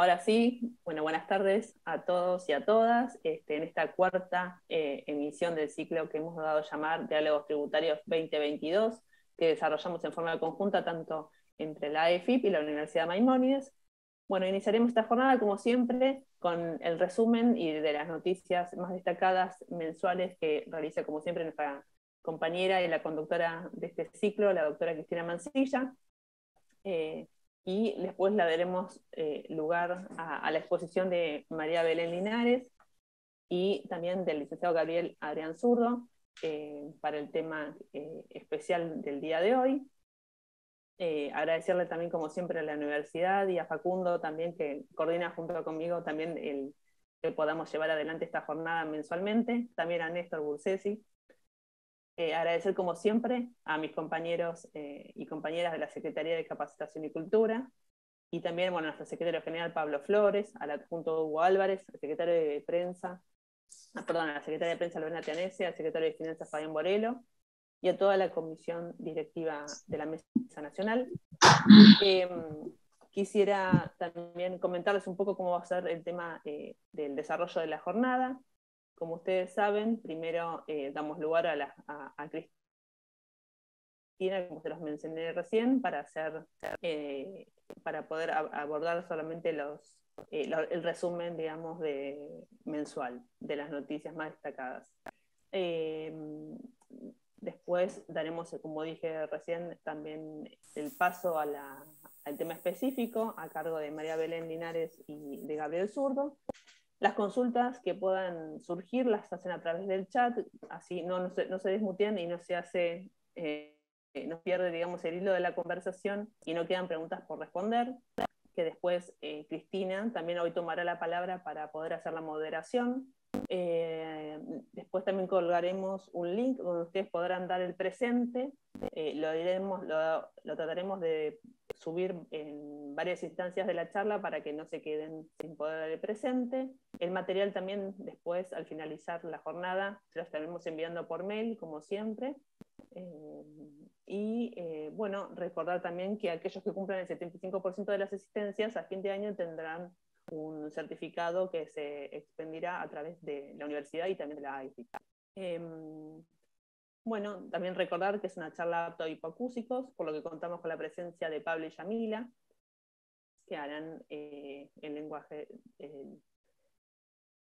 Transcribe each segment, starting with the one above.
ahora sí, bueno, buenas tardes a todos y a todas este, en esta cuarta eh, emisión del ciclo que hemos dado a llamar Diálogos Tributarios 2022, que desarrollamos en forma conjunta tanto entre la EFIP y la Universidad Maimónides. Bueno, iniciaremos esta jornada, como siempre, con el resumen y de las noticias más destacadas mensuales que realiza, como siempre, nuestra compañera y la conductora de este ciclo, la doctora Cristina Mancilla. Eh, y después la daremos eh, lugar a, la exposición de María Belén Linares y también del licenciado Gabriel Adrián Zurdo eh, para el tema eh, especial del día de hoy. agradecerle también, como siempre, a la universidad y a Facundo también, que coordina junto conmigo también el que podamos llevar adelante esta jornada mensualmente. También a Néstor Bursesi, eh, agradecer como siempre a mis compañeros eh, y compañeras de la Secretaría de Capacitación y Cultura y también bueno, a nuestro secretario general Pablo Flores, al adjunto Hugo Álvarez, al secretario de prensa, ah, perdón, a la secretaria de prensa Lorena Tianese, al secretario de Finanzas Fabián Borelo y a toda la comisión directiva de la Mesa Nacional. Eh, quisiera también comentarles un poco cómo va a ser el tema del desarrollo de la jornada. Como ustedes saben, primero eh, damos lugar a, Cristina, como se los mencioné recién, para, hacer, eh, para poder abordar solamente los, eh, el resumen, digamos, de, mensual de las noticias más destacadas. después daremos, como dije recién, también el paso al tema específico a cargo de María Belén Linares y de Gabriel Zurdo. Las consultas que puedan surgir las hacen a través del chat, así no, se, no desmutean y no se hace, eh, eh, no pierde, digamos, el hilo de la conversación y no quedan preguntas por responder. Que después eh, Cristina también hoy tomará la palabra para poder hacer la moderación. Eh, después también colgaremos un link donde ustedes podrán dar el presente. Eh, lo, lo, trataremos de subir en varias instancias de la charla para que no se queden sin poder dar el presente. El material también después, al finalizar la jornada, lo estaremos enviando por mail, como siempre. Eh, y bueno, recordar también que aquellos que cumplan el 75% de las asistencias a fin de año tendrán un certificado que se expendirá a través de la universidad y también de la AIFIC. Em, bueno, también recordar que es una charla apta a hipoacúsicos, por lo que contamos con la presencia de Pablo y Yamila, que harán eh, el, lenguaje, el,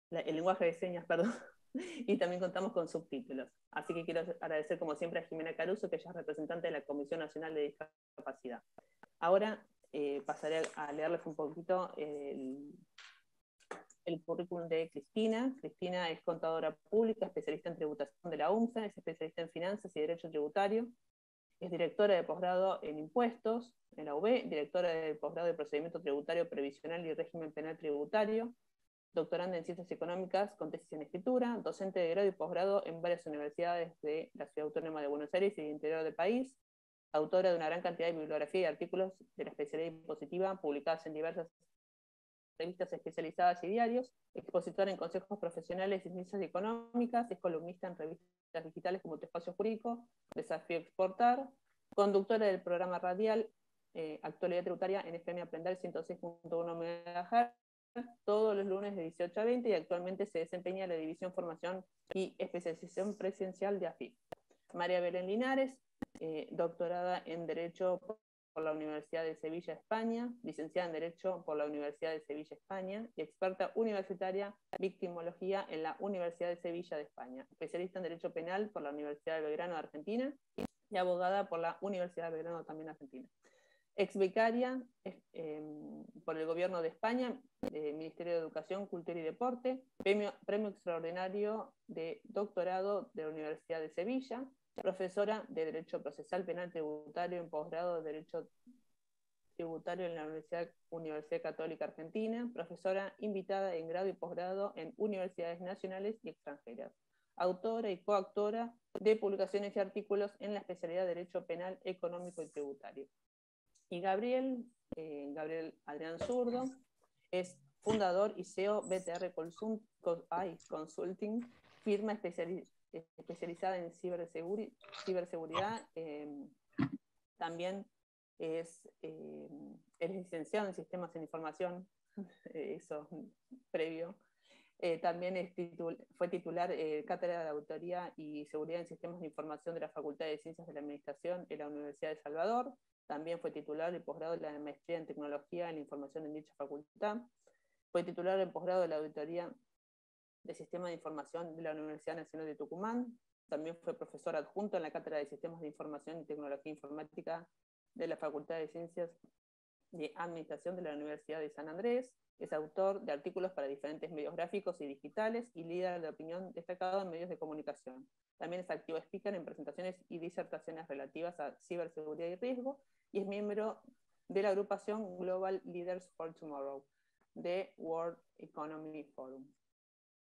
lenguaje de señas, perdón, y también contamos con subtítulos. Así que quiero agradecer como siempre a Jimena Caruso, que ella es representante de la Comisión Nacional de Discapacidad. Ahora eh, pasaré a leerles un poquito el, currículum de Cristina. Cristina es contadora pública, especialista en tributación de la UMSA, es especialista en finanzas y derecho tributario. Es directora de posgrado en impuestos en la UB, directora de posgrado de procedimiento tributario previsional y régimen penal tributario, doctoranda en ciencias económicas con tesis en escritura, docente de grado y posgrado en varias universidades de la Ciudad Autónoma de Buenos Aires y del interior del país, autora de una gran cantidad de bibliografía y artículos de la especialidad impositiva publicadas en diversas revistas especializadas y diarios, expositora en consejos profesionales y ciencias económicas, es columnista en revistas digitales como Tu Espacio Jurídico, Desafío Exportar, conductora del programa radial eh, Actualidad Tributaria en FM Aprender 106.1 MHz todos los lunes de 18 a 20 y actualmente se desempeña en la División Formación y Especialización Presencial de AFIP. María Belén Linares eh, doctorada en Derecho por la Universidad de Sevilla, España, licenciada en Derecho por la Universidad de Sevilla, España, y experta universitaria en victimología en la Universidad de Sevilla de España, especialista en Derecho Penal por la Universidad de Belgrano de Argentina y abogada por la Universidad de Belgrano también Argentina. Exvicaria eh, em, por el Gobierno de España, Ministerio de Educación, Cultura y Deporte, premio extraordinario de doctorado de la Universidad de Sevilla, profesora de Derecho Procesal Penal Tributario en posgrado de Derecho Tributario en la Universidad, Universidad Católica Argentina, profesora invitada en grado y posgrado en universidades nacionales y extranjeras, autora y coautora de publicaciones y artículos en la especialidad Derecho Penal Económico y Tributario. Y Gabriel, eh, Gabriel Adrián Zurdo, es fundador y CEO BTR Consulting, firma especializada especializada en ciberseguridad. Em, también es, em, licenciado en sistemas en información, eso previo. Eh, también fue titular eh, Cátedra de auditoría y Seguridad en Sistemas de Información de la Facultad de Ciencias de la Administración en la Universidad de Salvador. También fue titular del posgrado de la Maestría en Tecnología en la Información en dicha facultad. Fue titular del posgrado de la Auditoría de Sistema de Información de la Universidad Nacional de Tucumán. También fue profesor adjunto en la Cátedra de Sistemas de Información y Tecnología Informática de la Facultad de Ciencias de Administración de la Universidad de San Andrés. Es autor de artículos para diferentes medios gráficos y digitales y líder de opinión destacado en medios de comunicación. También es activo speaker en presentaciones y disertaciones relativas a ciberseguridad y riesgo y es miembro de la agrupación Global Leaders for Tomorrow de World Economy Forum.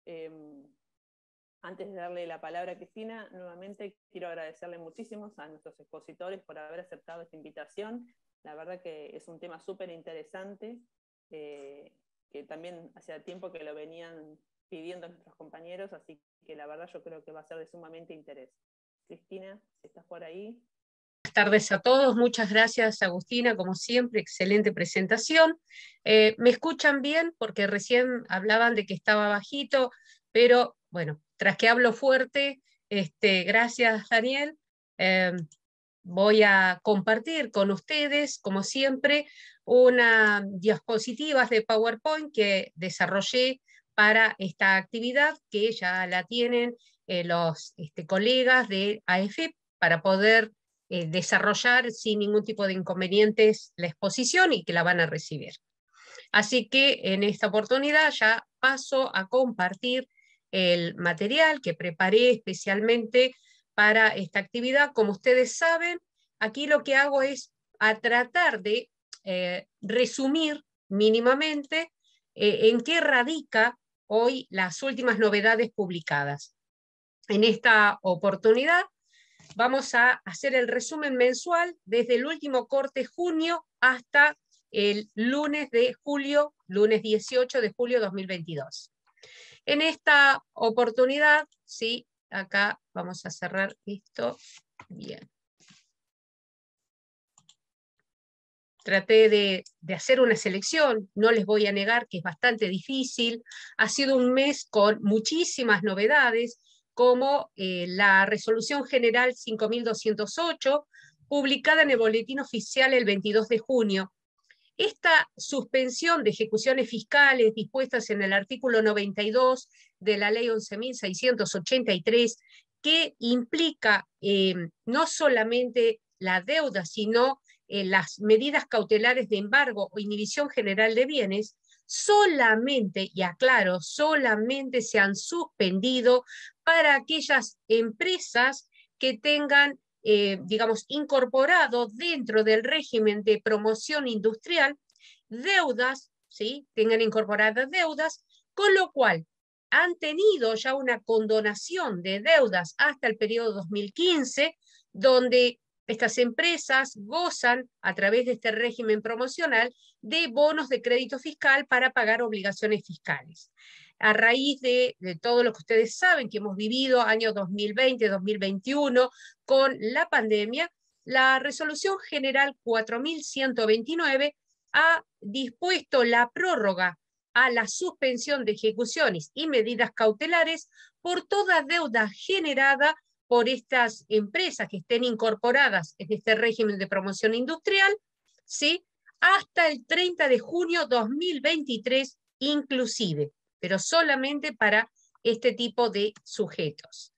Em, antes de darle la palabra a Cristina, nuevamente quiero agradecerle muchísimo a nuestros expositores por haber aceptado esta invitación. La verdad que es un tema súper interesante, eh, que también hacía tiempo que lo venían pidiendo nuestros compañeros, así que la verdad yo creo que va a ser de sumamente interés. Cristina, si estás por ahí, buenas tardes a todos. Muchas gracias, Agustina, como siempre, excelente presentación. Eh, ¿Me escuchan bien? Porque recién hablaban de que estaba bajito, pero bueno, tras que hablo fuerte, este, gracias, Daniel. Em, voy a compartir con ustedes, como siempre, una diapositivas de PowerPoint que desarrollé para esta actividad, que ya la tienen eh, los este, colegas de AFIP para poder eh, desarrollar sin ningún tipo de inconvenientes la exposición y que la van a recibir. Así que en esta oportunidad ya paso a compartir el material que preparé especialmente para esta actividad. Como ustedes saben, aquí lo que hago es a tratar de eh, resumir mínimamente eh, en qué radica hoy las últimas novedades publicadas. En esta oportunidad Vamos a hacer el resumen mensual desde el último corte junio hasta el lunes de julio, lunes 18 de julio 2022. En esta oportunidad, sí, acá vamos a cerrar esto. Bien. Traté de, de, hacer una selección, no les voy a negar que es bastante difícil. Ha sido un mes con muchísimas novedades como eh, la Resolución General 5208, publicada en el Boletín Oficial el 22 de junio. Esta suspensión de ejecuciones fiscales dispuestas en el artículo 92 de la Ley 11.683, que implica eh, no solamente la deuda, sino eh, las medidas cautelares de embargo o inhibición general de bienes, solamente, y aclaro, solamente se han suspendido para aquellas empresas que tengan, eh, digamos, incorporado dentro del régimen de promoción industrial deudas, ¿sí? tengan incorporadas deudas, con lo cual han tenido ya una condonación de deudas hasta el periodo 2015, donde estas empresas gozan, a través de este régimen promocional, de bonos de crédito fiscal para pagar obligaciones fiscales. A raíz de, todo lo que ustedes saben que hemos vivido año 2020-2021 con la pandemia, la resolución general 4129 ha dispuesto la prórroga a la suspensión de ejecuciones y medidas cautelares por toda deuda generada por estas empresas que estén incorporadas en este régimen de promoción industrial, ¿sí? hasta el 30 de junio 2023 inclusive, pero solamente para este tipo de sujetos.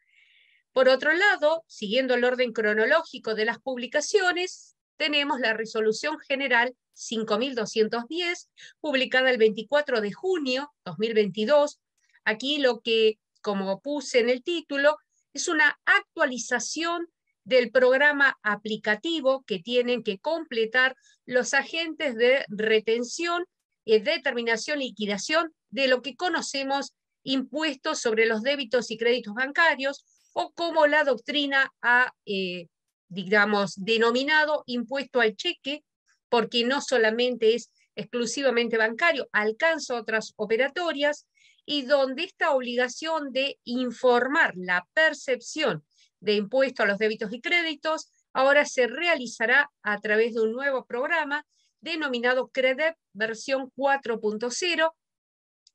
Por otro lado, siguiendo el orden cronológico de las publicaciones, tenemos la Resolución General 5210, publicada el 24 de junio 2022. Aquí lo que, como puse en el título, es una actualización del programa aplicativo que tienen que completar los agentes de retención, eh, determinación, liquidación de lo que conocemos impuestos sobre los débitos y créditos bancarios o como la doctrina ha, eh, digamos, denominado impuesto al cheque, porque no solamente es exclusivamente bancario, alcanza otras operatorias, y donde esta obligación de informar la percepción de impuesto a los débitos y créditos ahora se realizará a través de un nuevo programa denominado CREDEP versión 4.0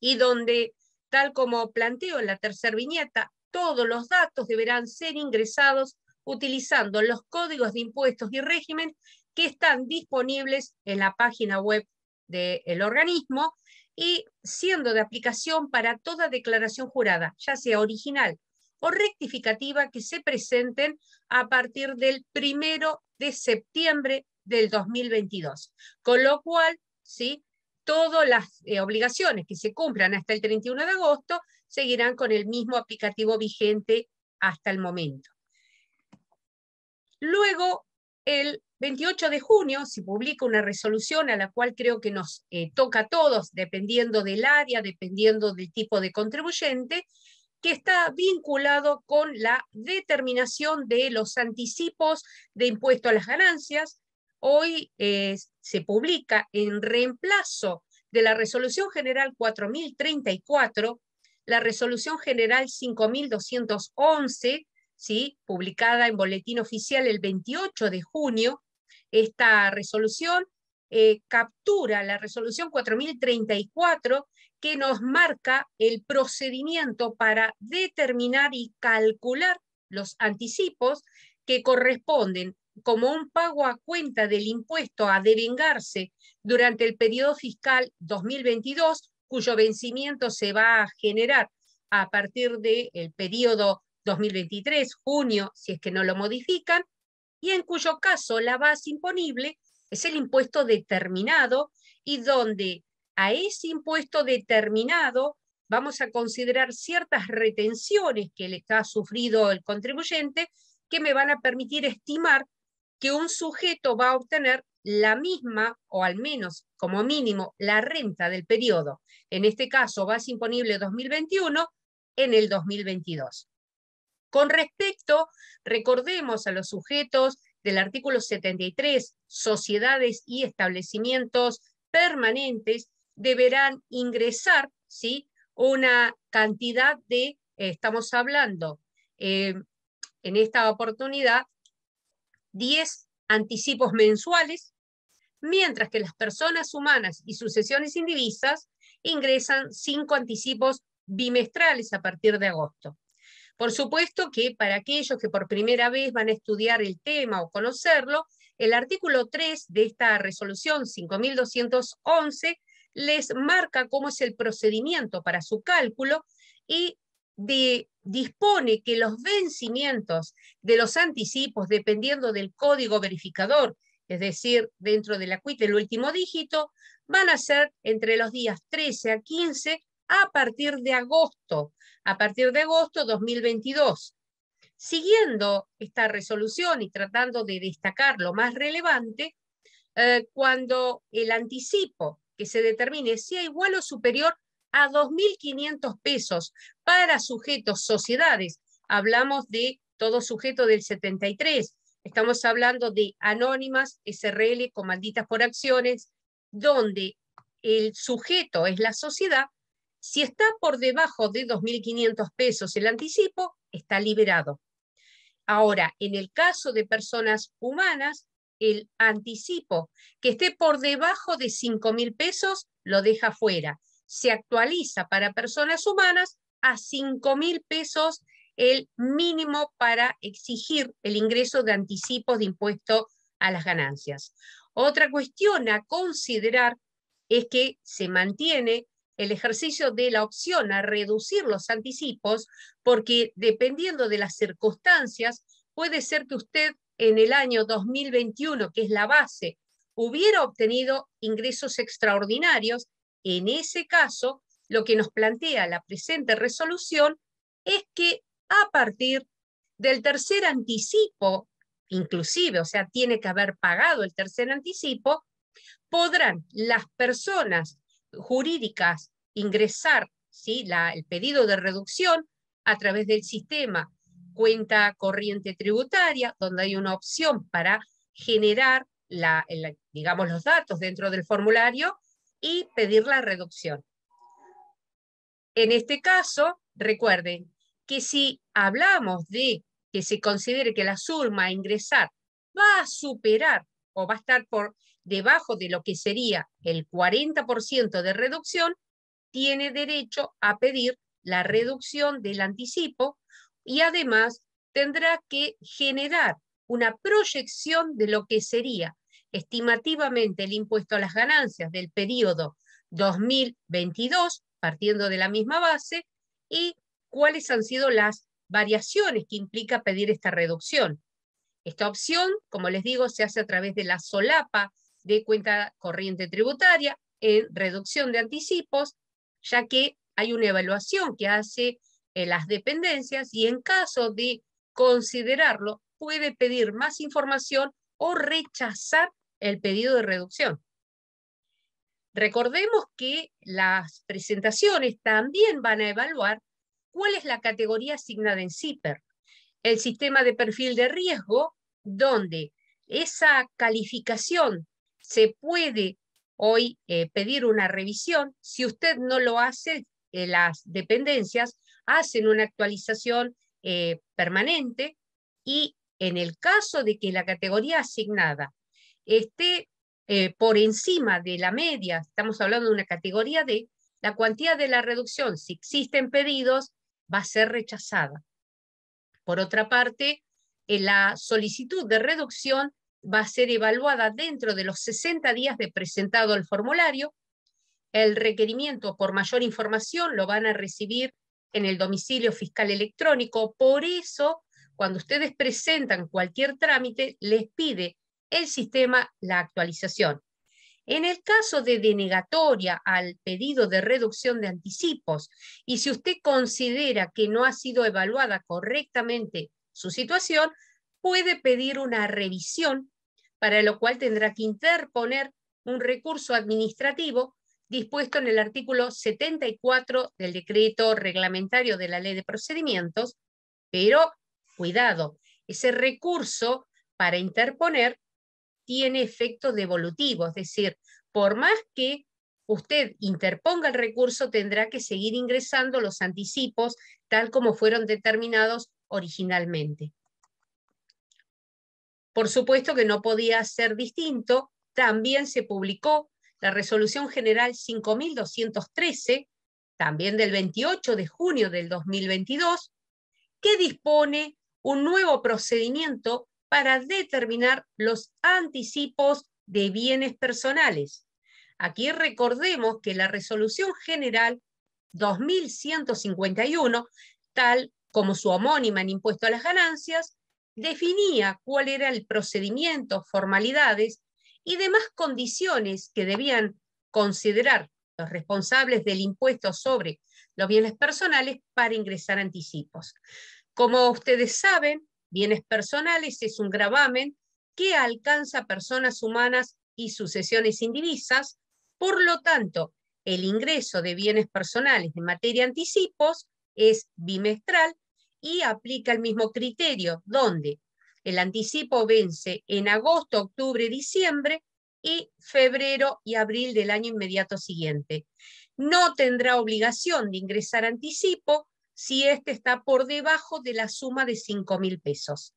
y donde, tal como planteo en la tercera viñeta, todos los datos deberán ser ingresados utilizando los códigos de impuestos y régimen que están disponibles en la página web del organismo y siendo de aplicación para toda declaración jurada, ya sea original o rectificativa, que se presenten a partir del primero de septiembre del 2022. Con lo cual, ¿sí? todas las eh, obligaciones que se cumplan hasta el 31 de agosto seguirán con el mismo aplicativo vigente hasta el momento. Luego, el 28 de junio se publica una resolución a la cual creo que nos eh, toca a todos, dependiendo del área, dependiendo del tipo de contribuyente, que está vinculado con la determinación de los anticipos de impuesto a las ganancias. Hoy eh, se publica en reemplazo de la Resolución General 4034, la Resolución General 5211, ¿sí? publicada en Boletín Oficial el 28 de junio, esta resolución, eh, captura la resolución 4034 que nos marca el procedimiento para determinar y calcular los anticipos que corresponden como un pago a cuenta del impuesto a devengarse durante el periodo fiscal 2022, cuyo vencimiento se va a generar a partir del dos periodo 2023, junio, si es que no lo modifican, y en cuyo caso la base imponible es el impuesto determinado y donde a ese impuesto determinado vamos a considerar ciertas retenciones que le ha sufrido el contribuyente que me van a permitir estimar que un sujeto va a obtener la misma o al menos como mínimo la renta del periodo, en este caso base imponible 2021, en el 2022. Con respecto, recordemos a los sujetos del artículo 73, sociedades y establecimientos permanentes deberán ingresar ¿sí? una cantidad de, eh, estamos hablando eh, en esta oportunidad, 10 anticipos mensuales, mientras que las personas humanas y sucesiones indivisas ingresan 5 anticipos bimestrales a partir de agosto. Por supuesto que para aquellos que por primera vez van a estudiar el tema o conocerlo, el artículo 3 de esta resolución 5211 les marca cómo es el procedimiento para su cálculo y dispone que los vencimientos de los anticipos, dependiendo del código verificador, es decir, dentro de la CUIT, el último dígito, van a ser entre los días 13 a 15 a partir de agosto, a partir de agosto 2022. Siguiendo esta resolución y tratando de destacar lo más relevante, eh, cuando el anticipo que se determine sea igual o superior a 2.500 pesos para sujetos sociedades, hablamos de todo sujeto del 73, estamos hablando de anónimas, SRL, comanditas por acciones, donde el sujeto es la sociedad si está por debajo de 2.500 pesos el anticipo, está liberado. Ahora, en el caso de personas humanas, el anticipo que esté por debajo de 5.000 pesos lo deja fuera. Se actualiza para personas humanas a 5.000 pesos el mínimo para exigir el ingreso de anticipos de impuesto a las ganancias. Otra cuestión a considerar es que se mantiene el ejercicio de la opción a reducir los anticipos, porque dependiendo de las circunstancias, puede ser que usted en el año 2021, que es la base, hubiera obtenido ingresos extraordinarios. En ese caso, lo que nos plantea la presente resolución es que a partir del tercer anticipo, inclusive, o sea, tiene que haber pagado el tercer anticipo, podrán las personas jurídicas ingresar ¿sí? La, el pedido de reducción a través del sistema cuenta corriente tributaria, donde hay una opción para generar la, digamos, los datos dentro del formulario y pedir la reducción. En este caso, recuerden que si hablamos de que se considere que la suma a ingresar va a superar o va a estar por debajo de lo que sería el 40% de reducción, tiene derecho a pedir la reducción del anticipo y además tendrá que generar una proyección de lo que sería estimativamente el impuesto a las ganancias del periodo 2022, partiendo de la misma base, y cuáles han sido las variaciones que implica pedir esta reducción. Esta opción, como les digo, se hace a través de la solapa de cuenta corriente tributaria en reducción de anticipos, ya que hay una evaluación que hace eh, las dependencias y en caso de considerarlo puede pedir más información o rechazar el pedido de reducción. Recordemos que las presentaciones también van a evaluar cuál es la categoría asignada en CIPER, el sistema de perfil de riesgo, donde esa calificación se puede hoy eh, pedir una revisión. Si usted no lo hace, eh, las dependencias hacen una actualización eh, permanente y en el caso de que la categoría asignada esté por encima de la media, estamos hablando de una categoría D, la cuantía de la reducción, si existen pedidos, va a ser rechazada. Por otra parte, la solicitud de reducción va a ser evaluada dentro de los 60 días de presentado el formulario. El requerimiento por mayor información lo van a recibir en el domicilio fiscal electrónico. Por eso, cuando ustedes presentan cualquier trámite, les pide el sistema la actualización. En el caso de denegatoria al pedido de reducción de anticipos, y si usted considera que no ha sido evaluada correctamente su situación, puede pedir una revisión, para lo cual tendrá que interponer un recurso administrativo dispuesto en el artículo 74 del decreto reglamentario de la ley de procedimientos, pero cuidado, ese recurso para interponer tiene efectos devolutivos, es decir, por más que usted interponga el recurso, tendrá que seguir ingresando los anticipos tal como fueron determinados originalmente. Por supuesto que no podía ser distinto, también se publicó la Resolución General 5213, también del 28 de junio del 2022, que dispone un nuevo procedimiento para determinar los anticipos de bienes personales. Aquí recordemos que la Resolución General 2151, tal como su homónima en impuesto a las ganancias, definía cuál era el procedimiento, formalidades y demás condiciones que debían considerar los responsables del impuesto sobre los bienes personales para ingresar anticipos. Como ustedes saben, bienes personales es un gravamen que alcanza personas humanas y sucesiones indivisas, por lo tanto, el ingreso de bienes personales en materia de anticipos es bimestral y aplica el mismo criterio, donde el anticipo vence en agosto, octubre, diciembre y febrero y abril del año inmediato siguiente. No tendrá obligación de ingresar anticipo si éste está por debajo de la suma de 5.000 mil pesos.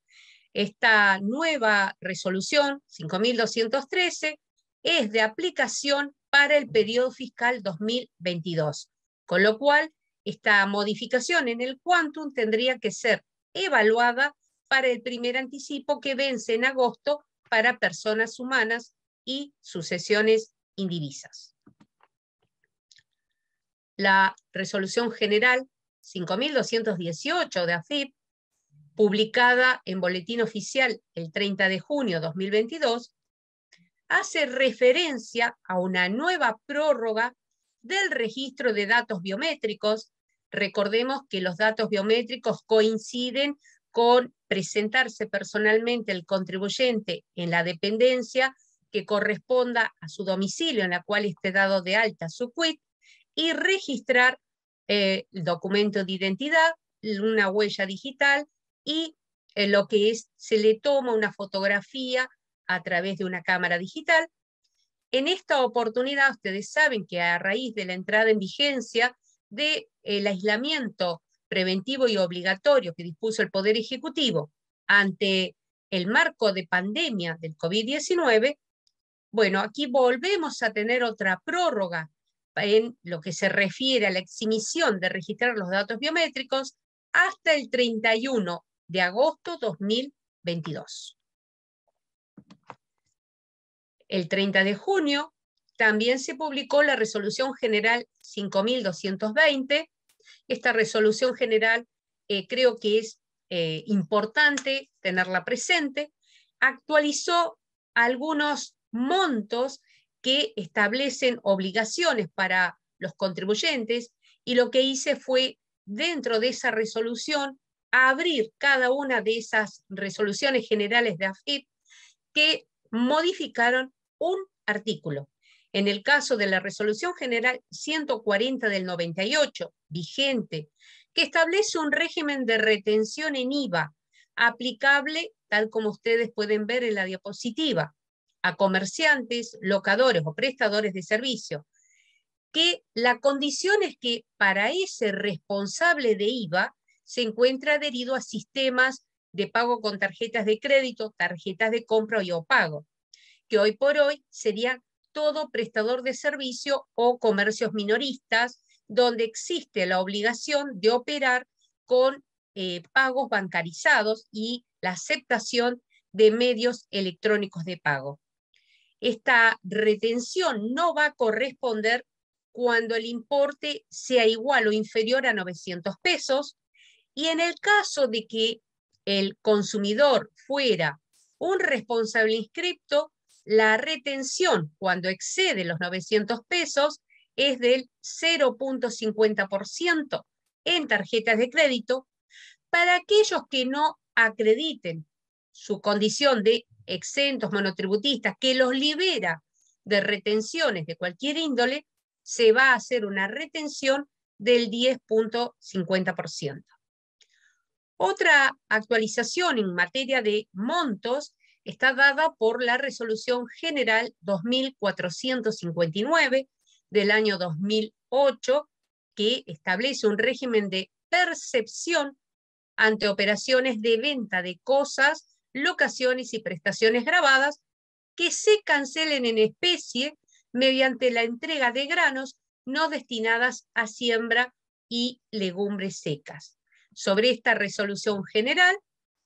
Esta nueva resolución, 5.213, es de aplicación para el periodo fiscal 2022, con lo cual esta modificación en el quantum tendría que ser evaluada para el primer anticipo que vence en agosto para personas humanas y sucesiones indivisas. La resolución general 5218 de AFIP, publicada en Boletín Oficial el 30 de junio de 2022, hace referencia a una nueva prórroga del registro de datos biométricos. Recordemos que los datos biométricos coinciden con presentarse personalmente el contribuyente en la dependencia que corresponda a su domicilio en la cual esté dado de alta su CUIT y registrar eh, el documento de identidad, una huella digital y eh, lo que es, se le toma una fotografía a través de una cámara digital en esta oportunidad, ustedes saben que a raíz de la entrada en vigencia del aislamiento preventivo y obligatorio que dispuso el Poder Ejecutivo ante el marco de pandemia del COVID-19, bueno, aquí volvemos a tener otra prórroga en lo que se refiere a la exhibición de registrar los datos biométricos hasta el 31 de agosto 2022. El 30 de junio también se publicó la Resolución General 5220. Esta resolución general eh, creo que es eh, importante tenerla presente. Actualizó algunos montos que establecen obligaciones para los contribuyentes y lo que hice fue, dentro de esa resolución, abrir cada una de esas resoluciones generales de AFIP que modificaron un artículo. En el caso de la Resolución General 140 del 98, vigente, que establece un régimen de retención en IVA aplicable, tal como ustedes pueden ver en la diapositiva, a comerciantes, locadores o prestadores de servicio, que la condición es que para ese responsable de IVA se encuentra adherido a sistemas de pago con tarjetas de crédito, tarjetas de compra y o pago que hoy por hoy sería todo prestador de servicio o comercios minoristas, donde existe la obligación de operar con eh, pagos bancarizados y la aceptación de medios electrónicos de pago. Esta retención no va a corresponder cuando el importe sea igual o inferior a 900 pesos y en el caso de que el consumidor fuera un responsable inscripto, la retención cuando excede los 900 pesos es del 0.50% en tarjetas de crédito para aquellos que no acrediten su condición de exentos monotributistas que los libera de retenciones de cualquier índole, se va a hacer una retención del 10.50%. Otra actualización en materia de montos está dada por la Resolución General 2459 del año 2008, que establece un régimen de percepción ante operaciones de venta de cosas, locaciones y prestaciones grabadas que se cancelen en especie mediante la entrega de granos no destinadas a siembra y legumbres secas. Sobre esta resolución general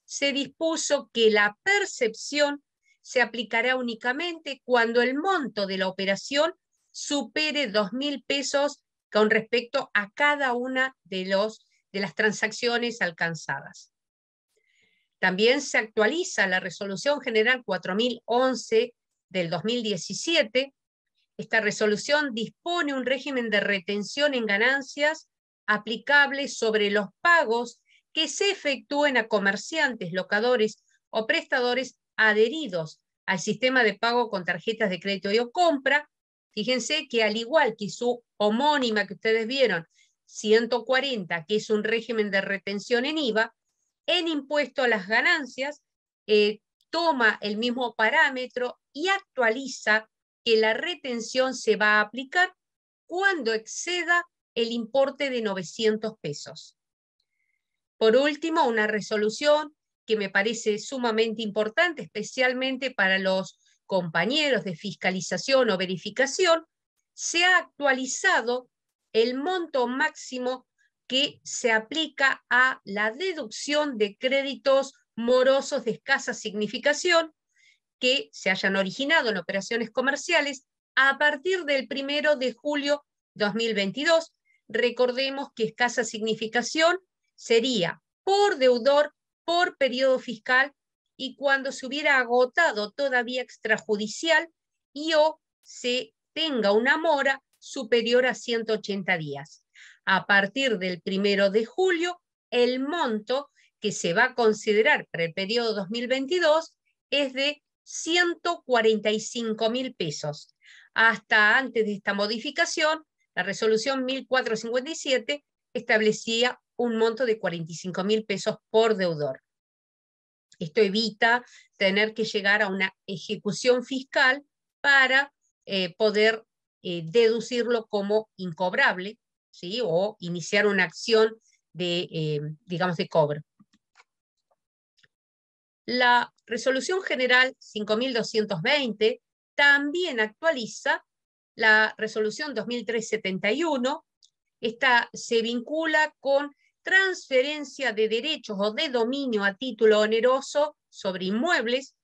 se dispuso que la percepción se aplicará únicamente cuando el monto de la operación supere 2.000 pesos con respecto a cada una de, los, de las transacciones alcanzadas. También se actualiza la Resolución General 4011 del 2017. Esta resolución dispone un régimen de retención en ganancias aplicable sobre los pagos que se efectúen a comerciantes, locadores o prestadores adheridos al sistema de pago con tarjetas de crédito y o compra. Fíjense que al igual que su homónima que ustedes vieron, 140, que es un régimen de retención en IVA, en impuesto a las ganancias eh, toma el mismo parámetro y actualiza que la retención se va a aplicar cuando exceda el importe de 900 pesos. Por último, una resolución que me parece sumamente importante, especialmente para los compañeros de fiscalización o verificación, se ha actualizado el monto máximo que se aplica a la deducción de créditos morosos de escasa significación que se hayan originado en operaciones comerciales a partir del primero de julio 2022. Recordemos que escasa significación sería por deudor, por periodo fiscal y cuando se hubiera agotado todavía extrajudicial y o se tenga una mora superior a 180 días. A partir del primero de julio, el monto que se va a considerar para el periodo 2022 es de 145 mil pesos. Hasta antes de esta modificación, la resolución 1457 establecía un monto de 45 mil pesos por deudor. Esto evita tener que llegar a una ejecución fiscal para eh, poder eh, deducirlo como incobrable ¿sí? o iniciar una acción de, eh, digamos, de cobro. La resolución general 5220 también actualiza la resolución 2371. Esta se vincula con transferencia de derechos o de dominio a título oneroso sobre inmuebles.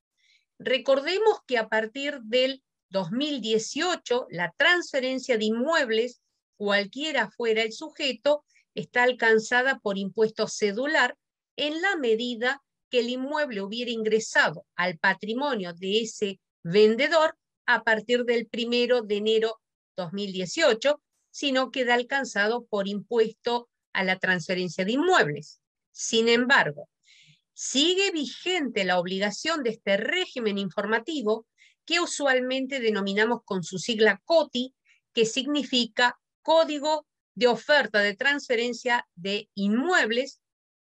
Recordemos que a partir del 2018, la transferencia de inmuebles, cualquiera fuera el sujeto, está alcanzada por impuesto cedular en la medida que el inmueble hubiera ingresado al patrimonio de ese vendedor a partir del primero de enero 2018, sino queda alcanzado por impuesto a la transferencia de inmuebles. Sin embargo, sigue vigente la obligación de este régimen informativo que usualmente denominamos con su sigla COTI, que significa Código de Oferta de Transferencia de Inmuebles,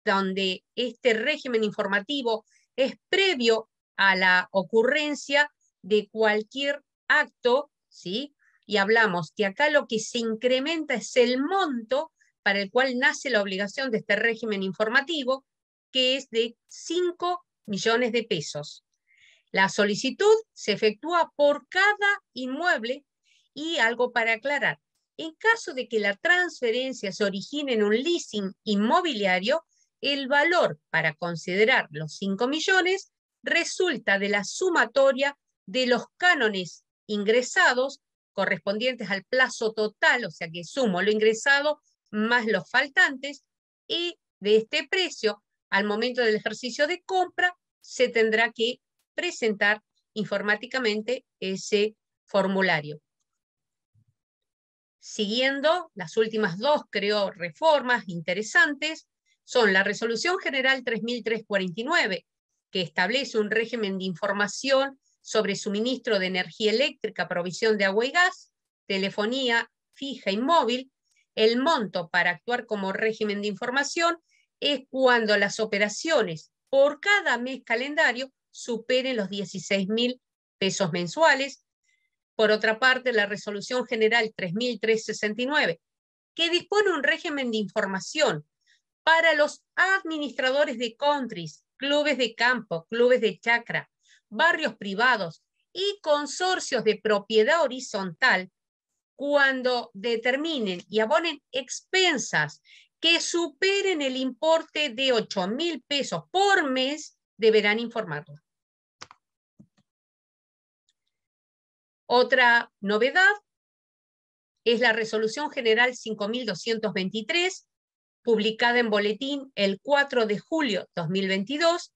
donde este régimen informativo es previo a la ocurrencia de cualquier acto, ¿sí? Y hablamos que acá lo que se incrementa es el monto para el cual nace la obligación de este régimen informativo, que es de 5 millones de pesos. La solicitud se efectúa por cada inmueble y algo para aclarar. En caso de que la transferencia se origine en un leasing inmobiliario, el valor para considerar los 5 millones resulta de la sumatoria de los cánones ingresados correspondientes al plazo total, o sea que sumo lo ingresado más los faltantes y de este precio, al momento del ejercicio de compra, se tendrá que presentar informáticamente ese formulario. Siguiendo las últimas dos, creo, reformas interesantes, son la Resolución General 3349, que establece un régimen de información sobre suministro de energía eléctrica, provisión de agua y gas, telefonía fija y móvil, el monto para actuar como régimen de información es cuando las operaciones por cada mes calendario superen los 16 mil pesos mensuales. Por otra parte, la Resolución General 3369, que dispone un régimen de información para los administradores de countries, clubes de campo, clubes de chacra, barrios privados y consorcios de propiedad horizontal cuando determinen y abonen expensas que superen el importe de 8 mil pesos por mes, deberán informarlo. Otra novedad es la Resolución General 5223, publicada en boletín el 4 de julio 2022,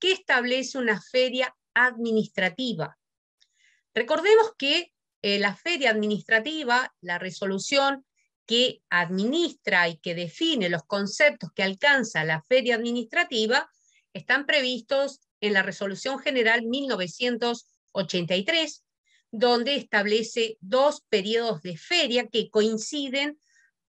que establece una feria administrativa. Recordemos que eh, la feria administrativa, la resolución que administra y que define los conceptos que alcanza la feria administrativa, están previstos en la Resolución General 1983, donde establece dos periodos de feria que coinciden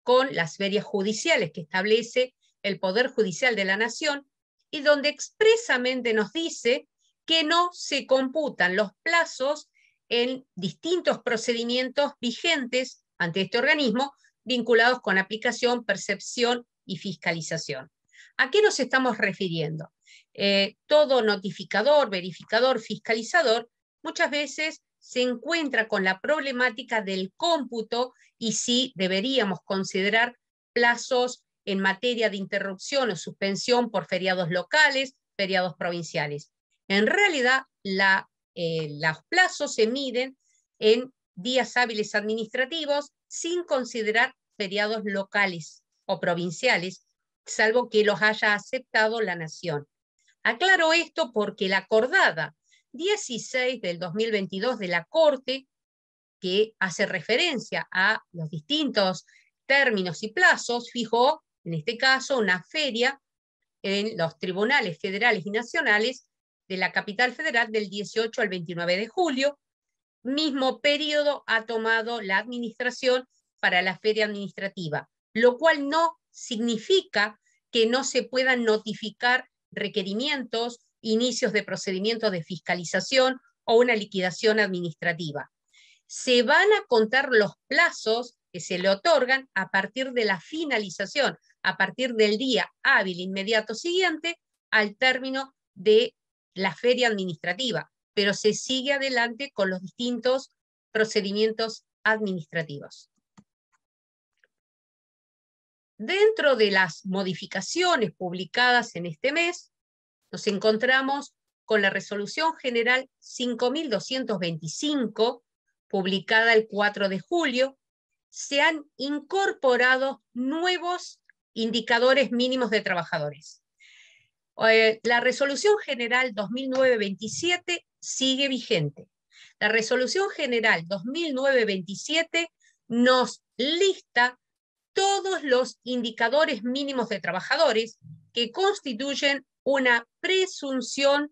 con las ferias judiciales que establece el Poder Judicial de la Nación y donde expresamente nos dice que no se computan los plazos en distintos procedimientos vigentes ante este organismo vinculados con aplicación, percepción y fiscalización. ¿A qué nos estamos refiriendo? Eh, todo notificador, verificador, fiscalizador muchas veces se encuentra con la problemática del cómputo y si deberíamos considerar plazos en materia de interrupción o suspensión por feriados locales, feriados provinciales. En realidad, la eh, los plazos se miden en días hábiles administrativos sin considerar feriados locales o provinciales, salvo que los haya aceptado la nación. Aclaro esto porque la acordada 16 del 2022 de la Corte, que hace referencia a los distintos términos y plazos, fijó, en este caso, una feria en los tribunales federales y nacionales de la capital federal del 18 al 29 de julio. Mismo periodo ha tomado la administración para la feria administrativa, lo cual no significa que no se puedan notificar requerimientos, inicios de procedimientos de fiscalización o una liquidación administrativa. Se van a contar los plazos que se le otorgan a partir de la finalización, a partir del día hábil inmediato siguiente al término de la feria administrativa, pero se sigue adelante con los distintos procedimientos administrativos. Dentro de las modificaciones publicadas en este mes, nos encontramos con la Resolución General 5225, publicada el 4 de julio, se han incorporado nuevos indicadores mínimos de trabajadores. Eh, la resolución general 2009-27 sigue vigente. La resolución general 2009-27 nos lista todos los indicadores mínimos de trabajadores que constituyen una presunción,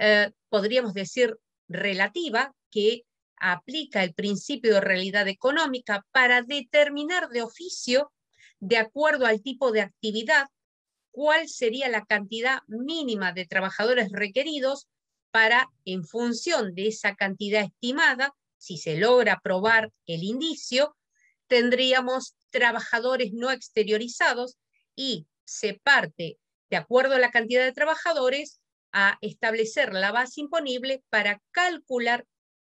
eh, podríamos decir, relativa, que aplica el principio de realidad económica para determinar de oficio, de acuerdo al tipo de actividad, cuál sería la cantidad mínima de trabajadores requeridos para, en función de esa cantidad estimada, si se logra probar el indicio, tendríamos trabajadores no exteriorizados y se parte, de acuerdo a la cantidad de trabajadores, a establecer la base imponible para calcular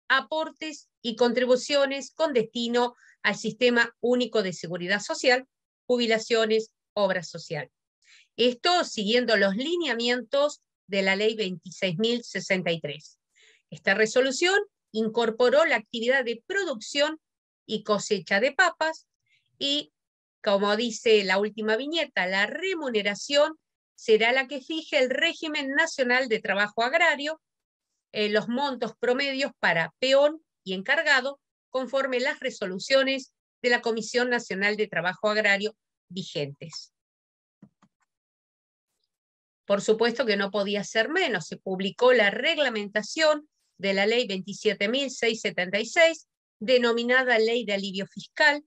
aportes y contribuciones con destino al sistema único de seguridad social, jubilaciones, obras sociales. Esto siguiendo los lineamientos de la ley 26.063. Esta resolución incorporó la actividad de producción y cosecha de papas y, como dice la última viñeta, la remuneración será la que fije el régimen nacional de trabajo agrario, eh, los montos promedios para peón y encargado, conforme las resoluciones de la Comisión Nacional de Trabajo Agrario vigentes. Por supuesto que no podía ser menos. Se publicó la reglamentación de la ley 27.676, denominada ley de alivio fiscal.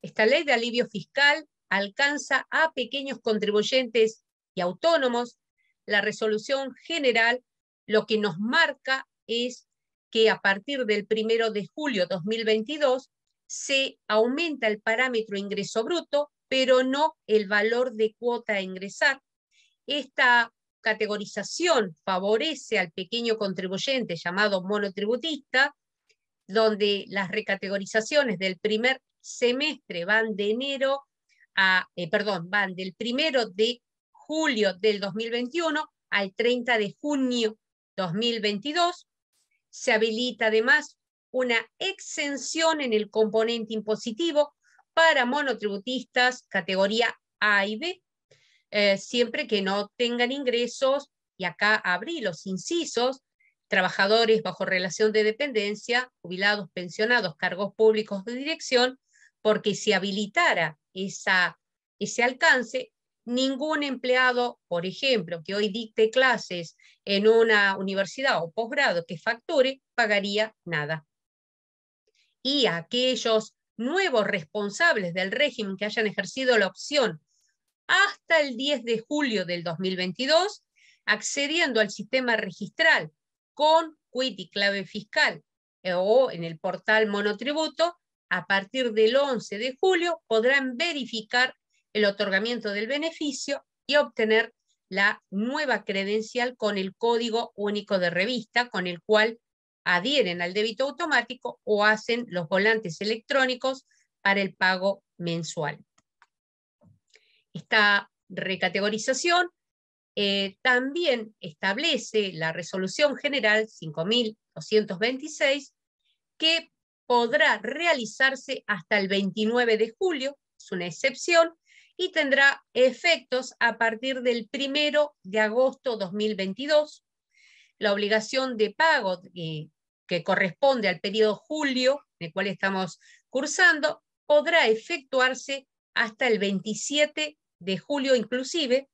Esta ley de alivio fiscal alcanza a pequeños contribuyentes y autónomos. La resolución general lo que nos marca es que a partir del 1 de julio 2022 se aumenta el parámetro ingreso bruto, pero no el valor de cuota a ingresar esta categorización favorece al pequeño contribuyente llamado monotributista, donde las recategorizaciones del primer semestre van de enero a, eh, perdón, van del primero de julio del 2021 al 30 de junio 2022. Se habilita además una exención en el componente impositivo para monotributistas categoría A y B eh, siempre que no tengan ingresos, y acá abrí los incisos, trabajadores bajo relación de dependencia, jubilados, pensionados, cargos públicos de dirección, porque si habilitara esa, ese alcance, ningún empleado, por ejemplo, que hoy dicte clases en una universidad o posgrado que facture, pagaría nada. Y aquellos nuevos responsables del régimen que hayan ejercido la opción hasta el 10 de julio del 2022, accediendo al sistema registral con quit y clave fiscal eh, o en el portal monotributo, a partir del 11 de julio podrán verificar el otorgamiento del beneficio y obtener la nueva credencial con el código único de revista, con el cual adhieren al débito automático o hacen los volantes electrónicos para el pago mensual esta recategorización eh, también establece la resolución general 5226 que podrá realizarse hasta el 29 de julio, es una excepción, y tendrá efectos a partir del 1 de agosto 2022. La obligación de pago eh, que corresponde al periodo julio, en el cual estamos cursando, podrá efectuarse hasta el 27 de de julio inclusive.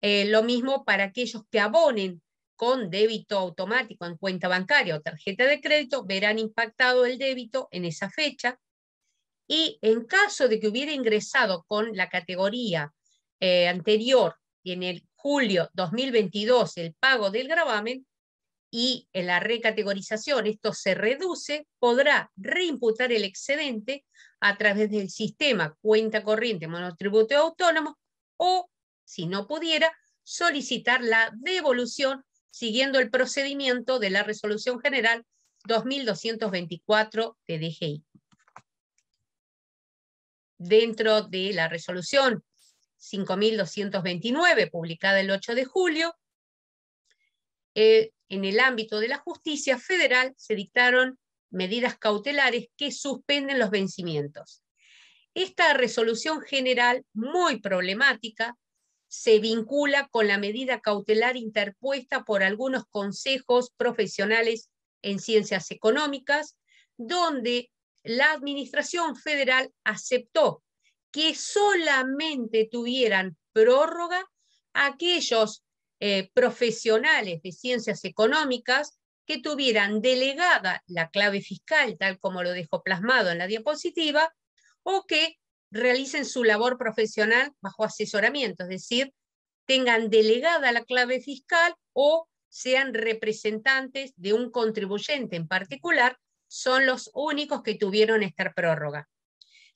Eh, lo mismo para aquellos que abonen con débito automático en cuenta bancaria o tarjeta de crédito, verán impactado el débito en esa fecha. Y en caso de que hubiera ingresado con la categoría eh, anterior en el julio 2022 el pago del gravamen, y en la recategorización esto se reduce, podrá reimputar el excedente a través del sistema cuenta corriente monotributo autónomo o, si no pudiera, solicitar la devolución siguiendo el procedimiento de la Resolución General 2224 de DGI. Dentro de la resolución 5229, publicada el 8 de julio, eh, en el ámbito de la justicia federal se dictaron medidas cautelares que suspenden los vencimientos. Esta resolución general, muy problemática, se vincula con la medida cautelar interpuesta por algunos consejos profesionales en ciencias económicas, donde la Administración Federal aceptó que solamente tuvieran prórroga aquellos eh, profesionales de ciencias económicas que tuvieran delegada la clave fiscal, tal como lo dejo plasmado en la diapositiva, o que realicen su labor profesional bajo asesoramiento, es decir, tengan delegada la clave fiscal o sean representantes de un contribuyente en particular, son los únicos que tuvieron esta prórroga.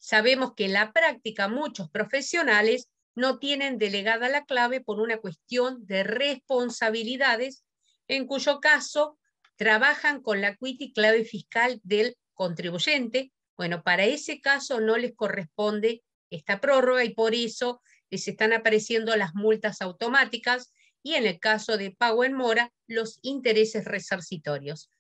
Sabemos que en la práctica muchos profesionales no tienen delegada la clave por una cuestión de responsabilidades, en cuyo caso trabajan con la CUIT y clave fiscal del contribuyente. Bueno, para ese caso no les corresponde esta prórroga y por eso les están apareciendo las multas automáticas y en el caso de pago en mora, los intereses resarcitorios.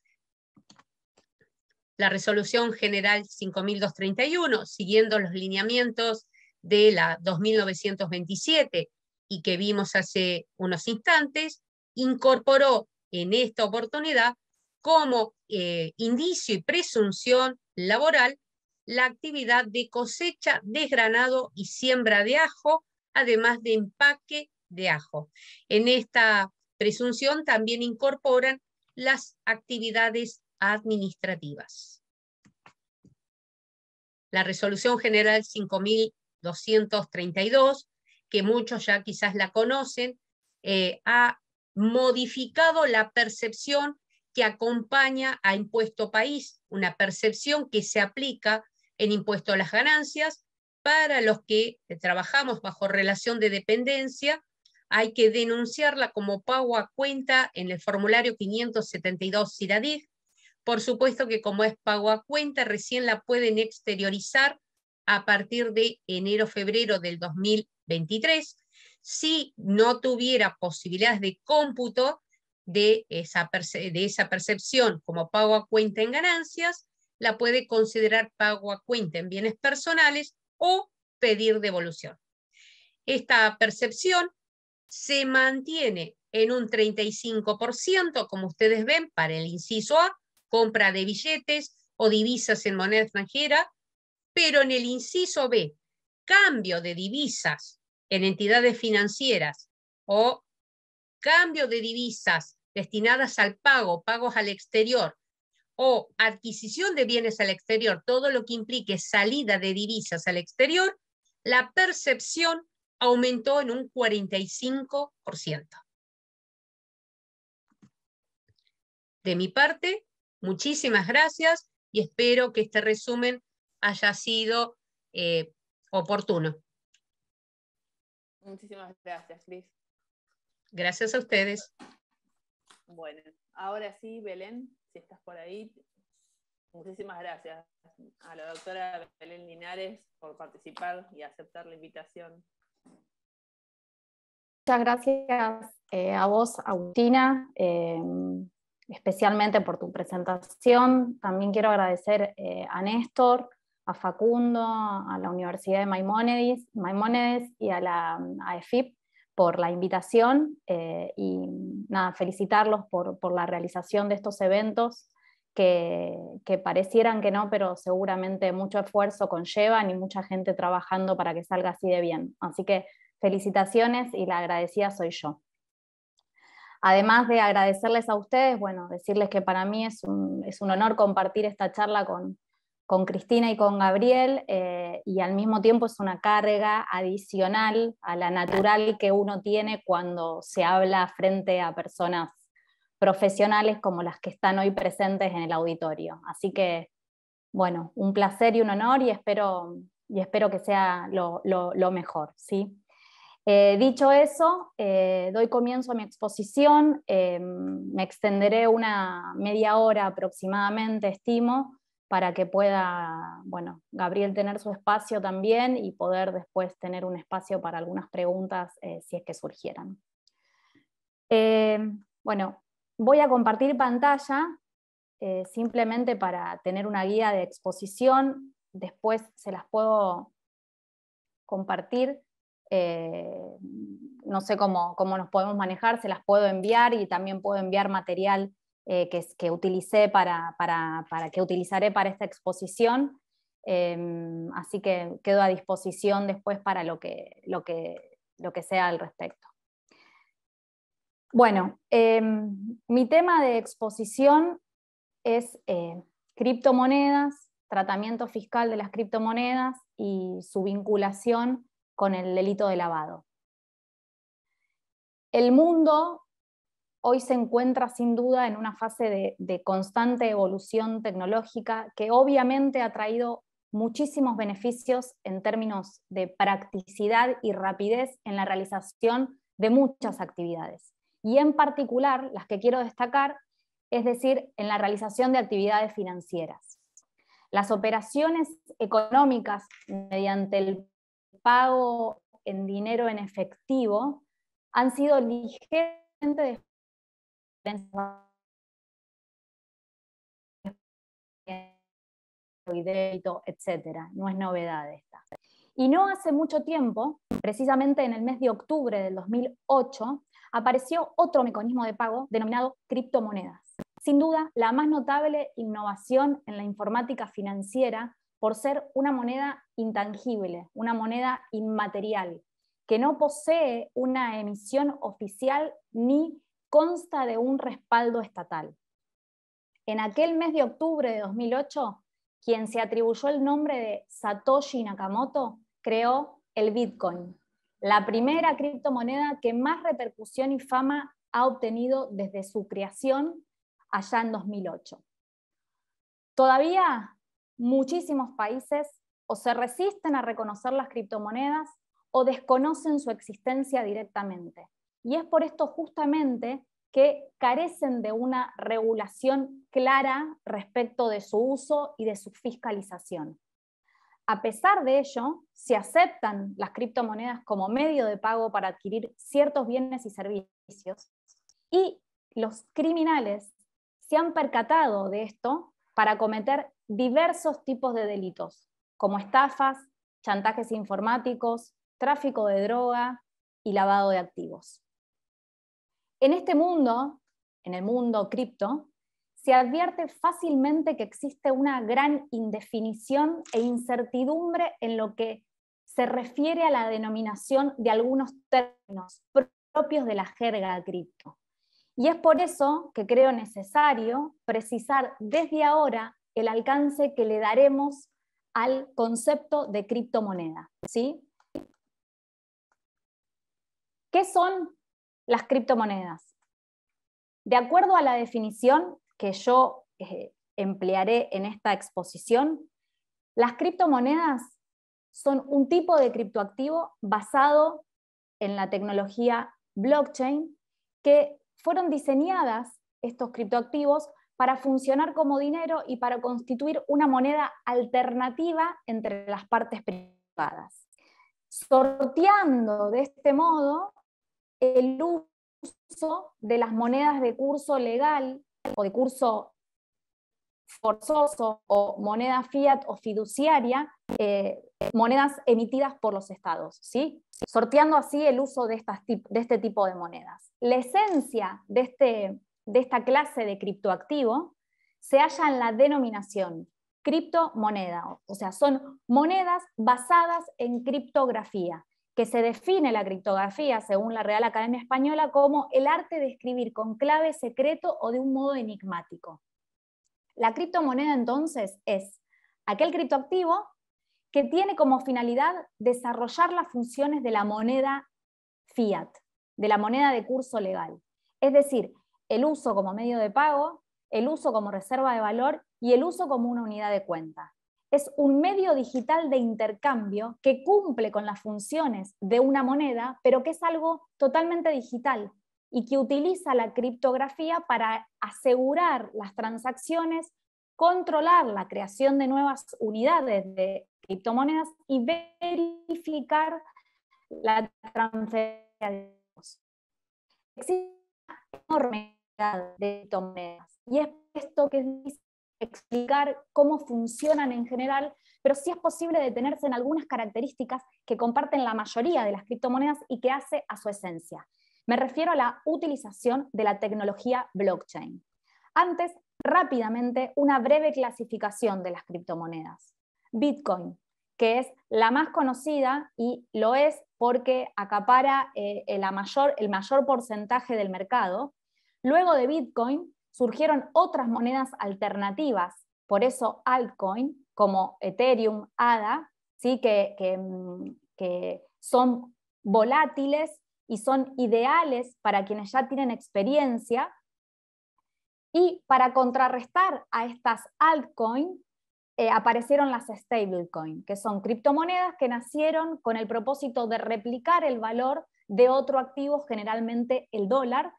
La resolución general 5231, siguiendo los lineamientos de la 2927 y que vimos hace unos instantes, incorporó en esta oportunidad como eh, indicio y presunción laboral la actividad de cosecha, desgranado y siembra de ajo, además de empaque de ajo. En esta presunción también incorporan las actividades administrativas. La resolución general 5000 232, que muchos ya quizás la conocen, eh, ha modificado la percepción que acompaña a impuesto país, una percepción que se aplica en impuesto a las ganancias. Para los que trabajamos bajo relación de dependencia, hay que denunciarla como pago a cuenta en el formulario 572 CIRADIG. Por supuesto que como es pago a cuenta, recién la pueden exteriorizar a partir de enero-febrero del 2023, si no tuviera posibilidades de cómputo de esa, de esa percepción como pago a cuenta en ganancias, la puede considerar pago a cuenta en bienes personales o pedir devolución. Esta percepción se mantiene en un 35%, como ustedes ven, para el inciso A, compra de billetes o divisas en moneda extranjera pero en el inciso B, cambio de divisas en entidades financieras o cambio de divisas destinadas al pago, pagos al exterior o adquisición de bienes al exterior, todo lo que implique salida de divisas al exterior, la percepción aumentó en un 45%. De mi parte, muchísimas gracias y espero que este resumen haya sido eh, oportuno. Muchísimas gracias, Liz. Gracias a ustedes. Bueno, ahora sí, Belén, si estás por ahí, muchísimas gracias a la doctora Belén Linares por participar y aceptar la invitación. Muchas gracias eh, a vos, Agustina, eh, especialmente por tu presentación. También quiero agradecer a Néstor a Facundo, a la Universidad de maimonides y a la a EFIP por la invitación eh, y nada, felicitarlos por, la realización de estos eventos que, parecieran que no, pero seguramente mucho esfuerzo conllevan y mucha gente trabajando para que salga así de bien. Así que felicitaciones y la agradecida soy yo. Además de agradecerles a ustedes, bueno, decirles que para mí es un, es un honor compartir esta charla con, con Cristina y con Gabriel eh, y al mismo tiempo es una carga adicional a la natural que uno tiene cuando se habla frente a personas profesionales como las que están hoy presentes en el auditorio. Así que, bueno, un placer y un honor y espero, y espero que sea lo, mejor. ¿sí? Eh, dicho eso, eh, doy comienzo a mi exposición. Em, me extenderé una media hora aproximadamente, estimo para que pueda, bueno, Gabriel tener su espacio también y poder después tener un espacio para algunas preguntas eh, si es que surgieran. Eh, bueno, voy a compartir pantalla eh, simplemente para tener una guía de exposición, después se las puedo compartir. no sé cómo, cómo nos podemos manejar, se las puedo enviar y también puedo enviar material eh, que, utilicé para, que utilizaré para esta exposición. Em, así que quedo a disposición después para lo que, sea al respecto. Bueno, em, mi tema de exposición es eh, criptomonedas, tratamiento fiscal de las criptomonedas y su vinculación con el delito de lavado. El mundo hoy se encuentra sin duda en una fase de, constante evolución tecnológica que obviamente ha traído muchísimos beneficios en términos de practicidad y rapidez en la realización de muchas actividades. Y en particular, las que quiero destacar, es decir, en la realización de actividades financieras. Las operaciones económicas mediante el pago en dinero en efectivo han sido ligeramente etcétera. No es novedad esta. Y no hace mucho tiempo, precisamente en el mes de octubre del 2008, apareció otro mecanismo de pago denominado criptomonedas. Sin duda, la más notable innovación en la informática financiera por ser una moneda intangible, una moneda inmaterial, que no posee una emisión oficial ni consta de un respaldo estatal. En aquel mes de octubre de 2008, quien se atribuyó el nombre de Satoshi Nakamoto creó el Bitcoin, la primera criptomoneda que más repercusión y fama ha obtenido desde su creación allá en 2008. Todavía muchísimos países o se resisten a reconocer las criptomonedas o desconocen su existencia directamente y es por esto justamente que carecen de una regulación clara respecto de su uso y de su fiscalización. A pesar de ello, se aceptan las criptomonedas como medio de pago para adquirir ciertos bienes y servicios y los criminales se han percatado de esto para cometer diversos tipos de delitos, como estafas, chantajes informáticos, tráfico de droga y lavado de activos. En este mundo, en el mundo cripto, se advierte fácilmente que existe una gran indefinición e incertidumbre en lo que se refiere a la denominación de algunos términos propios de la jerga cripto. Y es por eso que creo necesario precisar desde ahora el alcance que le daremos al concepto de criptomoneda. ¿sí? ¿Qué son las criptomonedas. De acuerdo a la definición que yo eh, emplearé en esta exposición, las criptomonedas son un tipo de criptoactivo basado en la tecnología blockchain que fueron diseñadas estos criptoactivos para funcionar como dinero y para constituir una moneda alternativa entre las partes privadas. Sorteando de este modo el uso de las monedas de curso legal o de curso forzoso o moneda fiat o fiduciaria, eh, monedas emitidas por los estados, ¿sí? sorteando así el uso de, estas de este tipo de monedas. La esencia de, este, de esta clase de criptoactivo se halla en la denominación criptomoneda, o sea, son monedas basadas en criptografía que se define la criptografía, según la Real Academia Española, como el arte de escribir con clave secreto o de un modo enigmático. La criptomoneda entonces es aquel criptoactivo que tiene como finalidad desarrollar las funciones de la moneda fiat, de la moneda de curso legal. Es decir, el uso como medio de pago, el uso como reserva de valor y el uso como una unidad de cuenta es un medio digital de intercambio que cumple con las funciones de una moneda, pero que es algo totalmente digital y que utiliza la criptografía para asegurar las transacciones, controlar la creación de nuevas unidades de criptomonedas y verificar la transferencia de Existe una enorme de criptomonedas y es esto que dice explicar cómo funcionan en general, pero sí es posible detenerse en algunas características que comparten la mayoría de las criptomonedas y que hace a su esencia. Me refiero a la utilización de la tecnología blockchain. Antes, rápidamente, una breve clasificación de las criptomonedas. Bitcoin, que es la más conocida y lo es porque acapara eh, eh, el mayor porcentaje del mercado. Luego de Bitcoin surgieron otras monedas alternativas, por eso altcoin, como Ethereum, ADA, ¿sí? Mm, que, son volátiles y son ideales para quienes ya tienen experiencia. Y para contrarrestar a estas altcoins, eh, aparecieron las stablecoin, que son criptomonedas que nacieron con el propósito de replicar el valor de otro activo, generalmente el dólar,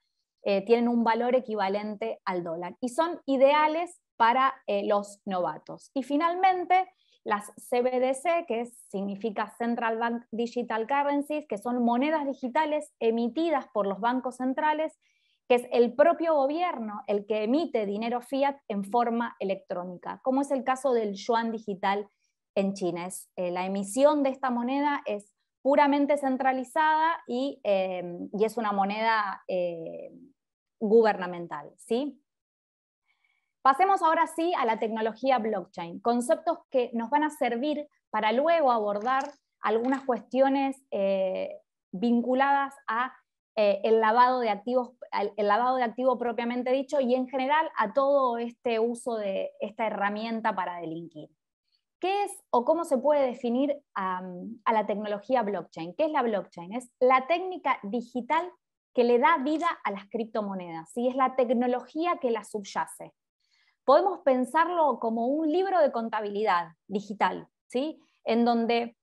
eh, tienen un valor equivalente al dólar y son ideales para eh, los novatos. Y finalmente, las CBDC, que significa Central Bank Digital Currencies, que son monedas digitales emitidas por los bancos centrales, que es el propio gobierno el que emite dinero fiat en forma electrónica, como es el caso del yuan digital en China. Eh, la emisión de esta moneda es puramente centralizada y, y es una moneda gubernamental. ¿sí? Pasemos ahora sí a la tecnología blockchain, conceptos que nos van a servir para luego abordar algunas cuestiones eh, vinculadas a eh, el lavado de activos, el, lavado de propiamente dicho y en general a todo este uso de esta herramienta para delinquir. ¿Qué es o cómo se puede definir a la tecnología blockchain? ¿Qué es la blockchain? Es la técnica digital que le da vida a las criptomonedas y es la tecnología que las subyace. Podemos pensarlo como un libro de contabilidad digital, ¿sí? en donde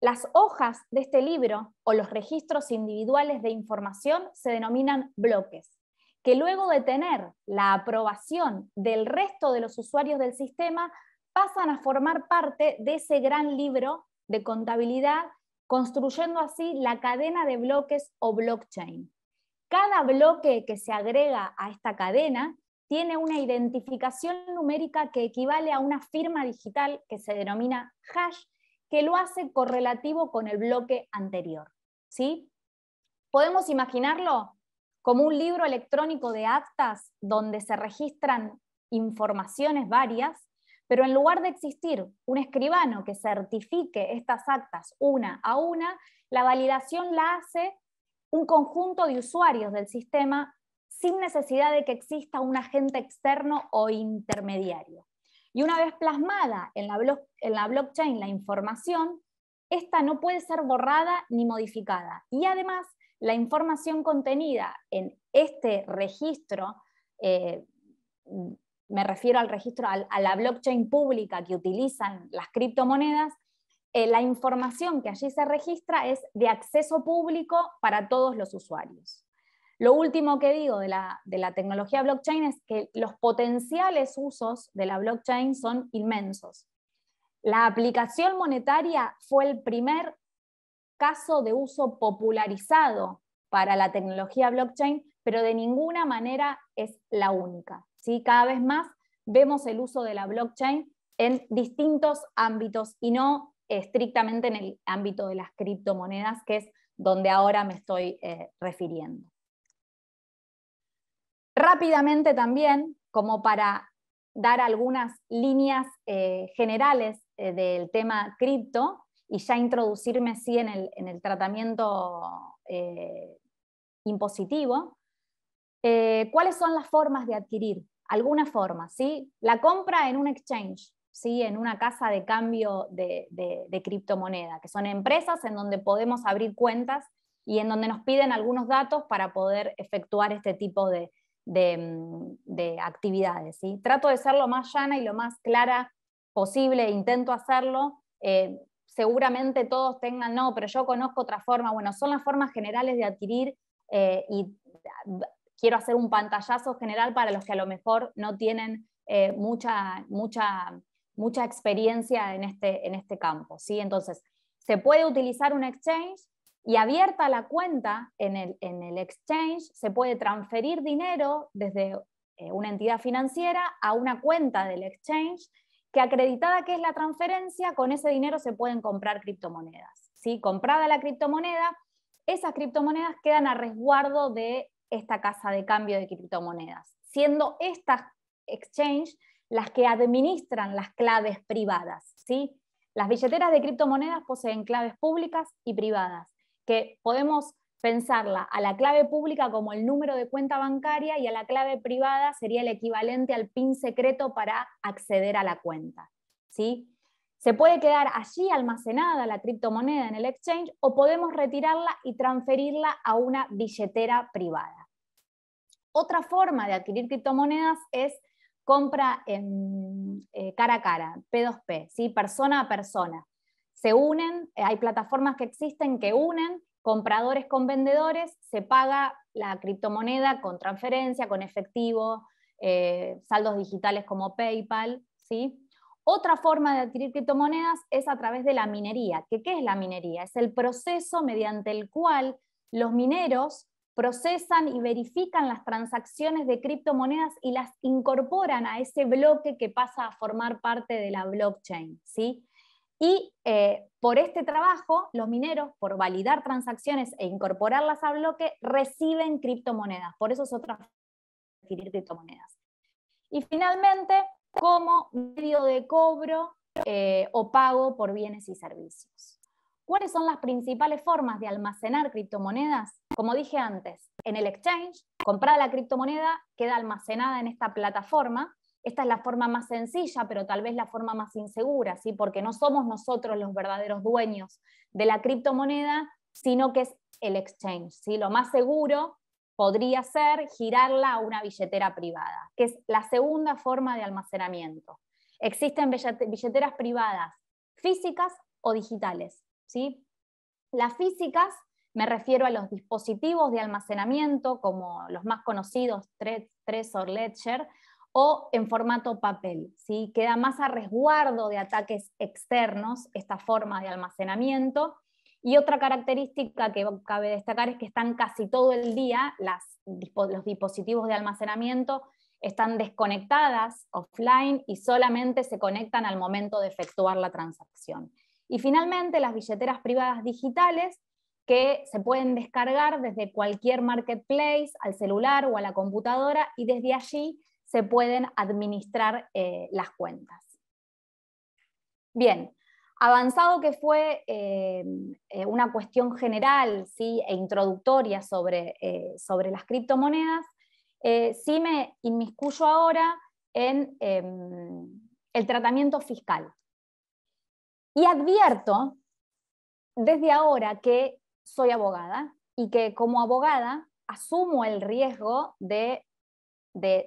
las hojas de este libro o los registros individuales de información se denominan bloques, que luego de tener la aprobación del resto de los usuarios del sistema, pasan a formar parte de ese gran libro de contabilidad construyendo así la cadena de bloques o blockchain. Cada bloque que se agrega a esta cadena tiene una identificación numérica que equivale a una firma digital que se denomina hash, que lo hace correlativo con el bloque anterior. ¿sí? Podemos imaginarlo como un libro electrónico de actas donde se registran informaciones varias pero en lugar de existir un escribano que certifique estas actas una a una, la validación la hace un conjunto de usuarios del sistema sin necesidad de que exista un agente externo o intermediario. Y una vez plasmada en la, en la blockchain la información, esta no puede ser borrada ni modificada. Y además, la información contenida en este registro eh, me refiero al registro, a la blockchain pública que utilizan las criptomonedas, eh, la información que allí se registra es de acceso público para todos los usuarios. Lo último que digo de la tecnología blockchain es que los potenciales usos de la blockchain son inmensos. La aplicación monetaria fue el primer caso de uso popularizado para la tecnología blockchain, pero de ninguna manera es la única. Cada vez más vemos el uso de la blockchain en distintos ámbitos y no estrictamente en el ámbito de las criptomonedas, que es donde ahora me estoy eh, refiriendo. Rápidamente también, como para dar algunas líneas eh, generales eh, del tema cripto y ya introducirme sí en el, en el tratamiento impositivo, ¿cuáles son las formas de adquirir alguna forma, ¿sí? La compra en un exchange, ¿sí? En una casa de cambio de, de, criptomoneda, que son empresas en donde podemos abrir cuentas y en donde nos piden algunos datos para poder efectuar este tipo de, mm, actividades. ¿sí? Trato de ser lo más llana y lo más clara posible, intento hacerlo. Eh, seguramente todos tengan, no, pero yo conozco otra forma. Bueno, son las formas generales de adquirir eh, y quiero hacer un pantallazo general para los que a lo mejor no tienen eh, mucha, mucha, mucha experiencia en este, en este campo. ¿sí? Entonces, se puede utilizar un exchange y abierta la cuenta en el, en el exchange, se puede transferir dinero desde eh, una entidad financiera a una cuenta del exchange que acreditada que es la transferencia, con ese dinero se pueden comprar criptomonedas. ¿sí? Comprada la criptomoneda, esas criptomonedas quedan a resguardo de esta casa de cambio de criptomonedas, siendo estas exchange las que administran las claves privadas. ¿sí? Las billeteras de criptomonedas poseen claves públicas y privadas, que podemos pensarla a la clave pública como el número de cuenta bancaria y a la clave privada sería el equivalente al PIN secreto para acceder a la cuenta. ¿sí? Se puede quedar allí almacenada la criptomoneda en el exchange o podemos retirarla y transferirla a una billetera privada. Otra forma de adquirir criptomonedas es compra en, eh, cara a cara, P2P, ¿sí? persona a persona. Se unen, eh, hay plataformas que existen que unen compradores con vendedores, se paga la criptomoneda con transferencia, con efectivo, eh, saldos digitales como PayPal. ¿sí? Otra forma de adquirir criptomonedas es a través de la minería. ¿Qué, ¿Qué es la minería? Es el proceso mediante el cual los mineros procesan y verifican las transacciones de criptomonedas y las incorporan a ese bloque que pasa a formar parte de la blockchain. ¿sí? Y eh, por este trabajo, los mineros, por validar transacciones e incorporarlas al bloque, reciben criptomonedas. Por eso es otra forma de adquirir criptomonedas. Y finalmente, como medio de cobro eh, o pago por bienes y servicios. ¿Cuáles son las principales formas de almacenar criptomonedas? Como dije antes, en el exchange, comprar la criptomoneda queda almacenada en esta plataforma. Esta es la forma más sencilla, pero tal vez la forma más insegura, ¿sí? porque no somos nosotros los verdaderos dueños de la criptomoneda, sino que es el exchange. ¿sí? Lo más seguro podría ser girarla a una billetera privada, que es la segunda forma de almacenamiento. Existen billeteras privadas físicas o digitales. ¿sí? Las físicas, me refiero a los dispositivos de almacenamiento, como los más conocidos, Tresor, Ledger, o en formato papel. ¿sí? Queda más a resguardo de ataques externos esta forma de almacenamiento. Y otra característica que cabe destacar es que están casi todo el día, los dispositivos de almacenamiento están desconectadas offline y solamente se conectan al momento de efectuar la transacción. Y finalmente, las billeteras privadas digitales que se pueden descargar desde cualquier marketplace, al celular o a la computadora, y desde allí se pueden administrar eh, las cuentas. Bien, avanzado que fue eh, eh, una cuestión general ¿sí? e introductoria sobre las criptomonedas, sí me inmiscuyo ahora en em, el tratamiento fiscal. Y advierto desde ahora que soy abogada y que como abogada asumo el riesgo de,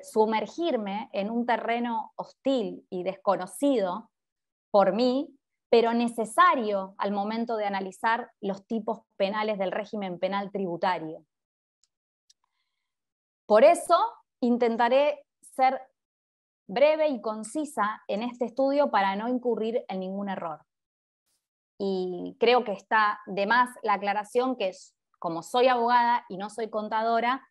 sumergirme en un terreno hostil y desconocido por mí, pero necesario al momento de analizar los tipos penales del régimen penal tributario. Por eso intentaré ser breve y concisa en este estudio para no incurrir en ningún error y creo que está de más la aclaración que como soy abogada y no soy contadora,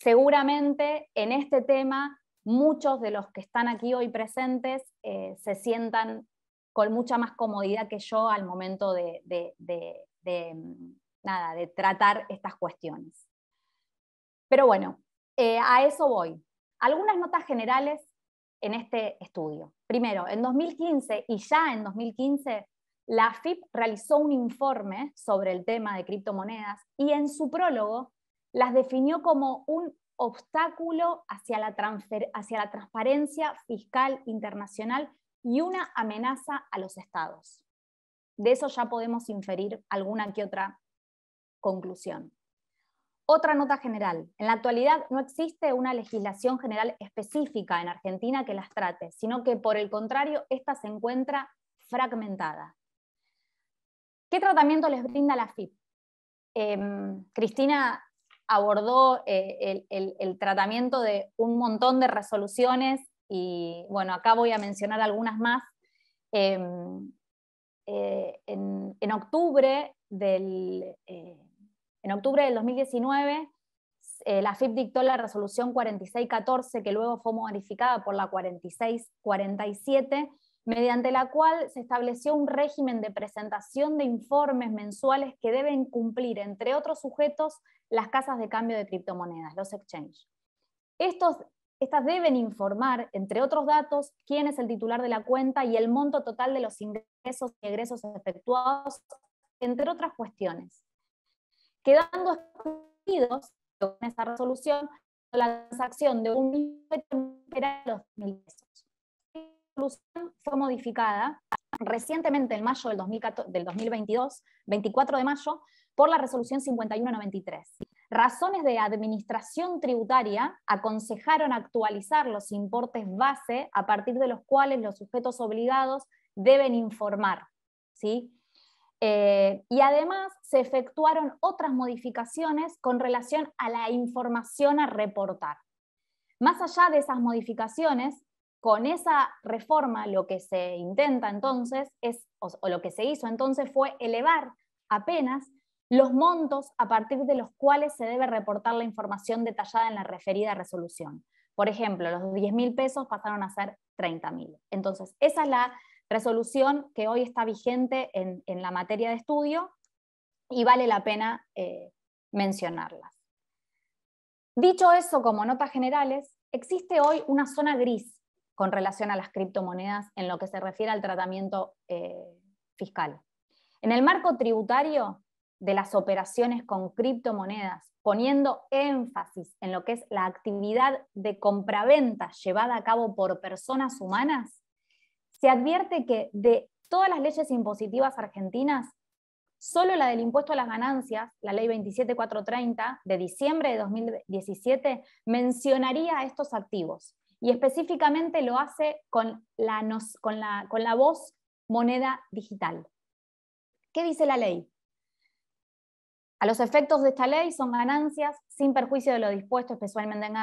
seguramente en este tema muchos de los que están aquí hoy presentes eh, se sientan con mucha más comodidad que yo al momento de, mm, nada, de tratar estas cuestiones. Pero bueno, eh, a eso voy. Algunas notas generales en este estudio. Primero, en 2015 y ya en 2015 la AFIP realizó un informe sobre el tema de criptomonedas y en su prólogo las definió como un obstáculo hacia la, hacia la transparencia fiscal internacional y una amenaza a los estados. De eso ya podemos inferir alguna que otra conclusión. Otra nota general. En la actualidad no existe una legislación general específica en Argentina que las trate, sino que por el contrario, esta se encuentra fragmentada. ¿Qué tratamiento les brinda la FIP? Em, Cristina abordó eh, el, tratamiento de un montón de resoluciones y bueno, acá voy a mencionar algunas más. Em, eh, en, octubre del, eh, en octubre del 2019 la FIP dictó la resolución 4614, que luego fue modificada por la 4647, mediante la cual se estableció un régimen de presentación de informes mensuales que deben cumplir, entre otros sujetos, las casas de cambio de criptomonedas, los exchanges. estas deben informar, entre otros datos, quién es el titular de la cuenta y el monto total de los ingresos y egresos efectuados, entre otras cuestiones. Quedando excluidos con esta resolución la transacción de un de los fue modificada recientemente, en mayo del, 2022, 24 de mayo, por la resolución 5193. Razones de administración tributaria aconsejaron actualizar los importes base a partir de los cuales los sujetos obligados deben informar. ¿sí? Eh, y además se efectuaron otras modificaciones con relación a la información a reportar. Más allá de esas modificaciones, con esa reforma lo que se intenta entonces es, o, lo que se hizo entonces fue elevar apenas los montos a partir de los cuales se debe reportar la información detallada en la referida resolución. Por ejemplo, los 10.000 mil pesos pasaron a ser 30.000. Entonces, esa es la resolución que hoy está vigente en, la materia de estudio y vale la pena eh, mencionarla. Dicho eso, como notas generales, existe hoy una zona gris con relación a las criptomonedas en lo que se refiere al tratamiento eh, fiscal. En el marco tributario de las operaciones con criptomonedas, poniendo énfasis en lo que es la actividad de compraventa llevada a cabo por personas humanas, se advierte que de todas las leyes impositivas argentinas, solo la del impuesto a las ganancias, la ley 27430 de diciembre de 2017, mencionaría estos activos, y específicamente lo hace con la, voz moneda digital. ¿Qué dice la ley? A los efectos de esta ley son ganancias sin perjuicio de lo dispuesto especialmente en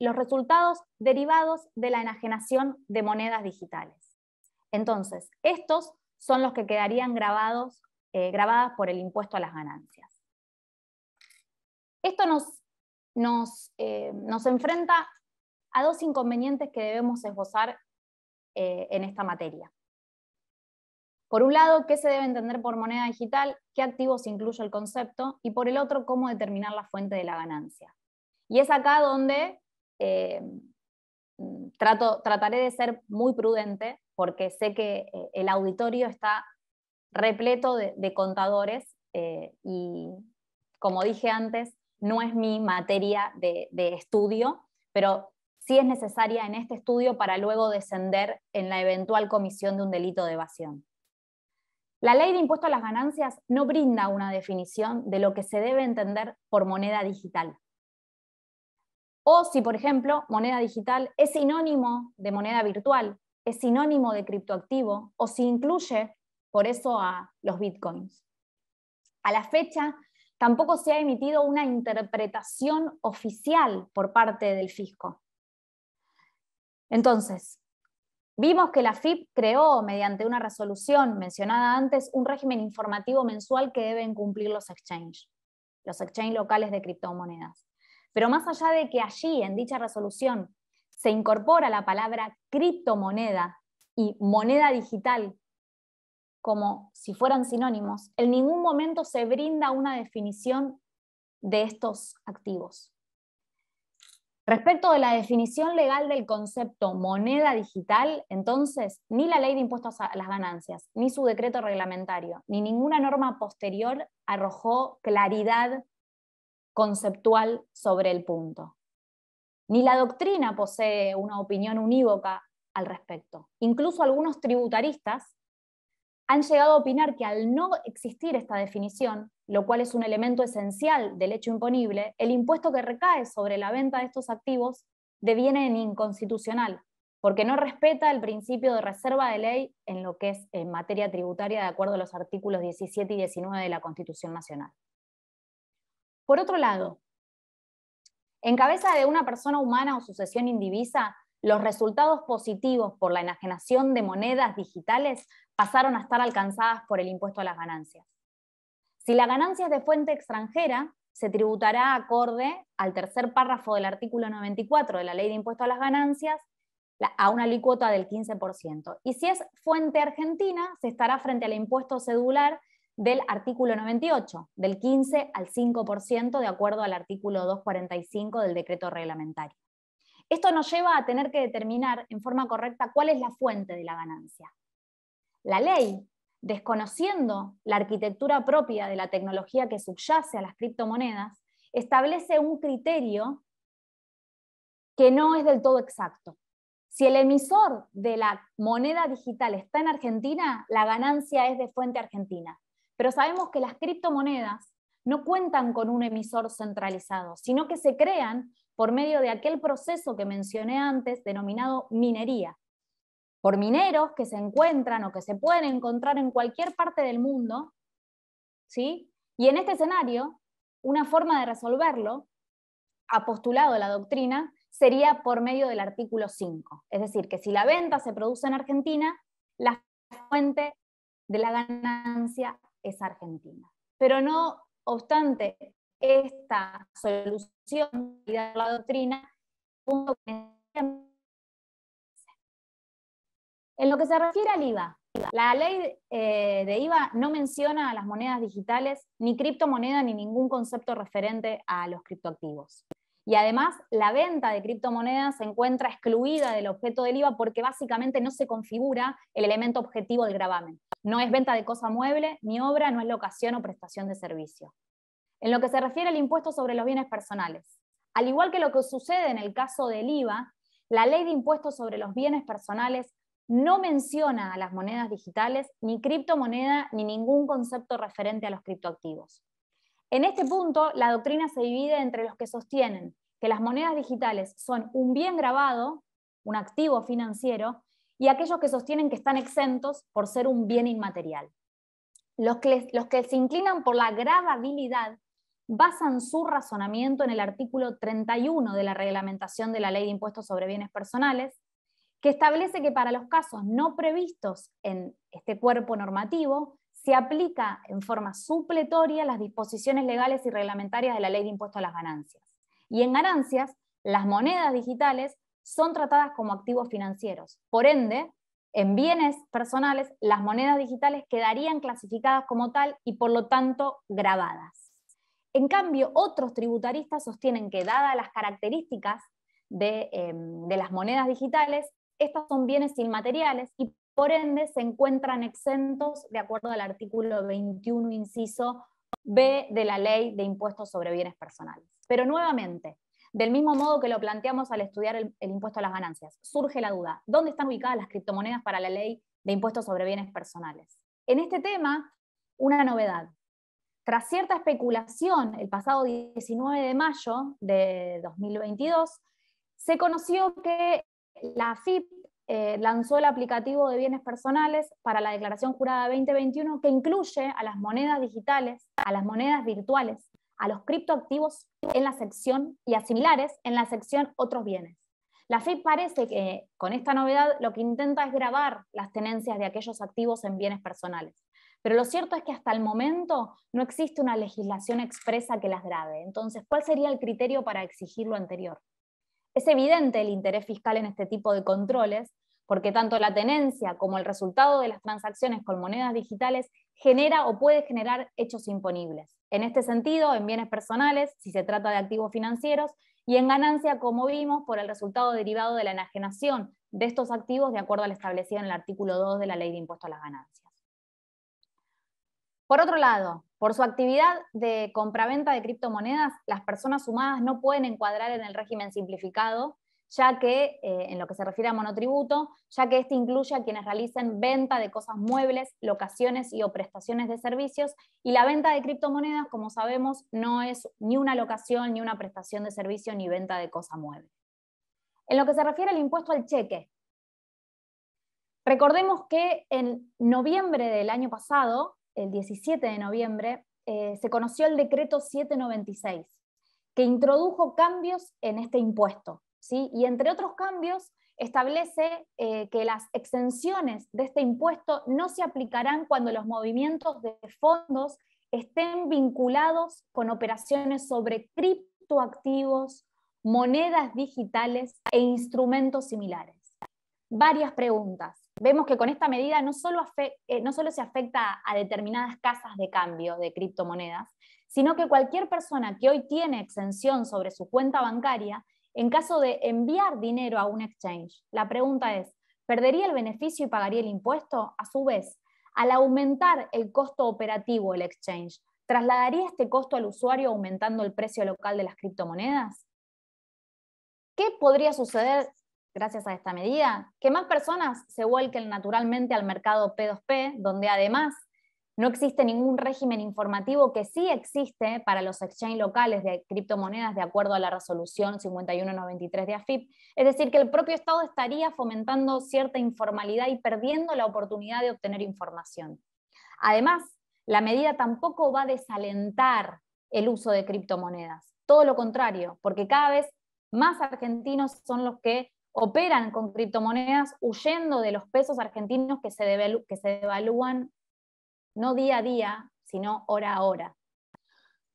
los resultados derivados de la enajenación de monedas digitales. Entonces, estos son los que quedarían grabados, eh, por el impuesto a las ganancias. Esto nos, nos eh, enfrenta dos inconvenientes que debemos esbozar eh, en esta materia. Por un lado, qué se debe entender por moneda digital, qué activos incluye el concepto, y por el otro, cómo determinar la fuente de la ganancia. Y es acá donde eh, trato, trataré de ser muy prudente, porque sé que eh, el auditorio está repleto de, contadores y, como dije antes, no es mi materia de, de estudio, pero si es necesaria en este estudio para luego descender en la eventual comisión de un delito de evasión. La ley de impuesto a las ganancias no brinda una definición de lo que se debe entender por moneda digital. O si, por ejemplo, moneda digital es sinónimo de moneda virtual, es sinónimo de criptoactivo, o si incluye por eso a los bitcoins. A la fecha, tampoco se ha emitido una interpretación oficial por parte del fisco. Entonces, vimos que la FIP creó, mediante una resolución mencionada antes, un régimen informativo mensual que deben cumplir los exchanges, los exchange locales de criptomonedas. Pero más allá de que allí, en dicha resolución, se incorpora la palabra criptomoneda y moneda digital como si fueran sinónimos, en ningún momento se brinda una definición de estos activos. Respecto de la definición legal del concepto moneda digital, entonces, ni la ley de impuestos a las ganancias, ni su decreto reglamentario, ni ninguna norma posterior arrojó claridad conceptual sobre el punto. Ni la doctrina posee una opinión unívoca al respecto. Incluso algunos tributaristas han llegado a opinar que al no existir esta definición, lo cual es un elemento esencial del hecho imponible, el impuesto que recae sobre la venta de estos activos deviene inconstitucional, porque no respeta el principio de reserva de ley en lo que es en materia tributaria de acuerdo a los artículos 17 y 19 de la Constitución Nacional. Por otro lado, en cabeza de una persona humana o sucesión indivisa, los resultados positivos por la enajenación de monedas digitales pasaron a estar alcanzadas por el impuesto a las ganancias. Si la ganancia es de fuente extranjera, se tributará acorde al tercer párrafo del artículo 94 de la Ley de Impuesto a las Ganancias a una alícuota del 15%. Y si es fuente argentina, se estará frente al impuesto cedular del artículo 98, del 15 al 5%, de acuerdo al artículo 245 del decreto reglamentario. Esto nos lleva a tener que determinar en forma correcta cuál es la fuente de la ganancia. La ley desconociendo la arquitectura propia de la tecnología que subyace a las criptomonedas, establece un criterio que no es del todo exacto. Si el emisor de la moneda digital está en Argentina, la ganancia es de fuente argentina. Pero sabemos que las criptomonedas no cuentan con un emisor centralizado, sino que se crean por medio de aquel proceso que mencioné antes denominado minería, por mineros que se encuentran o que se pueden encontrar en cualquier parte del mundo, ¿sí? Y en este escenario, una forma de resolverlo, ha postulado la doctrina, sería por medio del artículo 5. Es decir, que si la venta se produce en Argentina, la fuente de la ganancia es Argentina. Pero no obstante esta solución de la doctrina, en lo que se refiere al IVA, la ley eh, de IVA no menciona a las monedas digitales, ni criptomoneda, ni ningún concepto referente a los criptoactivos. Y además, la venta de criptomonedas se encuentra excluida del objeto del IVA porque básicamente no se configura el elemento objetivo del gravamen. No es venta de cosa mueble, ni obra, no es locación o prestación de servicio. En lo que se refiere al impuesto sobre los bienes personales, al igual que lo que sucede en el caso del IVA, la ley de impuestos sobre los bienes personales no menciona a las monedas digitales, ni criptomoneda, ni ningún concepto referente a los criptoactivos. En este punto, la doctrina se divide entre los que sostienen que las monedas digitales son un bien grabado, un activo financiero, y aquellos que sostienen que están exentos por ser un bien inmaterial. Los que, se inclinan por la gravabilidad basan su razonamiento en el artículo 31 de la reglamentación de la Ley de Impuestos sobre Bienes Personales, que establece que para los casos no previstos en este cuerpo normativo se aplica en forma supletoria las disposiciones legales y reglamentarias de la Ley de Impuesto a las Ganancias. Y en ganancias, las monedas digitales son tratadas como activos financieros. Por ende, en bienes personales, las monedas digitales quedarían clasificadas como tal y por lo tanto grabadas. En cambio, otros tributaristas sostienen que, dadas las características de, em, de, las monedas digitales, estos son bienes inmateriales y por ende se encuentran exentos de acuerdo al artículo 21, inciso B de la ley de impuestos sobre bienes personales. Pero nuevamente, del mismo modo que lo planteamos al estudiar el, impuesto a las ganancias, surge la duda, ¿dónde están ubicadas las criptomonedas para la ley de impuestos sobre bienes personales? En este tema, una novedad. Tras cierta especulación, el pasado 19 de mayo de 2022, se conoció que la AFIP eh, lanzó el aplicativo de bienes personales para la Declaración Jurada 2021 que incluye a las monedas digitales, a las monedas virtuales, a los criptoactivos en la sección y a similares en la sección otros bienes. La FIP parece que con esta novedad lo que intenta es grabar las tenencias de aquellos activos en bienes personales. Pero lo cierto es que hasta el momento no existe una legislación expresa que las grave Entonces, ¿cuál sería el criterio para exigir lo anterior? Es evidente el interés fiscal en este tipo de controles, porque tanto la tenencia como el resultado de las transacciones con monedas digitales genera o puede generar hechos imponibles. En este sentido, en bienes personales, si se trata de activos financieros, y en ganancia, como vimos, por el resultado derivado de la enajenación de estos activos de acuerdo al establecido en el artículo 2 de la Ley de Impuesto a las Ganancias. Por otro lado, por su actividad de compraventa de criptomonedas, las personas sumadas no pueden encuadrar en el régimen simplificado, ya que, eh, en lo que se refiere a monotributo, ya que este incluye a quienes realicen venta de cosas muebles, locaciones y o prestaciones de servicios, y la venta de criptomonedas, como sabemos, no es ni una locación, ni una prestación de servicio, ni venta de cosa mueble. En lo que se refiere al impuesto al cheque, recordemos que en noviembre del año pasado, el 17 de noviembre, eh, se conoció el decreto 796, que introdujo cambios en este impuesto. ¿sí? Y entre otros cambios, establece eh, que las exenciones de este impuesto no se aplicarán cuando los movimientos de fondos estén vinculados con operaciones sobre criptoactivos, monedas digitales e instrumentos similares. Varias preguntas vemos que con esta medida no solo, eh, no se afecta a determinadas casas de cambio de criptomonedas, sino que cualquier persona que hoy tiene exención sobre su cuenta bancaria, en caso de enviar dinero a un exchange, la pregunta es, ¿perdería el beneficio y pagaría el impuesto? A su vez, al aumentar el costo operativo del exchange, ¿trasladaría este costo al usuario aumentando el precio local de las criptomonedas? ¿Qué podría suceder gracias a esta medida, que más personas se vuelquen naturalmente al mercado P2P, donde además no existe ningún régimen informativo que sí existe para los exchange locales de criptomonedas de acuerdo a la resolución 5193 de AFIP. Es decir, que el propio Estado estaría fomentando cierta informalidad y perdiendo la oportunidad de obtener información. Además, la medida tampoco va a desalentar el uso de criptomonedas. Todo lo contrario, porque cada vez más argentinos son los que operan con criptomonedas huyendo de los pesos argentinos que se, que se devalúan no día a día, sino hora a hora.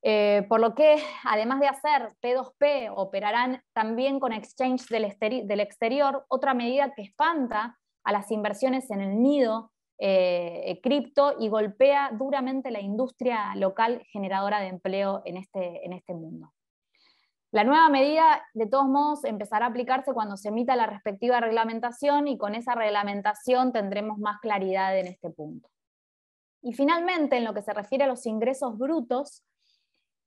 Eh, por lo que, además de hacer P2P, operarán también con exchange del, exterior, otra medida que espanta a las inversiones en el nido eh, eh, cripto y golpea duramente la industria local generadora de empleo en este, en este mundo. La nueva medida, de todos modos, empezará a aplicarse cuando se emita la respectiva reglamentación y con esa reglamentación tendremos más claridad en este punto. Y finalmente, en lo que se refiere a los ingresos brutos,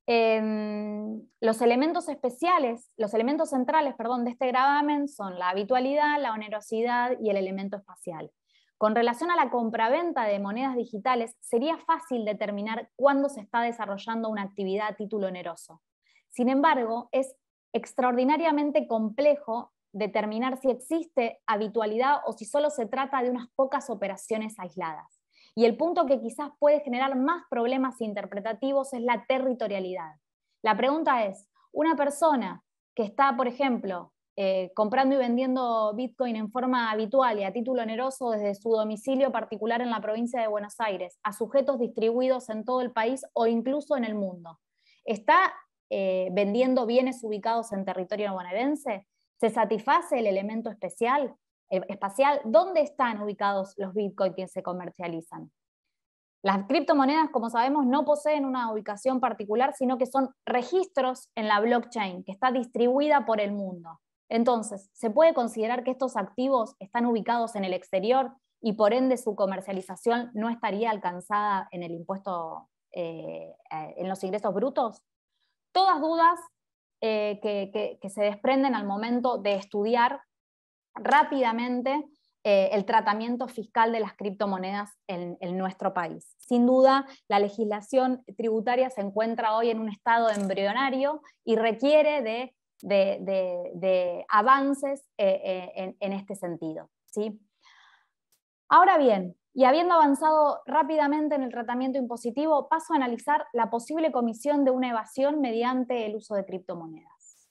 em, los elementos especiales, los elementos centrales, perdón, de este gravamen son la habitualidad, la onerosidad y el elemento espacial. Con relación a la compraventa de monedas digitales, sería fácil determinar cuándo se está desarrollando una actividad a título oneroso. Sin embargo, es extraordinariamente complejo determinar si existe habitualidad o si solo se trata de unas pocas operaciones aisladas. Y el punto que quizás puede generar más problemas interpretativos es la territorialidad. La pregunta es, una persona que está, por ejemplo, eh, comprando y vendiendo Bitcoin en forma habitual y a título oneroso desde su domicilio particular en la provincia de Buenos Aires, a sujetos distribuidos en todo el país o incluso en el mundo, ¿está eh, vendiendo bienes ubicados en territorio bonaerense? ¿Se satisface el elemento especial, eh, espacial? ¿Dónde están ubicados los bitcoins que se comercializan? Las criptomonedas, como sabemos, no poseen una ubicación particular, sino que son registros en la blockchain, que está distribuida por el mundo. Entonces, ¿se puede considerar que estos activos están ubicados en el exterior y por ende su comercialización no estaría alcanzada en el impuesto, eh, en los ingresos brutos? todas dudas eh, que, se desprenden al momento de estudiar rápidamente eh, el tratamiento fiscal de las criptomonedas en, nuestro país. Sin duda, la legislación tributaria se encuentra hoy en un estado embrionario y requiere de, avances eh, en, este sentido. Ahora bien, y habiendo avanzado rápidamente en el tratamiento impositivo, paso a analizar la posible comisión de una evasión mediante el uso de criptomonedas.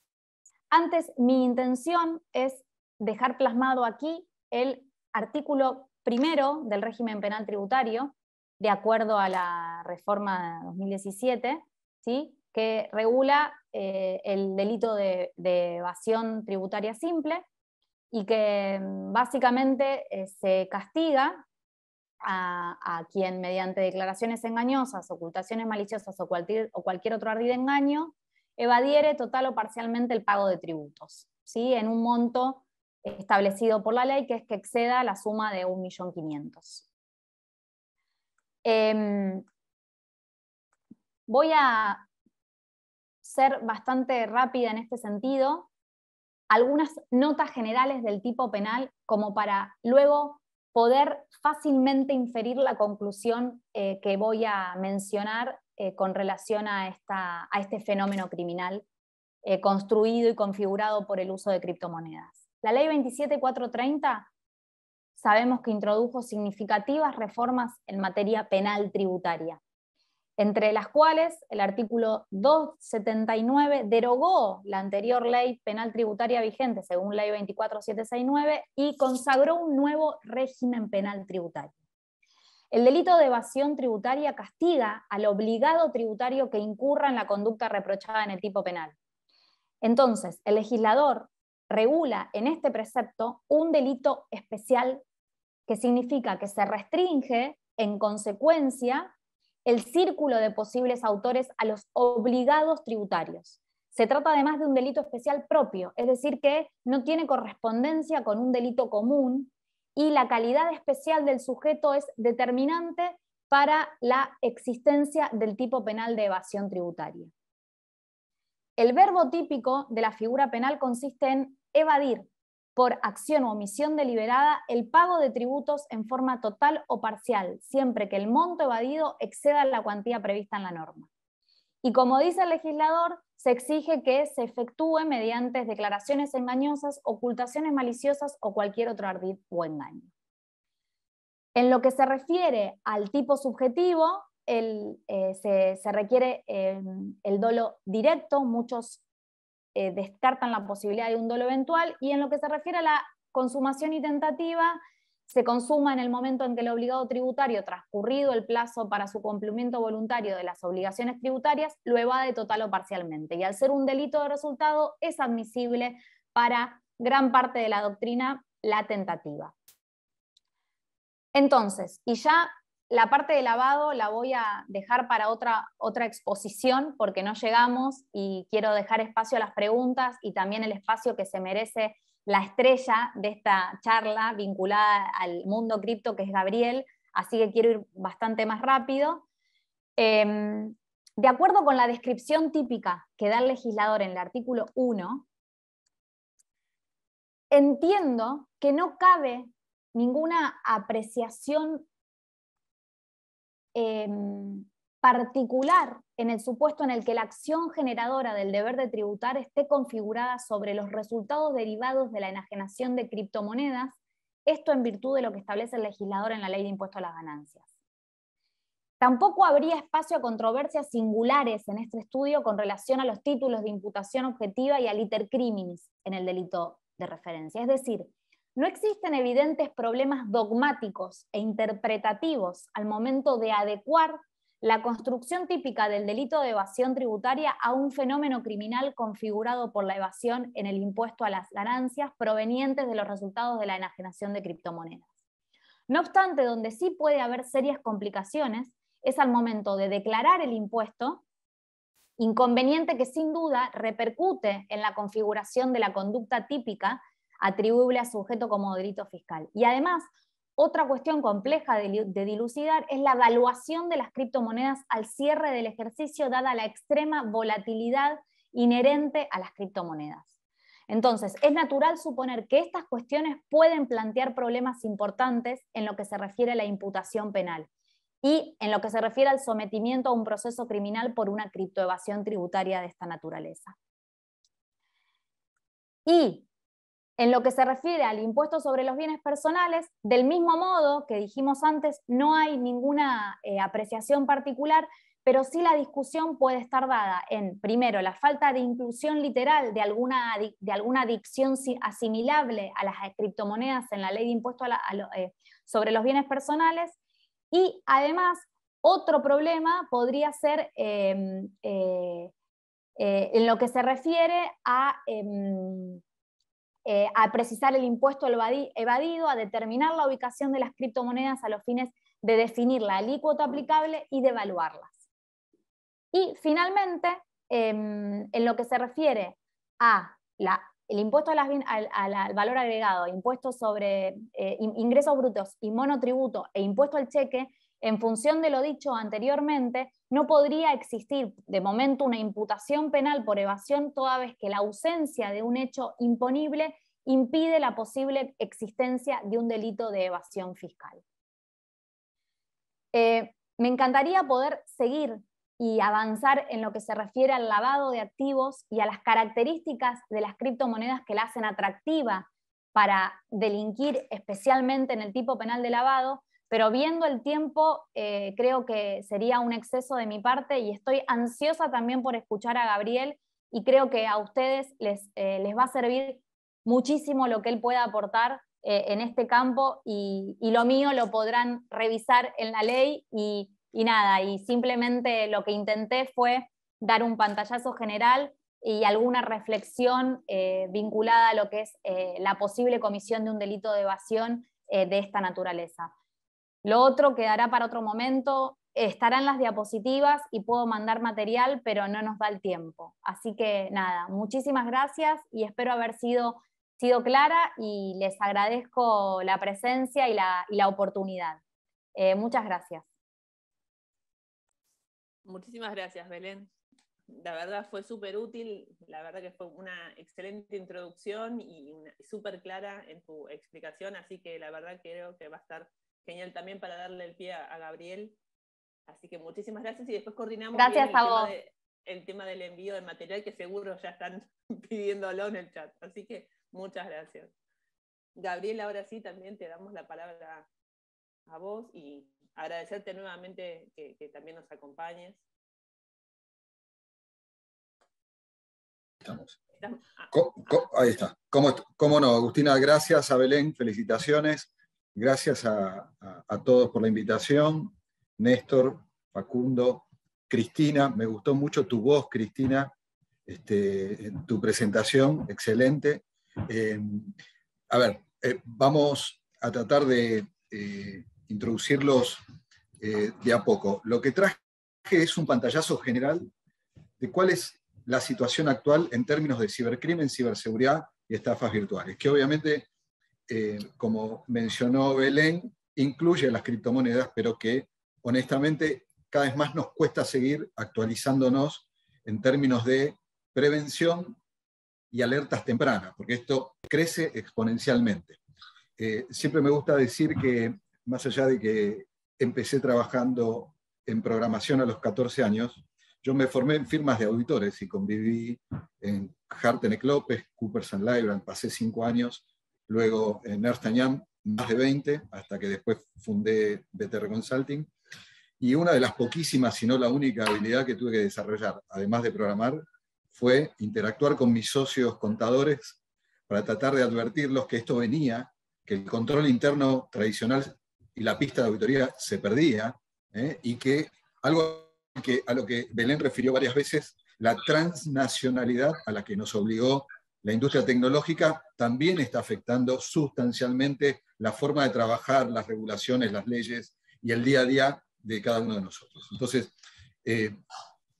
Antes, mi intención es dejar plasmado aquí el artículo primero del régimen penal tributario, de acuerdo a la reforma 2017, ¿sí? que regula eh, el delito de, evasión tributaria simple y que mm, básicamente eh, se castiga a, quien mediante declaraciones engañosas, ocultaciones maliciosas o cualquier, otro ardid engaño evadiere total o parcialmente el pago de tributos, ¿sí? en un monto establecido por la ley que es que exceda la suma de 1.500.000. Em, voy a ser bastante rápida en este sentido. Algunas notas generales del tipo penal como para luego poder fácilmente inferir la conclusión eh, que voy a mencionar eh, con relación a, este fenómeno criminal eh, construido y configurado por el uso de criptomonedas. La ley 27430 sabemos que introdujo significativas reformas en materia penal tributaria entre las cuales el artículo 279 derogó la anterior ley penal tributaria vigente, según ley 24769, y consagró un nuevo régimen penal tributario. El delito de evasión tributaria castiga al obligado tributario que incurra en la conducta reprochada en el tipo penal. Entonces, el legislador regula en este precepto un delito especial que significa que se restringe en consecuencia el círculo de posibles autores a los obligados tributarios. Se trata además de un delito especial propio, es decir, que no tiene correspondencia con un delito común y la calidad especial del sujeto es determinante para la existencia del tipo penal de evasión tributaria. El verbo típico de la figura penal consiste en evadir, por acción o omisión deliberada el pago de tributos en forma total o parcial, siempre que el monto evadido exceda la cuantía prevista en la norma. Y como dice el legislador, se exige que se efectúe mediante declaraciones engañosas, ocultaciones maliciosas o cualquier otro ardid o engaño. En lo que se refiere al tipo subjetivo, eh, se, requiere eh, el dolo directo. Muchos eh, descartan la posibilidad de un dolo eventual y en lo que se refiere a la consumación y tentativa, se consuma en el momento en que el obligado tributario, transcurrido el plazo para su cumplimiento voluntario de las obligaciones tributarias, lo evade total o parcialmente. Y al ser un delito de resultado, es admisible para gran parte de la doctrina la tentativa. Entonces, y ya la parte de lavado la voy a dejar para otra, otra exposición porque no llegamos y quiero dejar espacio a las preguntas y también el espacio que se merece la estrella de esta charla vinculada al mundo cripto, que es Gabriel, así que quiero ir bastante más rápido. Em, de acuerdo con la descripción típica que da el legislador en el artículo 1, entiendo que no cabe ninguna apreciación Em, particular en el supuesto en el que la acción generadora del deber de tributar esté configurada sobre los resultados derivados de la enajenación de criptomonedas, esto en virtud de lo que establece el legislador en la ley de impuesto a las ganancias. Tampoco habría espacio a controversias singulares en este estudio con relación a los títulos de imputación objetiva y al iter criminis en el delito de referencia. Es decir, no existen evidentes problemas dogmáticos e interpretativos al momento de adecuar la construcción típica del delito de evasión tributaria a un fenómeno criminal configurado por la evasión en el impuesto a las ganancias provenientes de los resultados de la enajenación de criptomonedas. No obstante, donde sí puede haber serias complicaciones es al momento de declarar el impuesto, inconveniente que sin duda repercute en la configuración de la conducta típica atribuible a sujeto como delito fiscal. Y además, otra cuestión compleja de, de, dilucidar es la valuación de las criptomonedas al cierre del ejercicio, dada la extrema volatilidad inherente a las criptomonedas. Entonces, es natural suponer que estas cuestiones pueden plantear problemas importantes en lo que se refiere a la imputación penal y en lo que se refiere al sometimiento a un proceso criminal por una criptoevasión tributaria de esta naturaleza. Y en lo que se refiere al impuesto sobre los bienes personales, del mismo modo que dijimos antes, no hay ninguna eh, apreciación particular, pero sí la discusión puede estar dada en, primero, la falta de inclusión literal de alguna, de alguna dicción asimilable a las criptomonedas en la ley de impuesto eh, sobre los bienes personales, y además, otro problema podría ser em, eh, en lo que se refiere a... Em, eh, a precisar el impuesto evadido, a determinar la ubicación de las criptomonedas a los fines de definir la alícuota aplicable y de evaluarlas. Y finalmente, em, en lo que se refiere a la, el impuesto al, valor agregado, impuesto sobre eh, ingresos brutos y monotributo e impuesto al cheque, en función de lo dicho anteriormente, no podría existir de momento una imputación penal por evasión toda vez que la ausencia de un hecho imponible impide la posible existencia de un delito de evasión fiscal. Eh, me encantaría poder seguir y avanzar en lo que se refiere al lavado de activos y a las características de las criptomonedas que la hacen atractiva para delinquir especialmente en el tipo penal de lavado, pero viendo el tiempo eh, creo que sería un exceso de mi parte y estoy ansiosa también por escuchar a Gabriel y creo que a ustedes les, eh, va a servir muchísimo lo que él pueda aportar eh, en este campo y, lo mío lo podrán revisar en la ley y, nada, y simplemente lo que intenté fue dar un pantallazo general y alguna reflexión vinculada a lo que es la posible comisión de un delito de evasión de esta naturaleza. Lo otro quedará para otro momento, estarán las diapositivas y puedo mandar material, pero no nos da el tiempo. Así que nada, muchísimas gracias y espero haber sido, sido clara y les agradezco la presencia y la, oportunidad. Eh, muchas gracias. Muchísimas gracias, Belén. La verdad fue súper útil, la verdad que fue una excelente introducción y súper clara en tu explicación, así que la verdad creo que va a estar genial también para darle el pie a, Gabriel. Así que muchísimas gracias y después coordinamos gracias el, tema del envío del material que seguro ya están pidiéndolo en el chat. Así que muchas gracias. Gabriel, ahora sí también te damos la palabra a vos y agradecerte nuevamente que, también nos acompañes. Estamos. ahí está. ¿Cómo, ¿Cómo no? Agustina, gracias. A Belén, felicitaciones. Gracias a, todos por la invitación. Néstor, Facundo, Cristina, me gustó mucho tu voz, Cristina, este, tu presentación, excelente. Em, a ver, eh, vamos a tratar de eh, introducirlos eh, de a poco. Lo que traje es un pantallazo general de cuál es la situación actual en términos de cibercrimen, ciberseguridad y estafas virtuales, que obviamente eh, como mencionó Belén, incluye las criptomonedas, pero que honestamente cada vez más nos cuesta seguir actualizándonos en términos de prevención y alertas tempranas, porque esto crece exponencialmente. Eh, siempre me gusta decir que, más allá de que empecé trabajando en programación a los 14 años, yo me formé en firmas de auditores y conviví en Hartenek López, Coopers and Lybrand, pasé cinco años luego en Ernst Young más de 20, hasta que después fundé BTR Consulting. Y una de las poquísimas, si no la única habilidad que tuve que desarrollar, además de programar, fue interactuar con mis socios contadores para tratar de advertirlos que esto venía, que el control interno tradicional y la pista de auditoría se perdía, ¿eh? y que algo que, a lo que Belén refirió varias veces, la transnacionalidad a la que nos obligó la industria tecnológica también está afectando sustancialmente la forma de trabajar, las regulaciones, las leyes y el día a día de cada uno de nosotros. Entonces, eh,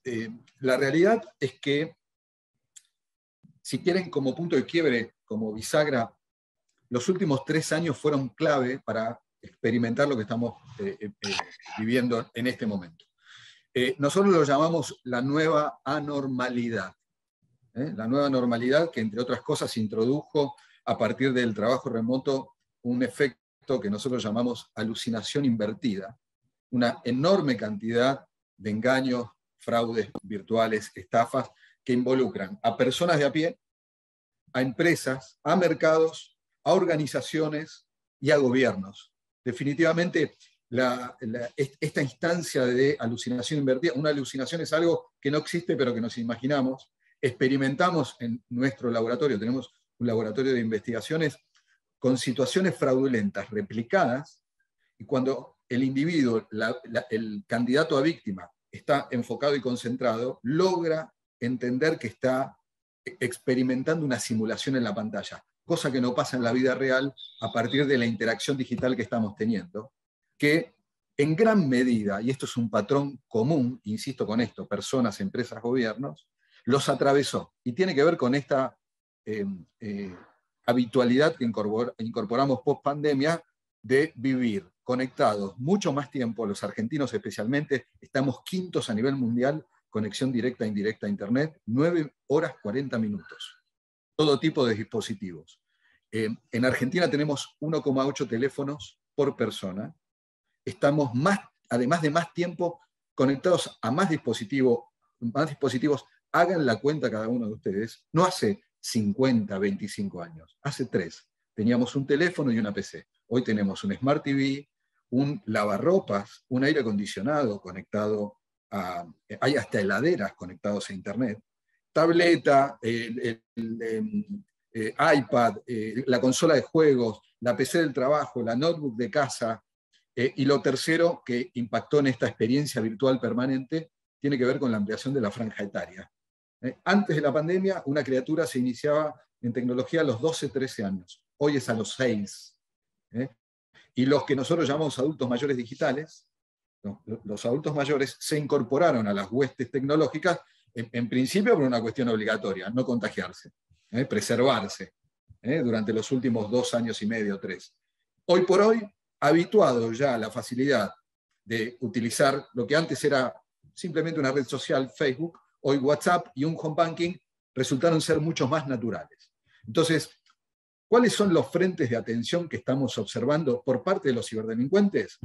eh, la realidad es que, si quieren, como punto de quiebre, como bisagra, los últimos tres años fueron clave para experimentar lo que estamos eh, viviendo en este momento. nosotros lo llamamos la nueva anormalidad. ¿eh? la nueva normalidad que, entre otras cosas, introdujo a partir del trabajo remoto un efecto que nosotros llamamos alucinación invertida, una enorme cantidad de engaños, fraudes virtuales, estafas, que involucran a personas de a pie, a empresas, a mercados, a organizaciones y a gobiernos. Definitivamente, esta instancia de alucinación invertida, una alucinación es algo que no existe pero que nos imaginamos, experimentamos en nuestro laboratorio, tenemos un laboratorio de investigaciones con situaciones fraudulentas replicadas, y cuando el individuo, el candidato a víctima, está enfocado y concentrado, logra entender que está e-, experimentando una simulación en la pantalla, cosa que no pasa en la vida real a partir de la interacción digital que estamos teniendo, que en gran medida, y esto es un patrón común, insisto con esto, personas, empresas, gobiernos, los atravesó. Y tiene que ver con esta em, eh, habitualidad que incorporamos post pandemia de vivir conectados mucho más tiempo, los argentinos especialmente, estamos quintos a nivel mundial, conexión directa e indirecta a Internet, 9 horas 40 minutos, todo tipo de dispositivos. Em, en Argentina tenemos 1,8 teléfonos por persona, estamos más, además de más tiempo, conectados a más dispositivos, más dispositivos hagan la cuenta cada uno de ustedes, no hace 50, 25 años, hace tres, Teníamos un teléfono y una PC. Hoy tenemos un Smart TV, un lavarropas, un aire acondicionado conectado a... Hay hasta heladeras conectados a Internet, tableta, em, eh, iPad, eh, la consola de juegos, la PC del trabajo, la notebook de casa. Eh, y lo tercero que impactó en esta experiencia virtual permanente tiene que ver con la ampliación de la franja etaria. Eh, antes de la pandemia, una criatura se iniciaba en tecnología a los 12, 13 años. Hoy es a los 6. Eh, y los que nosotros llamamos adultos mayores digitales, los adultos mayores se incorporaron a las huestes tecnológicas en, principio por una cuestión obligatoria, no contagiarse, ¿eh? preservarse durante los últimos dos años y medio, o tres. Hoy por hoy, habituados ya a la facilidad de utilizar lo que antes era simplemente una red social, Facebook, hoy WhatsApp y un home banking resultaron ser mucho más naturales. Entonces, ¿cuáles son los frentes de atención que estamos observando por parte de los ciberdelincuentes?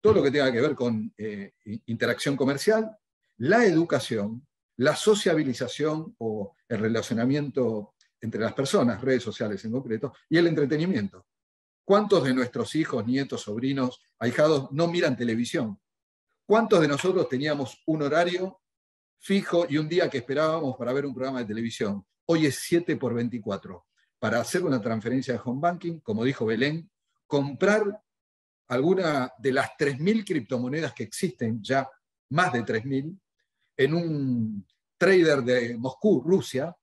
Todo lo que tenga que ver con eh, interacción comercial, la educación, la sociabilización o el relacionamiento entre las personas, redes sociales en concreto, y el entretenimiento. ¿Cuántos de nuestros hijos, nietos, sobrinos, ahijados no miran televisión? ¿Cuántos de nosotros teníamos un horario fijo y un día que esperábamos para ver un programa de televisión. Hoy es 7 por 24. Para hacer una transferencia de home banking, como dijo Belén, comprar alguna de las 3.000 criptomonedas que existen ya, más de 3.000, en un trader de Moscú, Rusia,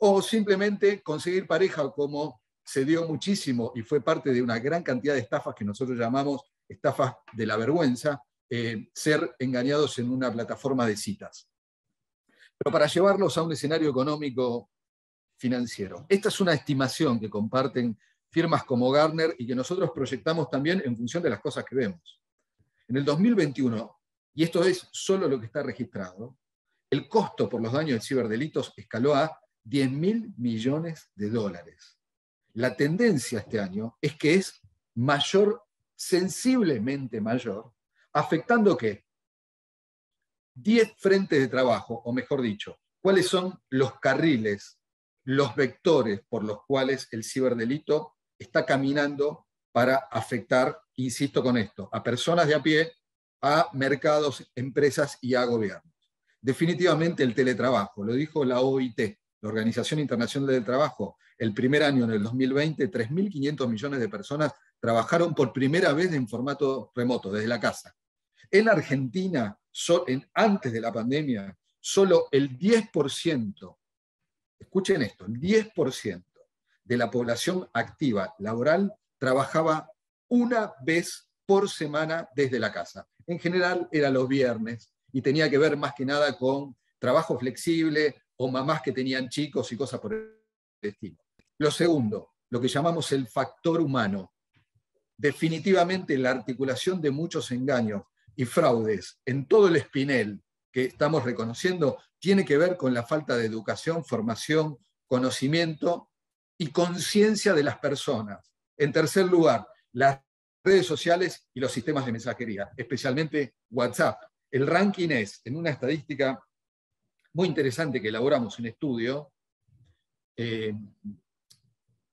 o simplemente conseguir pareja como se dio muchísimo y fue parte de una gran cantidad de estafas que nosotros llamamos estafas de la vergüenza, eh, ser engañados en una plataforma de citas pero para llevarlos a un escenario económico financiero. Esta es una estimación que comparten firmas como Gartner y que nosotros proyectamos también en función de las cosas que vemos. En el 2021, y esto es solo lo que está registrado, el costo por los daños de ciberdelitos escaló a 10 mil millones de dólares. La tendencia este año es que es mayor, sensiblemente mayor, afectando qué? 10 frentes de trabajo, o mejor dicho, cuáles son los carriles, los vectores por los cuales el ciberdelito está caminando para afectar, insisto con esto, a personas de a pie, a mercados, empresas y a gobiernos. Definitivamente el teletrabajo, lo dijo la OIT, la Organización Internacional del Trabajo, el primer año, en el 2020, 3.500 millones de personas trabajaron por primera vez en formato remoto, desde la casa. En Argentina, en, antes de la pandemia, solo el 10%, escuchen esto, el 10% de la población activa laboral trabajaba una vez por semana desde la casa. En general era los viernes y tenía que ver más que nada con trabajo flexible o mamás que tenían chicos y cosas por el estilo. Lo segundo, lo que llamamos el factor humano. Definitivamente la articulación de muchos engaños y fraudes en todo el espinel que estamos reconociendo tiene que ver con la falta de educación, formación, conocimiento y conciencia de las personas. En tercer lugar, las redes sociales y los sistemas de mensajería, especialmente WhatsApp. El ranking es, en una estadística muy interesante que elaboramos, en estudio, eh,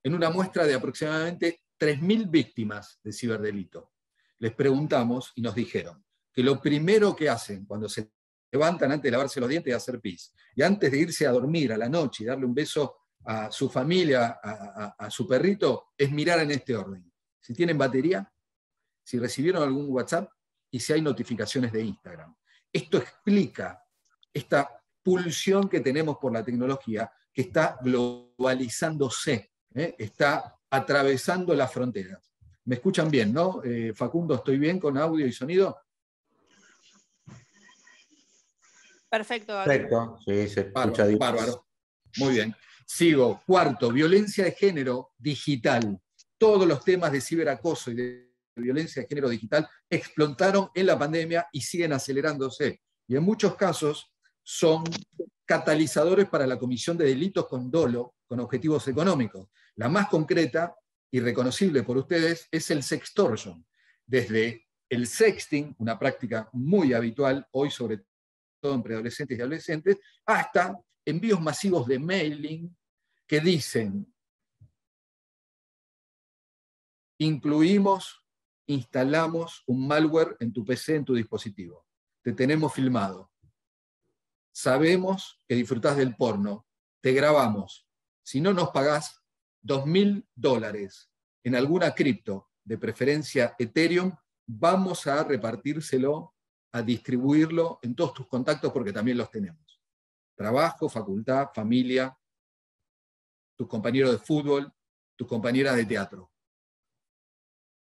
en una muestra de aproximadamente 3.000 víctimas de ciberdelito. Les preguntamos y nos dijeron, que lo primero que hacen cuando se levantan antes de lavarse los dientes y hacer pis. Y antes de irse a dormir a la noche y darle un beso a su familia, a, su perrito, es mirar en este orden. Si tienen batería, si recibieron algún WhatsApp y si hay notificaciones de Instagram. Esto explica esta pulsión que tenemos por la tecnología que está globalizándose, ¿eh? está atravesando las fronteras. ¿Me escuchan bien, no? Eh, Facundo, ¿estoy bien con audio y sonido? Perfecto. sí, se bárbaro, Muy bien. Sigo. Cuarto, violencia de género digital. Todos los temas de ciberacoso y de violencia de género digital explotaron en la pandemia y siguen acelerándose. Y en muchos casos son catalizadores para la comisión de delitos con dolo, con objetivos económicos. La más concreta y reconocible por ustedes es el sextortion. Desde el sexting, una práctica muy habitual hoy, sobre todo en preadolescentes y adolescentes, hasta envíos masivos de mailing que dicen, incluimos, instalamos un malware en tu PC, en tu dispositivo. Te tenemos filmado. Sabemos que disfrutás del porno. Te grabamos. Si no nos pagás dos mil dólares en alguna cripto, de preferencia Ethereum, vamos a repartírselo a distribuirlo en todos tus contactos porque también los tenemos. Trabajo, facultad, familia, tus compañeros de fútbol, tus compañeras de teatro.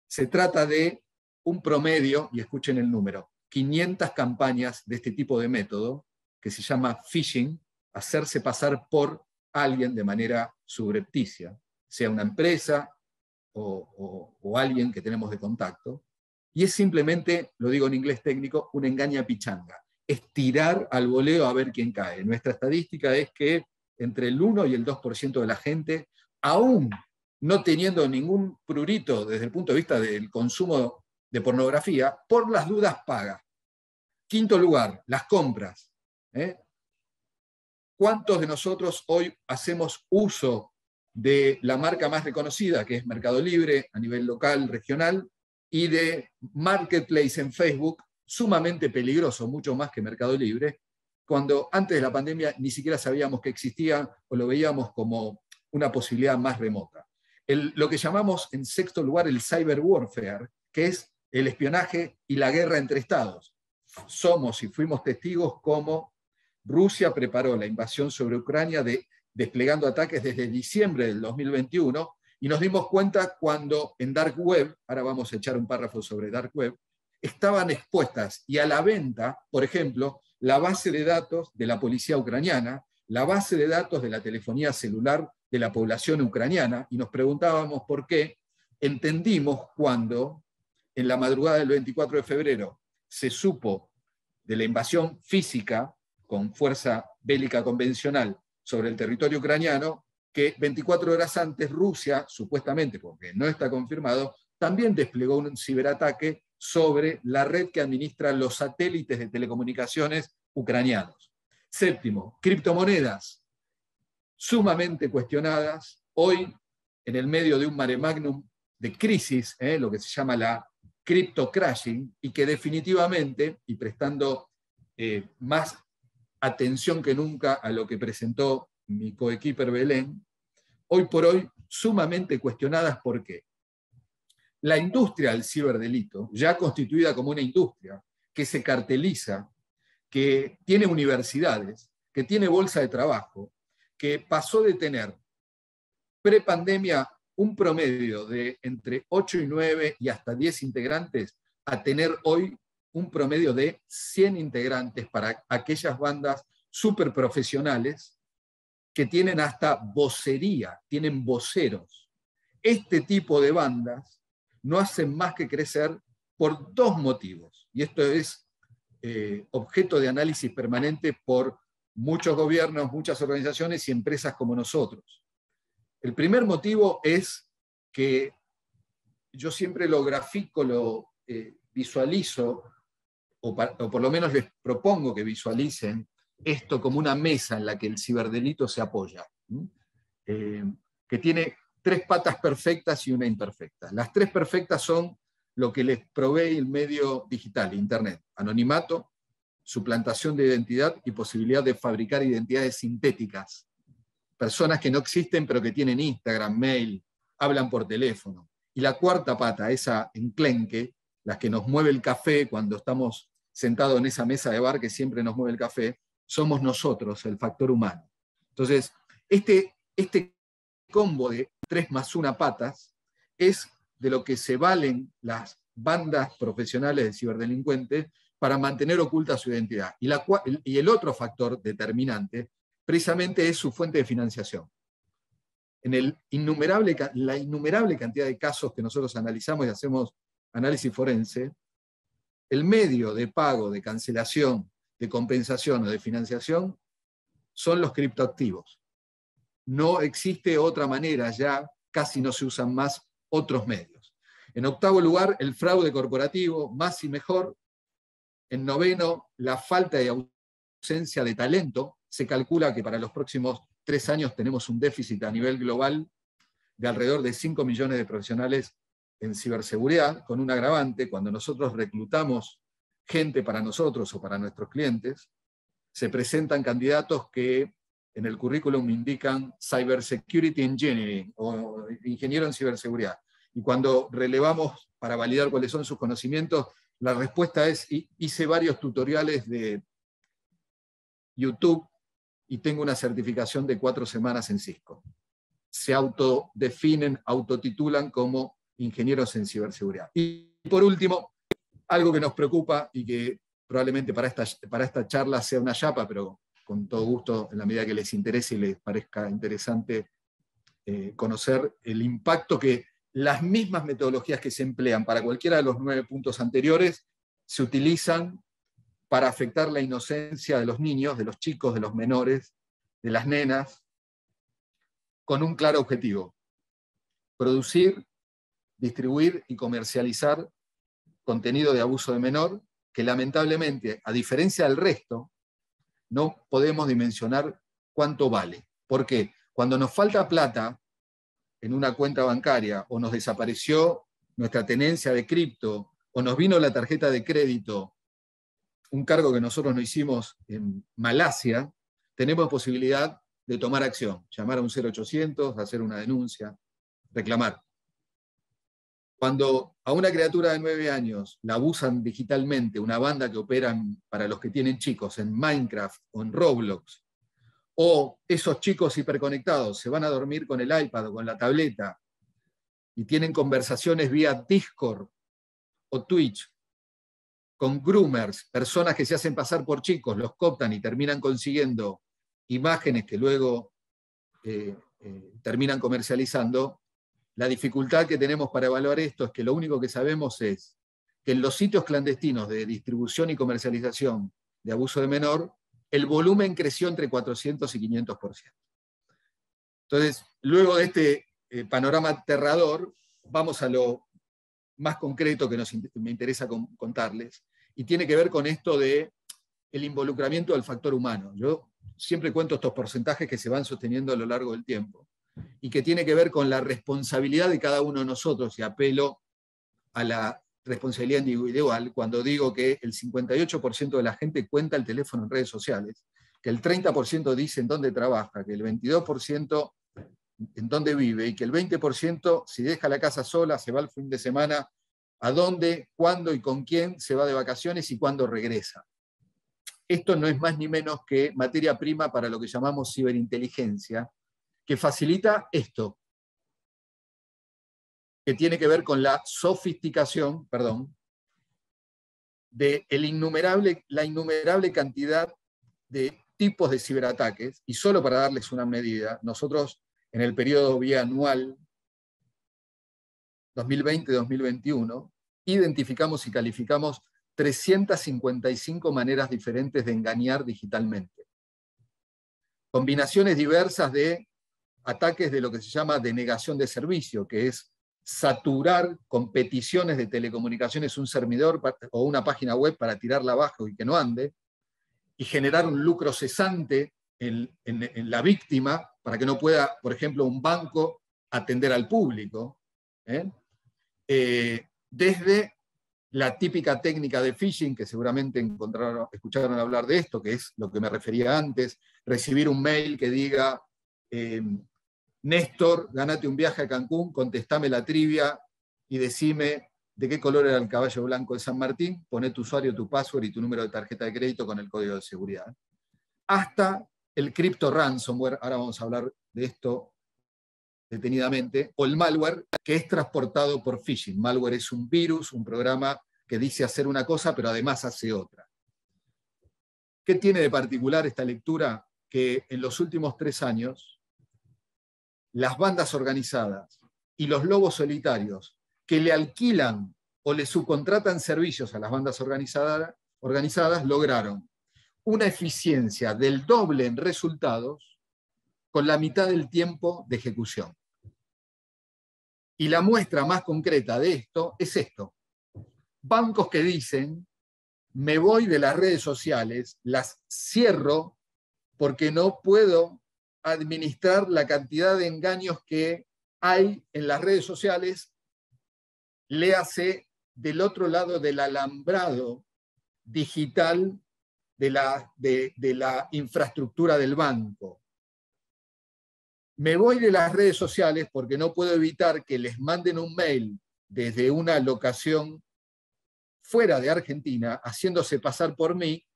Se trata de un promedio, y escuchen el número, 500 campañas de este tipo de método que se llama phishing, hacerse pasar por alguien de manera subrepticia, sea una empresa o, o alguien que tenemos de contacto, y es simplemente, lo digo en inglés técnico, una engaña pichanga. Es tirar al voleo a ver quién cae. Nuestra estadística es que entre el 1 y el 2% de la gente, aún no teniendo ningún prurito desde el punto de vista del consumo de pornografía, por las dudas paga. Quinto lugar, las compras. ¿eh? ¿Cuántos de nosotros hoy hacemos uso de la marca más reconocida, que es Mercado Libre, a nivel local, regional, y de marketplace en Facebook, sumamente peligroso, mucho más que Mercado Libre, cuando antes de la pandemia ni siquiera sabíamos que existía o lo veíamos como una posibilidad más remota. El, lo que llamamos en sexto lugar el cyber warfare, que es el espionaje y la guerra entre estados. Somos y fuimos testigos como Rusia preparó la invasión sobre Ucrania de, desplegando ataques desde diciembre del 2021 y nos dimos cuenta cuando en Dark Web, ahora vamos a echar un párrafo sobre Dark Web, estaban expuestas y a la venta, por ejemplo, la base de datos de la policía ucraniana, la base de datos de la telefonía celular de la población ucraniana, y nos preguntábamos por qué entendimos cuando en la madrugada del 24 de febrero se supo de la invasión física con fuerza bélica convencional sobre el territorio ucraniano, que 24 horas antes Rusia, supuestamente, porque no está confirmado, también desplegó un ciberataque sobre la red que administra los satélites de telecomunicaciones ucranianos. Séptimo, criptomonedas sumamente cuestionadas. Hoy, en el medio de un mare magnum de crisis, ¿eh? lo que se llama la crypto crashing, y que definitivamente, y prestando eh, más atención que nunca a lo que presentó mi coequiper Belén, hoy por hoy sumamente cuestionadas porque la industria del ciberdelito, ya constituida como una industria que se carteliza, que tiene universidades, que tiene bolsa de trabajo, que pasó de tener prepandemia un promedio de entre 8 y 9 y hasta 10 integrantes a tener hoy un promedio de 100 integrantes para aquellas bandas super profesionales que tienen hasta vocería, tienen voceros. Este tipo de bandas no hacen más que crecer por dos motivos, y esto es eh, objeto de análisis permanente por muchos gobiernos, muchas organizaciones y empresas como nosotros. El primer motivo es que yo siempre lo grafico, lo eh, visualizo, o, por lo menos les propongo que visualicen esto como una mesa en la que el ciberdelito se apoya, eh, que tiene tres patas perfectas y una imperfecta. Las tres perfectas son lo que les provee el medio digital, Internet, anonimato, suplantación de identidad y posibilidad de fabricar identidades sintéticas. Personas que no existen pero que tienen Instagram, mail, hablan por teléfono. Y la cuarta pata, esa enclenque, las que nos mueve el café cuando estamos sentados en esa mesa de bar que siempre nos mueve el café, somos nosotros, el factor humano. Entonces, este, este combo de tres más una patas es de lo que se valen las bandas profesionales de ciberdelincuentes para mantener oculta su identidad. Y, la, y el otro factor determinante precisamente es su fuente de financiación. En el innumerable, la innumerable cantidad de casos que nosotros analizamos y hacemos análisis forense, el medio de pago, de cancelación de compensación o de financiación son los criptoactivos. No existe otra manera, ya casi no se usan más otros medios. En octavo lugar, el fraude corporativo, más y mejor. En noveno, la falta de ausencia de talento. Se calcula que para los próximos tres años tenemos un déficit a nivel global de alrededor de 5 millones de profesionales en ciberseguridad, con un agravante, cuando nosotros reclutamos gente para nosotros o para nuestros clientes, se presentan candidatos que en el currículum indican Cybersecurity Engineering o ingeniero en ciberseguridad. Y cuando relevamos para validar cuáles son sus conocimientos, la respuesta es, hice varios tutoriales de YouTube y tengo una certificación de cuatro semanas en Cisco. Se autodefinen, autotitulan como ingenieros en ciberseguridad. Y por último, algo que nos preocupa y que probablemente para esta, para esta charla sea una chapa, pero con todo gusto, en la medida que les interese y les parezca interesante eh, conocer el impacto que las mismas metodologías que se emplean para cualquiera de los nueve puntos anteriores se utilizan para afectar la inocencia de los niños, de los chicos, de los menores, de las nenas, con un claro objetivo, producir, distribuir y comercializar contenido de abuso de menor que lamentablemente, a diferencia del resto, no podemos dimensionar cuánto vale. Porque Cuando nos falta plata en una cuenta bancaria o nos desapareció nuestra tenencia de cripto o nos vino la tarjeta de crédito, un cargo que nosotros no hicimos en Malasia, tenemos posibilidad de tomar acción, llamar a un 0800, hacer una denuncia, reclamar. Cuando a una criatura de nueve años la abusan digitalmente, una banda que operan para los que tienen chicos en Minecraft o en Roblox, o esos chicos hiperconectados se van a dormir con el iPad o con la tableta y tienen conversaciones vía Discord o Twitch con groomers, personas que se hacen pasar por chicos, los cooptan y terminan consiguiendo imágenes que luego eh, eh, terminan comercializando, la dificultad que tenemos para evaluar esto es que lo único que sabemos es que en los sitios clandestinos de distribución y comercialización de abuso de menor, el volumen creció entre 400 y 500%. Entonces, luego de este eh, panorama aterrador, vamos a lo más concreto que me interesa contarles, y tiene que ver con esto de el involucramiento del factor humano. Yo siempre cuento estos porcentajes que se van sosteniendo a lo largo del tiempo y que tiene que ver con la responsabilidad de cada uno de nosotros, y apelo a la responsabilidad individual cuando digo que el 58% de la gente cuenta el teléfono en redes sociales, que el 30% dice en dónde trabaja, que el 22% en dónde vive y que el 20% si deja la casa sola, se va el fin de semana, a dónde, cuándo y con quién se va de vacaciones y cuándo regresa. Esto no es más ni menos que materia prima para lo que llamamos ciberinteligencia, que facilita esto, que tiene que ver con la sofisticación, perdón, de el innumerable, la innumerable cantidad de tipos de ciberataques, y solo para darles una medida, nosotros en el periodo bianual 2020-2021 identificamos y calificamos 355 maneras diferentes de engañar digitalmente. Combinaciones diversas de ataques de lo que se llama denegación de servicio, que es saturar con peticiones de telecomunicaciones un servidor o una página web para tirarla abajo y que no ande, y generar un lucro cesante en, la víctima para que no pueda, por ejemplo, un banco atender al público, ¿eh? Eh, desde la típica técnica de phishing, que seguramente escucharon hablar de esto, que es lo que me refería antes, recibir un mail que diga... Eh, Néstor, ganate un viaje a Cancún, contestame la trivia y decime de qué color era el caballo blanco de San Martín, poné tu usuario, tu password y tu número de tarjeta de crédito con el código de seguridad. Hasta el cripto ransomware, ahora vamos a hablar de esto detenidamente, o el malware que es transportado por phishing. Malware es un virus, un programa que dice hacer una cosa, pero además hace otra. ¿Qué tiene de particular esta lectura? Que en los últimos tres años las bandas organizadas y los lobos solitarios que le alquilan o le subcontratan servicios a las bandas organizadas, lograron una eficiencia del doble en resultados con la mitad del tiempo de ejecución. Y la muestra más concreta de esto es esto. Bancos que dicen, me voy de las redes sociales, las cierro porque no puedo administrar la cantidad de engaños que hay en las redes sociales, le hace del otro lado del alambrado digital de la, de, de la infraestructura del banco. Me voy de las redes sociales porque no puedo evitar que les manden un mail desde una locación fuera de Argentina, haciéndose pasar por mí,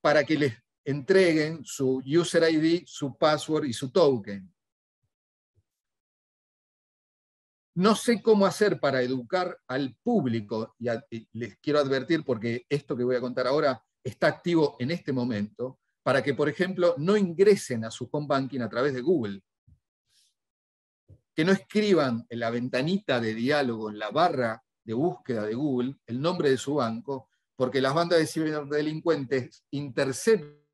para que les entreguen su user ID, su password y su token. No sé cómo hacer para educar al público, y, les quiero advertir porque esto que voy a contar ahora está activo en este momento, para que, por ejemplo, no ingresen a su home banking a través de Google, que no escriban en la ventanita de diálogo, en la barra de búsqueda de Google, el nombre de su banco, porque las bandas de ciberdelincuentes interceptan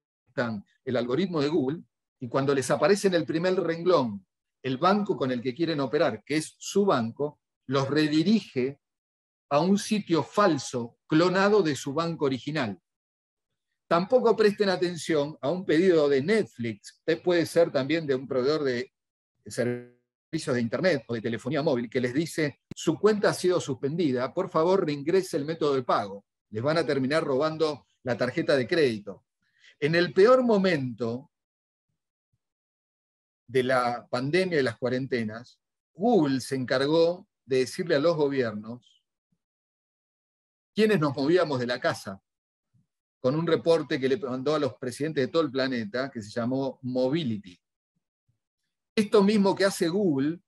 el algoritmo de Google y cuando les aparece en el primer renglón el banco con el que quieren operar, que es su banco, los redirige a un sitio falso, clonado de su banco original. Tampoco presten atención a un pedido de Netflix, que eh, puede ser también de un proveedor de servicios de Internet o de telefonía móvil, que les dice, su cuenta ha sido suspendida, por favor reingrese el método de pago. Les van a terminar robando la tarjeta de crédito. En el peor momento de la pandemia y las cuarentenas, Google se encargó de decirle a los gobiernos quiénes nos movíamos de la casa, con un reporte que le mandó a los presidentes de todo el planeta que se llamó Mobility. Esto mismo que hace Google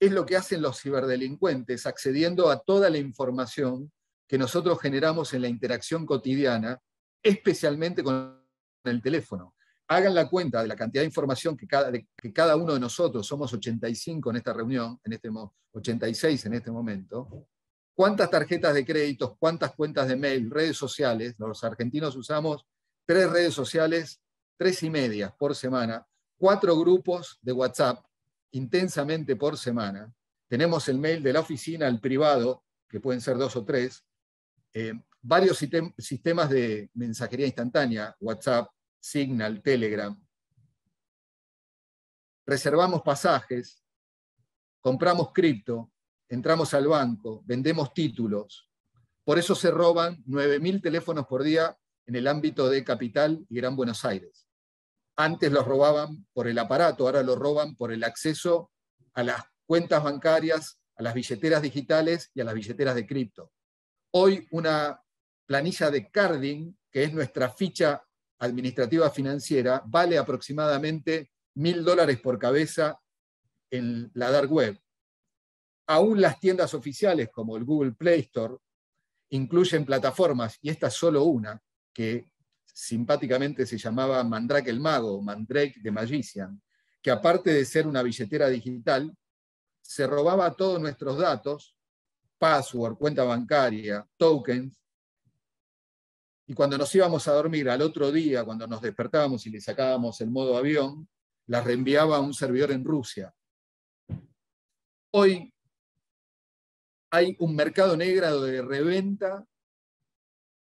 es lo que hacen los ciberdelincuentes, accediendo a toda la información que nosotros generamos en la interacción cotidiana especialmente con el teléfono. Hagan la cuenta de la cantidad de información que cada, cada uno de nosotros, somos 85 en esta reunión, en este, 86 en este momento, cuántas tarjetas de crédito, cuántas cuentas de mail, redes sociales, los argentinos usamos tres redes sociales, tres y medias por semana, cuatro grupos de WhatsApp intensamente por semana, tenemos el mail de la oficina, al privado, que pueden ser dos o tres, eh, varios sistemas de mensajería instantánea, WhatsApp, Signal, Telegram. Reservamos pasajes, compramos cripto, entramos al banco, vendemos títulos. Por eso se roban 9.000 teléfonos por día en el ámbito de Capital y Gran Buenos Aires. Antes los robaban por el aparato, ahora los roban por el acceso a las cuentas bancarias, a las billeteras digitales y a las billeteras de cripto. Hoy una planilla de Carding, que es nuestra ficha administrativa financiera, vale aproximadamente mil dólares por cabeza en la dark web. Aún las tiendas oficiales como el Google Play Store incluyen plataformas, y esta es solo una, que simpáticamente se llamaba Mandrake el Mago, Mandrake de Magician, que aparte de ser una billetera digital, se robaba todos nuestros datos, password, cuenta bancaria, tokens, y cuando nos íbamos a dormir al otro día, cuando nos despertábamos y le sacábamos el modo avión, la reenviaba a un servidor en Rusia. Hoy hay un mercado negro de reventa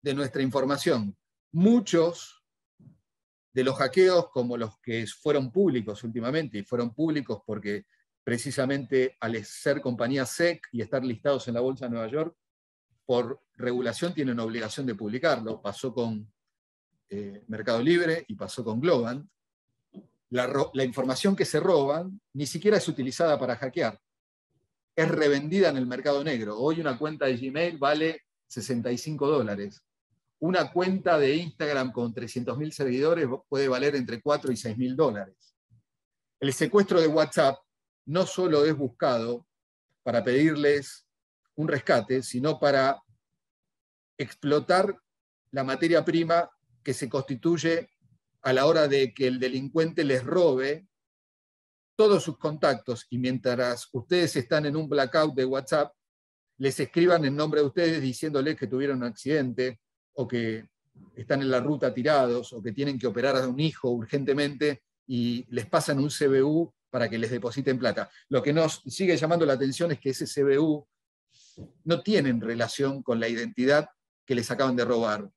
de nuestra información. Muchos de los hackeos, como los que fueron públicos últimamente, y fueron públicos porque precisamente al ser compañía SEC y estar listados en la Bolsa de Nueva York, por regulación tienen obligación de publicarlo. Pasó con eh, Mercado Libre y pasó con Globant. La, información que se roban ni siquiera es utilizada para hackear. Es revendida en el mercado negro. Hoy una cuenta de Gmail vale 65 dólares. Una cuenta de Instagram con 300.000 seguidores puede valer entre 4 y 6.000 dólares. El secuestro de WhatsApp no solo es buscado para pedirles un rescate, sino para explotar la materia prima que se constituye a la hora de que el delincuente les robe todos sus contactos y mientras ustedes están en un blackout de WhatsApp, les escriban en nombre de ustedes diciéndoles que tuvieron un accidente o que están en la ruta tirados o que tienen que operar a un hijo urgentemente y les pasan un CBU para que les depositen plata. Lo que nos sigue llamando la atención es que ese CBU no tienen relación con la identidad que les acaban de robar.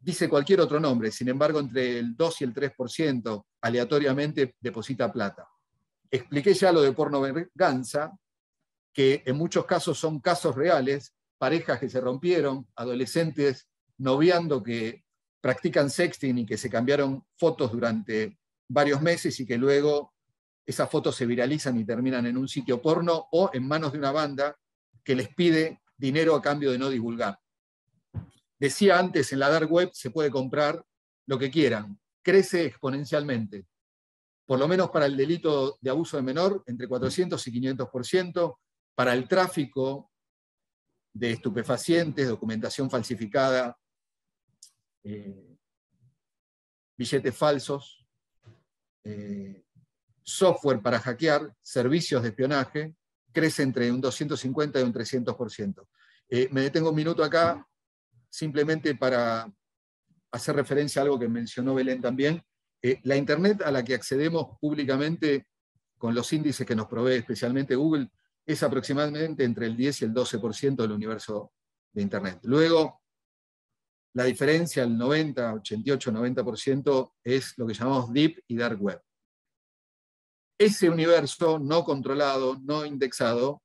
Dice cualquier otro nombre, sin embargo, entre el 2 y el 3% aleatoriamente deposita plata. Expliqué ya lo de porno venganza, que en muchos casos son casos reales, parejas que se rompieron, adolescentes noviando que practican sexting y que se cambiaron fotos durante varios meses y que luego esas fotos se viralizan y terminan en un sitio porno o en manos de una banda que les pide dinero a cambio de no divulgar. Decía antes, en la dark web se puede comprar lo que quieran, crece exponencialmente, por lo menos para el delito de abuso de menor, entre 400 y 500%, para el tráfico de estupefacientes, documentación falsificada, eh, billetes falsos, eh, software para hackear, servicios de espionaje, crece entre un 250 y un 300%. Eh, me detengo un minuto acá simplemente para hacer referencia a algo que mencionó Belén también. Eh, la Internet a la que accedemos públicamente con los índices que nos provee especialmente Google es aproximadamente entre el 10 y el 12% del universo de Internet. Luego, la diferencia, el 90, 88, 90% es lo que llamamos Deep y Dark Web. Ese universo no controlado, no indexado,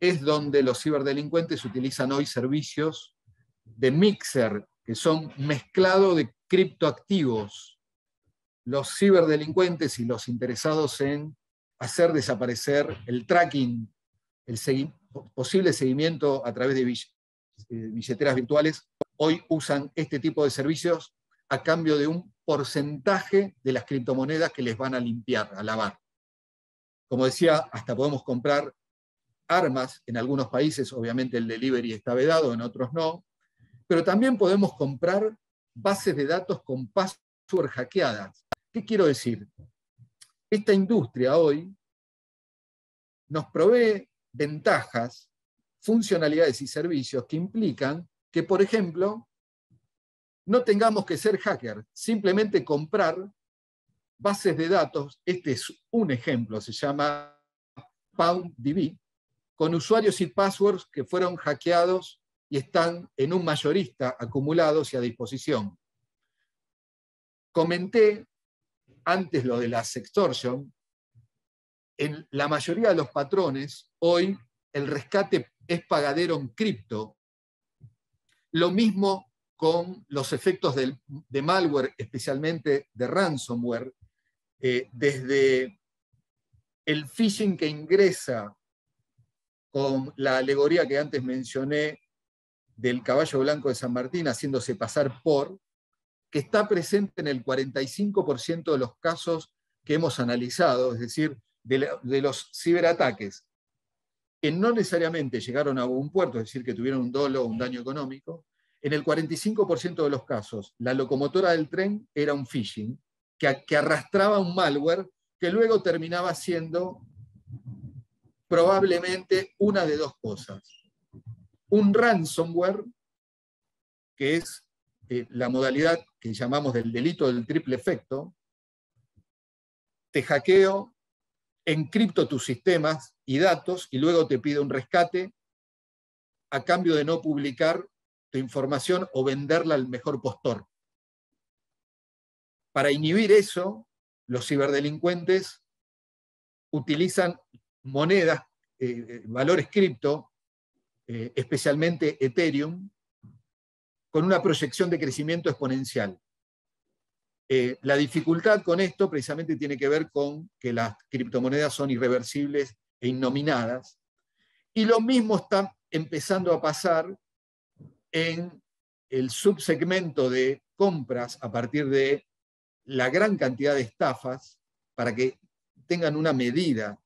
es donde los ciberdelincuentes utilizan hoy servicios de mixer, que son mezclado de criptoactivos. Los ciberdelincuentes y los interesados en hacer desaparecer el tracking, el posible seguimiento a través de eh, billeteras virtuales, hoy usan este tipo de servicios a cambio de un porcentaje de las criptomonedas que les van a limpiar, a lavar. Como decía, hasta podemos comprar armas en algunos países, obviamente el delivery está vedado, en otros no, pero también podemos comprar bases de datos con password hackeadas. ¿Qué quiero decir? Esta industria hoy nos provee ventajas, funcionalidades y servicios que implican que, por ejemplo, no tengamos que ser hacker, simplemente comprar bases de datos, este es un ejemplo, se llama PoundDB, con usuarios y passwords que fueron hackeados y están en un mayorista acumulados y a disposición. Comenté antes lo de las extorsión, en la mayoría de los patrones hoy el rescate es pagadero en cripto. Lo mismo con los efectos de malware, especialmente de ransomware, eh, desde el phishing que ingresa con la alegoría que antes mencioné del caballo blanco de San Martín haciéndose pasar por, que está presente en el 45% de los casos que hemos analizado, es decir, de, de los ciberataques, que no necesariamente llegaron a un puerto, es decir, que tuvieron un dolo o un daño económico, en el 45% de los casos, la locomotora del tren era un phishing, que, arrastraba un malware que luego terminaba siendo probablemente una de dos cosas. Un ransomware, que es eh, la modalidad que llamamos del delito del triple efecto, te hackeo, encripto tus sistemas y datos y luego te pido un rescate a cambio de no publicar tu información o venderla al mejor postor. Para inhibir eso, los ciberdelincuentes utilizan monedas, eh, eh, valores cripto, eh, especialmente Ethereum, con una proyección de crecimiento exponencial. la dificultad con esto precisamente tiene que ver con que las criptomonedas son irreversibles e innominadas. Y lo mismo está empezando a pasar en el subsegmento de compras a partir de la gran cantidad de estafas para que tengan una medida.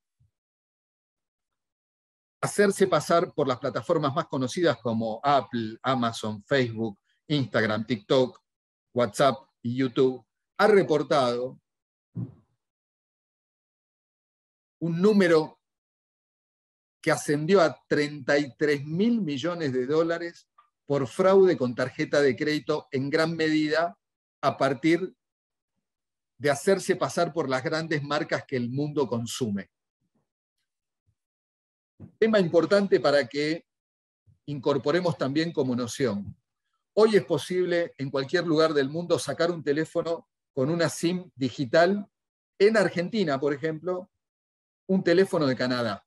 Hacerse pasar por las plataformas más conocidas como Apple, Amazon, Facebook, Instagram, TikTok, WhatsApp y YouTube, ha reportado un número que ascendió a 33 mil millones de dólares por fraude con tarjeta de crédito en gran medida a partir de hacerse pasar por las grandes marcas que el mundo consume. Tema importante para que incorporemos también como noción. Hoy es posible en cualquier lugar del mundo sacar un teléfono con una SIM digital. En Argentina, por ejemplo, un teléfono de Canadá.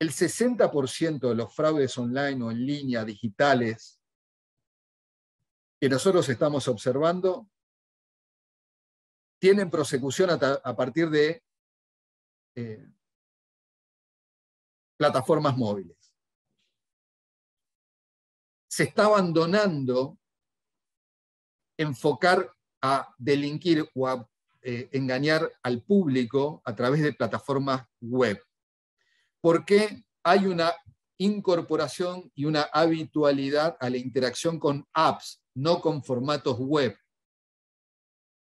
El 60% de los fraudes online o en línea digitales que nosotros estamos observando tienen prosecución a, partir de eh, plataformas móviles. Se está abandonando enfocar a delinquir o a eh, engañar al público a través de plataformas web, porque hay una incorporación y una habitualidad a la interacción con apps, no con formatos web.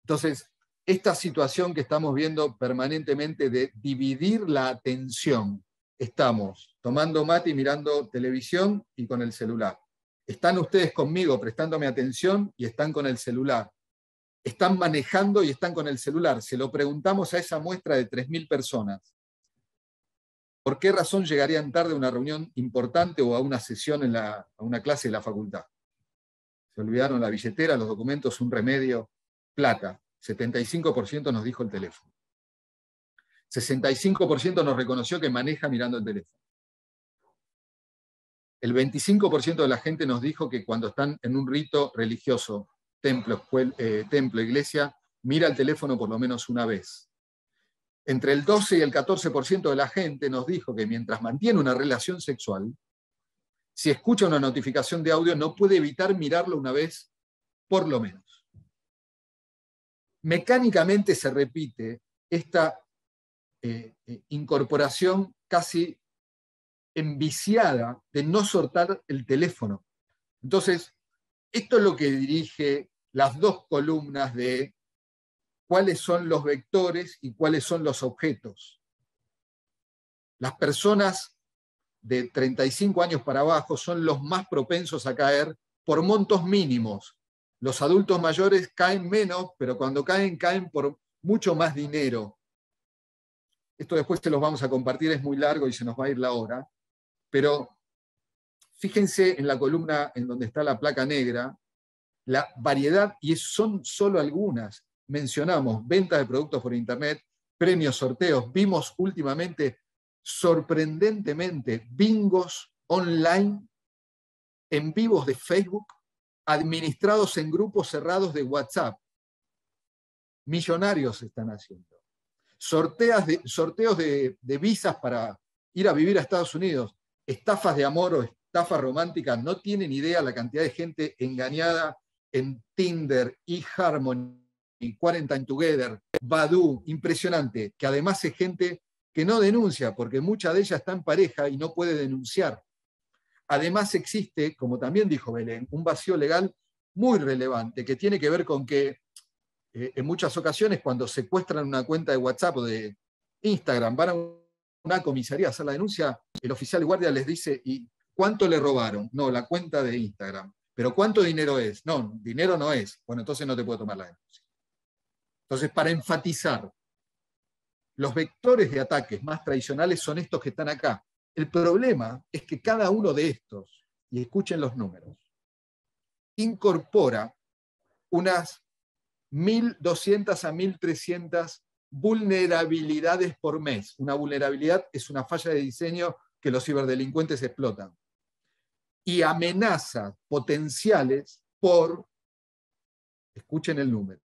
Entonces, esta situación que estamos viendo permanentemente de dividir la atención. Estamos tomando mate y mirando televisión y con el celular. Están ustedes conmigo prestándome atención y están con el celular. Están manejando y están con el celular. Se lo preguntamos a esa muestra de 3.000 personas. ¿Por qué razón llegarían tarde a una reunión importante o a una sesión, en la, a una clase de la facultad? Se olvidaron la billetera, los documentos, un remedio, plata. 75% nos dijo el teléfono. 65% nos reconoció que maneja mirando el teléfono. El 25% de la gente nos dijo que cuando están en un rito religioso, templo, eh, templo, iglesia, mira el teléfono por lo menos una vez. Entre el 12 y el 14% de la gente nos dijo que mientras mantiene una relación sexual, si escucha una notificación de audio no puede evitar mirarlo una vez, por lo menos mecánicamente se repite esta eh, eh, incorporación casi enviciada de no soltar el teléfono. Entonces, esto es lo que dirige las dos columnas de cuáles son los vectores y cuáles son los objetos. Las personas de 35 años para abajo son los más propensos a caer por montos mínimos, los adultos mayores caen menos, pero cuando caen, caen por mucho más dinero. Esto después se los vamos a compartir, es muy largo y se nos va a ir la hora. Pero fíjense en la columna en donde está la placa negra, la variedad, y son solo algunas. Mencionamos ventas de productos por Internet, premios, sorteos. Vimos últimamente, sorprendentemente, bingos online en vivos de Facebook administrados en grupos cerrados de WhatsApp. Millonarios están haciendo. Sorteas de, sorteos de, visas para ir a vivir a Estados Unidos, estafas de amor o estafas románticas, no tienen idea la cantidad de gente engañada en Tinder, Harmony, 40 and Together, Badu, impresionante, que además es gente que no denuncia, porque mucha de ellas está en pareja y no puede denunciar. Además existe, como también dijo Belén, un vacío legal muy relevante que tiene que ver con que eh, en muchas ocasiones cuando secuestran una cuenta de WhatsApp o de Instagram, van a una comisaría a hacer la denuncia, el oficial de guardia les dice, ¿y cuánto le robaron? No, la cuenta de Instagram. ¿Pero cuánto dinero es? No, dinero no es. Bueno, entonces no te puedo tomar la denuncia. Entonces, para enfatizar, los vectores de ataques más tradicionales son estos que están acá. El problema es que cada uno de estos, y escuchen los números, incorpora unas 1.200 a 1.300 vulnerabilidades por mes. Una vulnerabilidad es una falla de diseño que los ciberdelincuentes explotan. Y amenaza potenciales por, escuchen el número,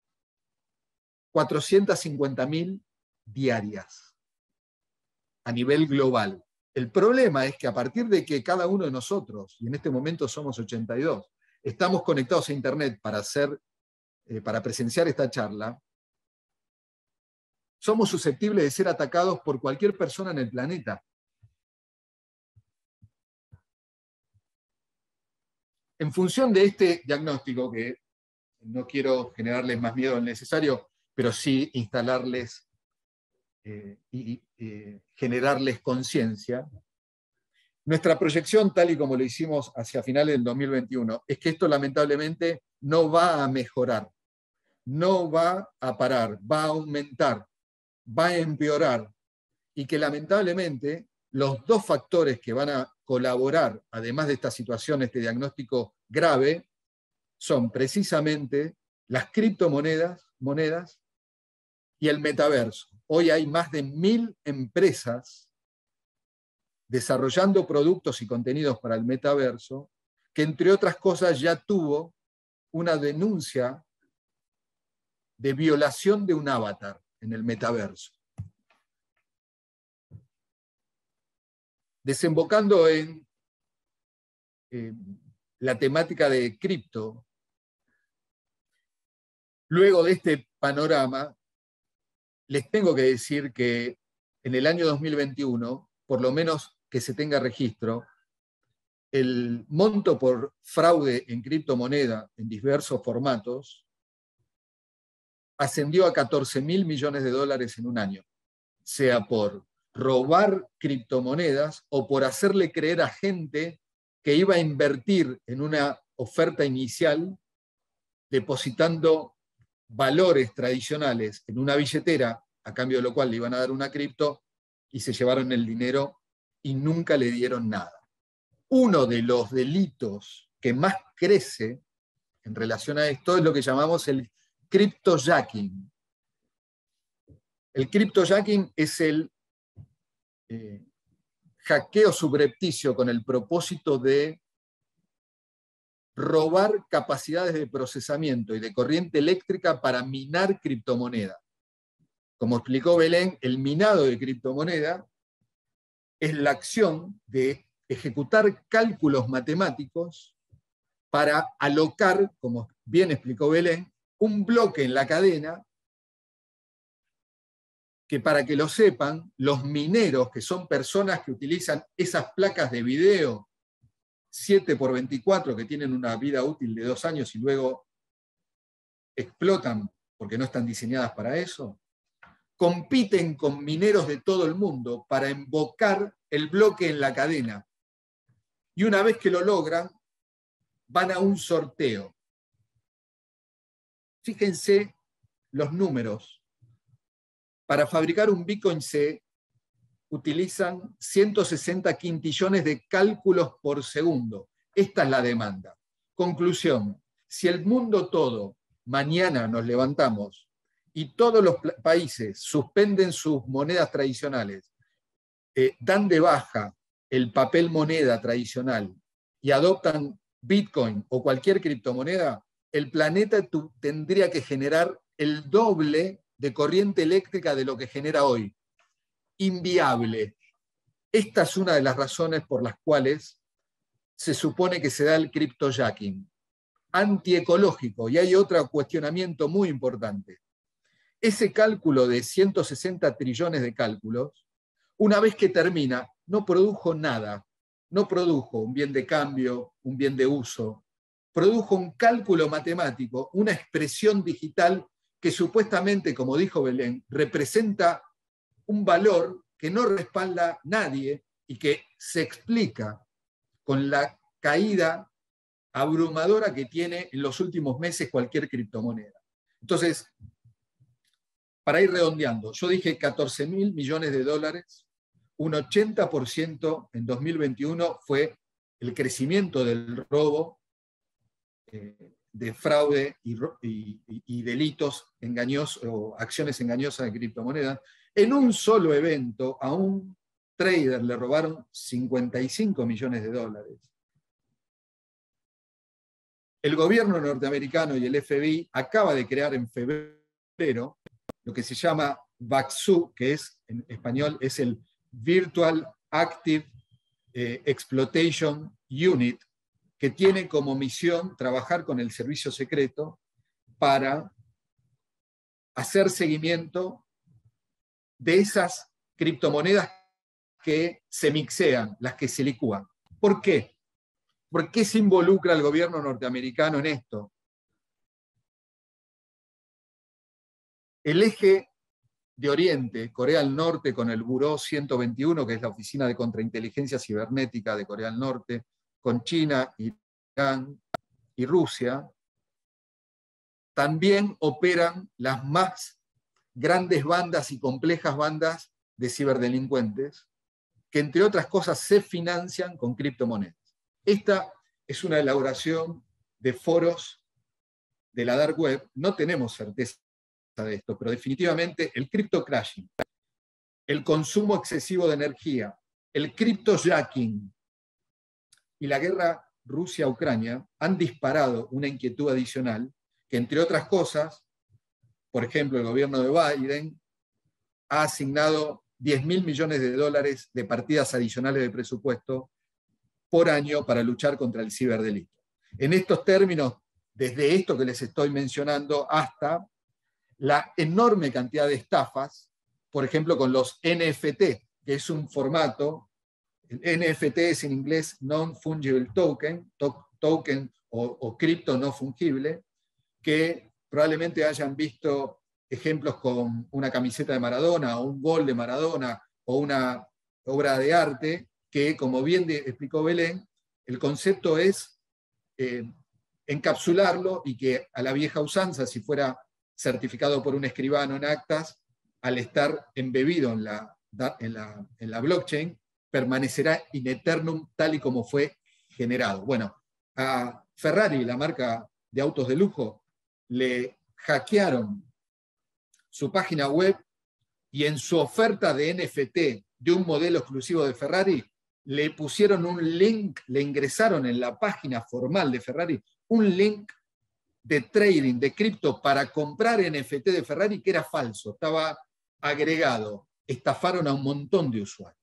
450.000 diarias a nivel global. El problema es que a partir de que cada uno de nosotros, y en este momento somos 82, estamos conectados a Internet para, hacer, eh, para presenciar esta charla, somos susceptibles de ser atacados por cualquier persona en el planeta. En función de este diagnóstico, que no quiero generarles más miedo al necesario, pero sí instalarles eh, y eh, generarles conciencia. Nuestra proyección, tal y como lo hicimos hacia finales del 2021, es que esto lamentablemente no va a mejorar, no va a parar, va a aumentar, va a empeorar y que lamentablemente los dos factores que van a colaborar, además de esta situación, este diagnóstico grave, son precisamente las criptomonedas monedas y el metaverso. Hoy hay más de mil empresas desarrollando productos y contenidos para el metaverso, que entre otras cosas ya tuvo una denuncia de violación de un avatar en el metaverso. Desembocando en eh, la temática de cripto, luego de este panorama, les tengo que decir que en el año 2021, por lo menos que se tenga registro, el monto por fraude en criptomoneda en diversos formatos ascendió a 14 mil millones de dólares en un año, sea por robar criptomonedas o por hacerle creer a gente que iba a invertir en una oferta inicial depositando valores tradicionales en una billetera, a cambio de lo cual le iban a dar una cripto, y se llevaron el dinero y nunca le dieron nada. Uno de los delitos que más crece en relación a esto es lo que llamamos el cryptojacking. El cryptojacking es el eh, hackeo subrepticio con el propósito de robar capacidades de procesamiento y de corriente eléctrica para minar criptomoneda. Como explicó Belén, el minado de criptomoneda es la acción de ejecutar cálculos matemáticos para alocar, como bien explicó Belén, un bloque en la cadena que para que lo sepan, los mineros, que son personas que utilizan esas placas de video 7 por 24 que tienen una vida útil de dos años y luego explotan porque no están diseñadas para eso, compiten con mineros de todo el mundo para embocar el bloque en la cadena. Y una vez que lo logran, van a un sorteo. Fíjense los números. Para fabricar un Bitcoin C utilizan 160 quintillones de cálculos por segundo. Esta es la demanda. Conclusión, si el mundo todo, mañana nos levantamos y todos los países suspenden sus monedas tradicionales, eh, dan de baja el papel moneda tradicional y adoptan Bitcoin o cualquier criptomoneda, el planeta tendría que generar el doble de corriente eléctrica de lo que genera hoy inviable. Esta es una de las razones por las cuales se supone que se da el criptojacking, antiecológico, y hay otro cuestionamiento muy importante. Ese cálculo de 160 trillones de cálculos, una vez que termina, no produjo nada, no produjo un bien de cambio, un bien de uso, produjo un cálculo matemático, una expresión digital que supuestamente, como dijo Belén, representa un valor que no respalda nadie y que se explica con la caída abrumadora que tiene en los últimos meses cualquier criptomoneda. Entonces, para ir redondeando, yo dije 14 mil millones de dólares, un 80% en 2021 fue el crecimiento del robo, eh, de fraude y, y delitos engañosos o acciones engañosas de criptomonedas. En un solo evento a un trader le robaron 55 millones de dólares. El gobierno norteamericano y el FBI acaba de crear en febrero lo que se llama VAXU, que es en español es el Virtual Active eh, Exploitation Unit, que tiene como misión trabajar con el servicio secreto para hacer seguimiento de esas criptomonedas que se mixean, las que se licúan. ¿Por qué? ¿Por qué se involucra el gobierno norteamericano en esto? El eje de Oriente, Corea del Norte, con el Buró 121, que es la Oficina de Contrainteligencia Cibernética de Corea del Norte, con China, Irán y Rusia, también operan las más grandes bandas y complejas bandas de ciberdelincuentes que, entre otras cosas, se financian con criptomonedas. Esta es una elaboración de foros de la dark web. No tenemos certeza de esto, pero definitivamente el cripto crashing, el consumo excesivo de energía, el cripto jacking y la guerra Rusia-Ucrania han disparado una inquietud adicional que, entre otras cosas, por ejemplo, el gobierno de Biden ha asignado 10 mil millones de dólares de partidas adicionales de presupuesto por año para luchar contra el ciberdelito. En estos términos, desde esto que les estoy mencionando hasta la enorme cantidad de estafas, por ejemplo, con los NFT, que es un formato, el NFT es en inglés Non-Fungible Token, token o cripto no fungible, que probablemente hayan visto ejemplos con una camiseta de Maradona o un gol de Maradona o una obra de arte que, como bien explicó Belén, el concepto es eh, encapsularlo y que a la vieja usanza, si fuera certificado por un escribano en actas, al estar embebido en la, en la, en la blockchain, permanecerá in eternum tal y como fue generado. Bueno, a Ferrari, la marca de autos de lujo, le hackearon su página web y en su oferta de NFT de un modelo exclusivo de Ferrari, le pusieron un link, le ingresaron en la página formal de Ferrari un link de trading de cripto para comprar NFT de Ferrari que era falso, estaba agregado. Estafaron a un montón de usuarios.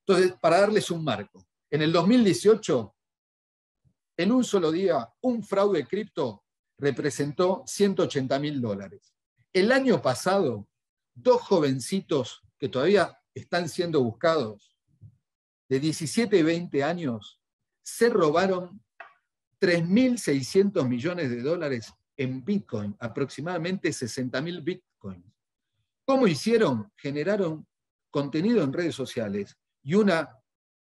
Entonces, para darles un marco, en el 2018, en un solo día, un fraude cripto representó 180 mil dólares. El año pasado, dos jovencitos que todavía están siendo buscados, de 17 y 20 años, se robaron 3.600 millones de dólares en Bitcoin, aproximadamente 60.000 Bitcoins. ¿Cómo hicieron? Generaron contenido en redes sociales y una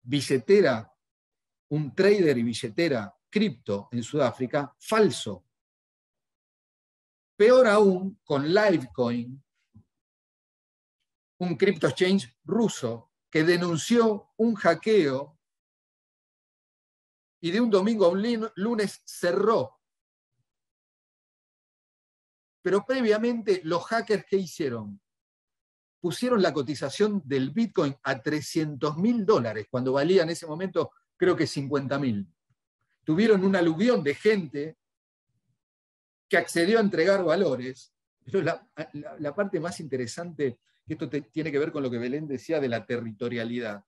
billetera, un trader y billetera cripto en Sudáfrica, falso, Peor aún, con Livecoin, un crypto exchange ruso que denunció un hackeo y de un domingo a un lunes cerró. Pero previamente los hackers que hicieron pusieron la cotización del Bitcoin a 300 mil dólares, cuando valía en ese momento creo que 50 mil. Tuvieron un aluvión de gente que accedió a entregar valores, pero la, parte más interesante, que esto tiene que ver con lo que Belén decía de la territorialidad.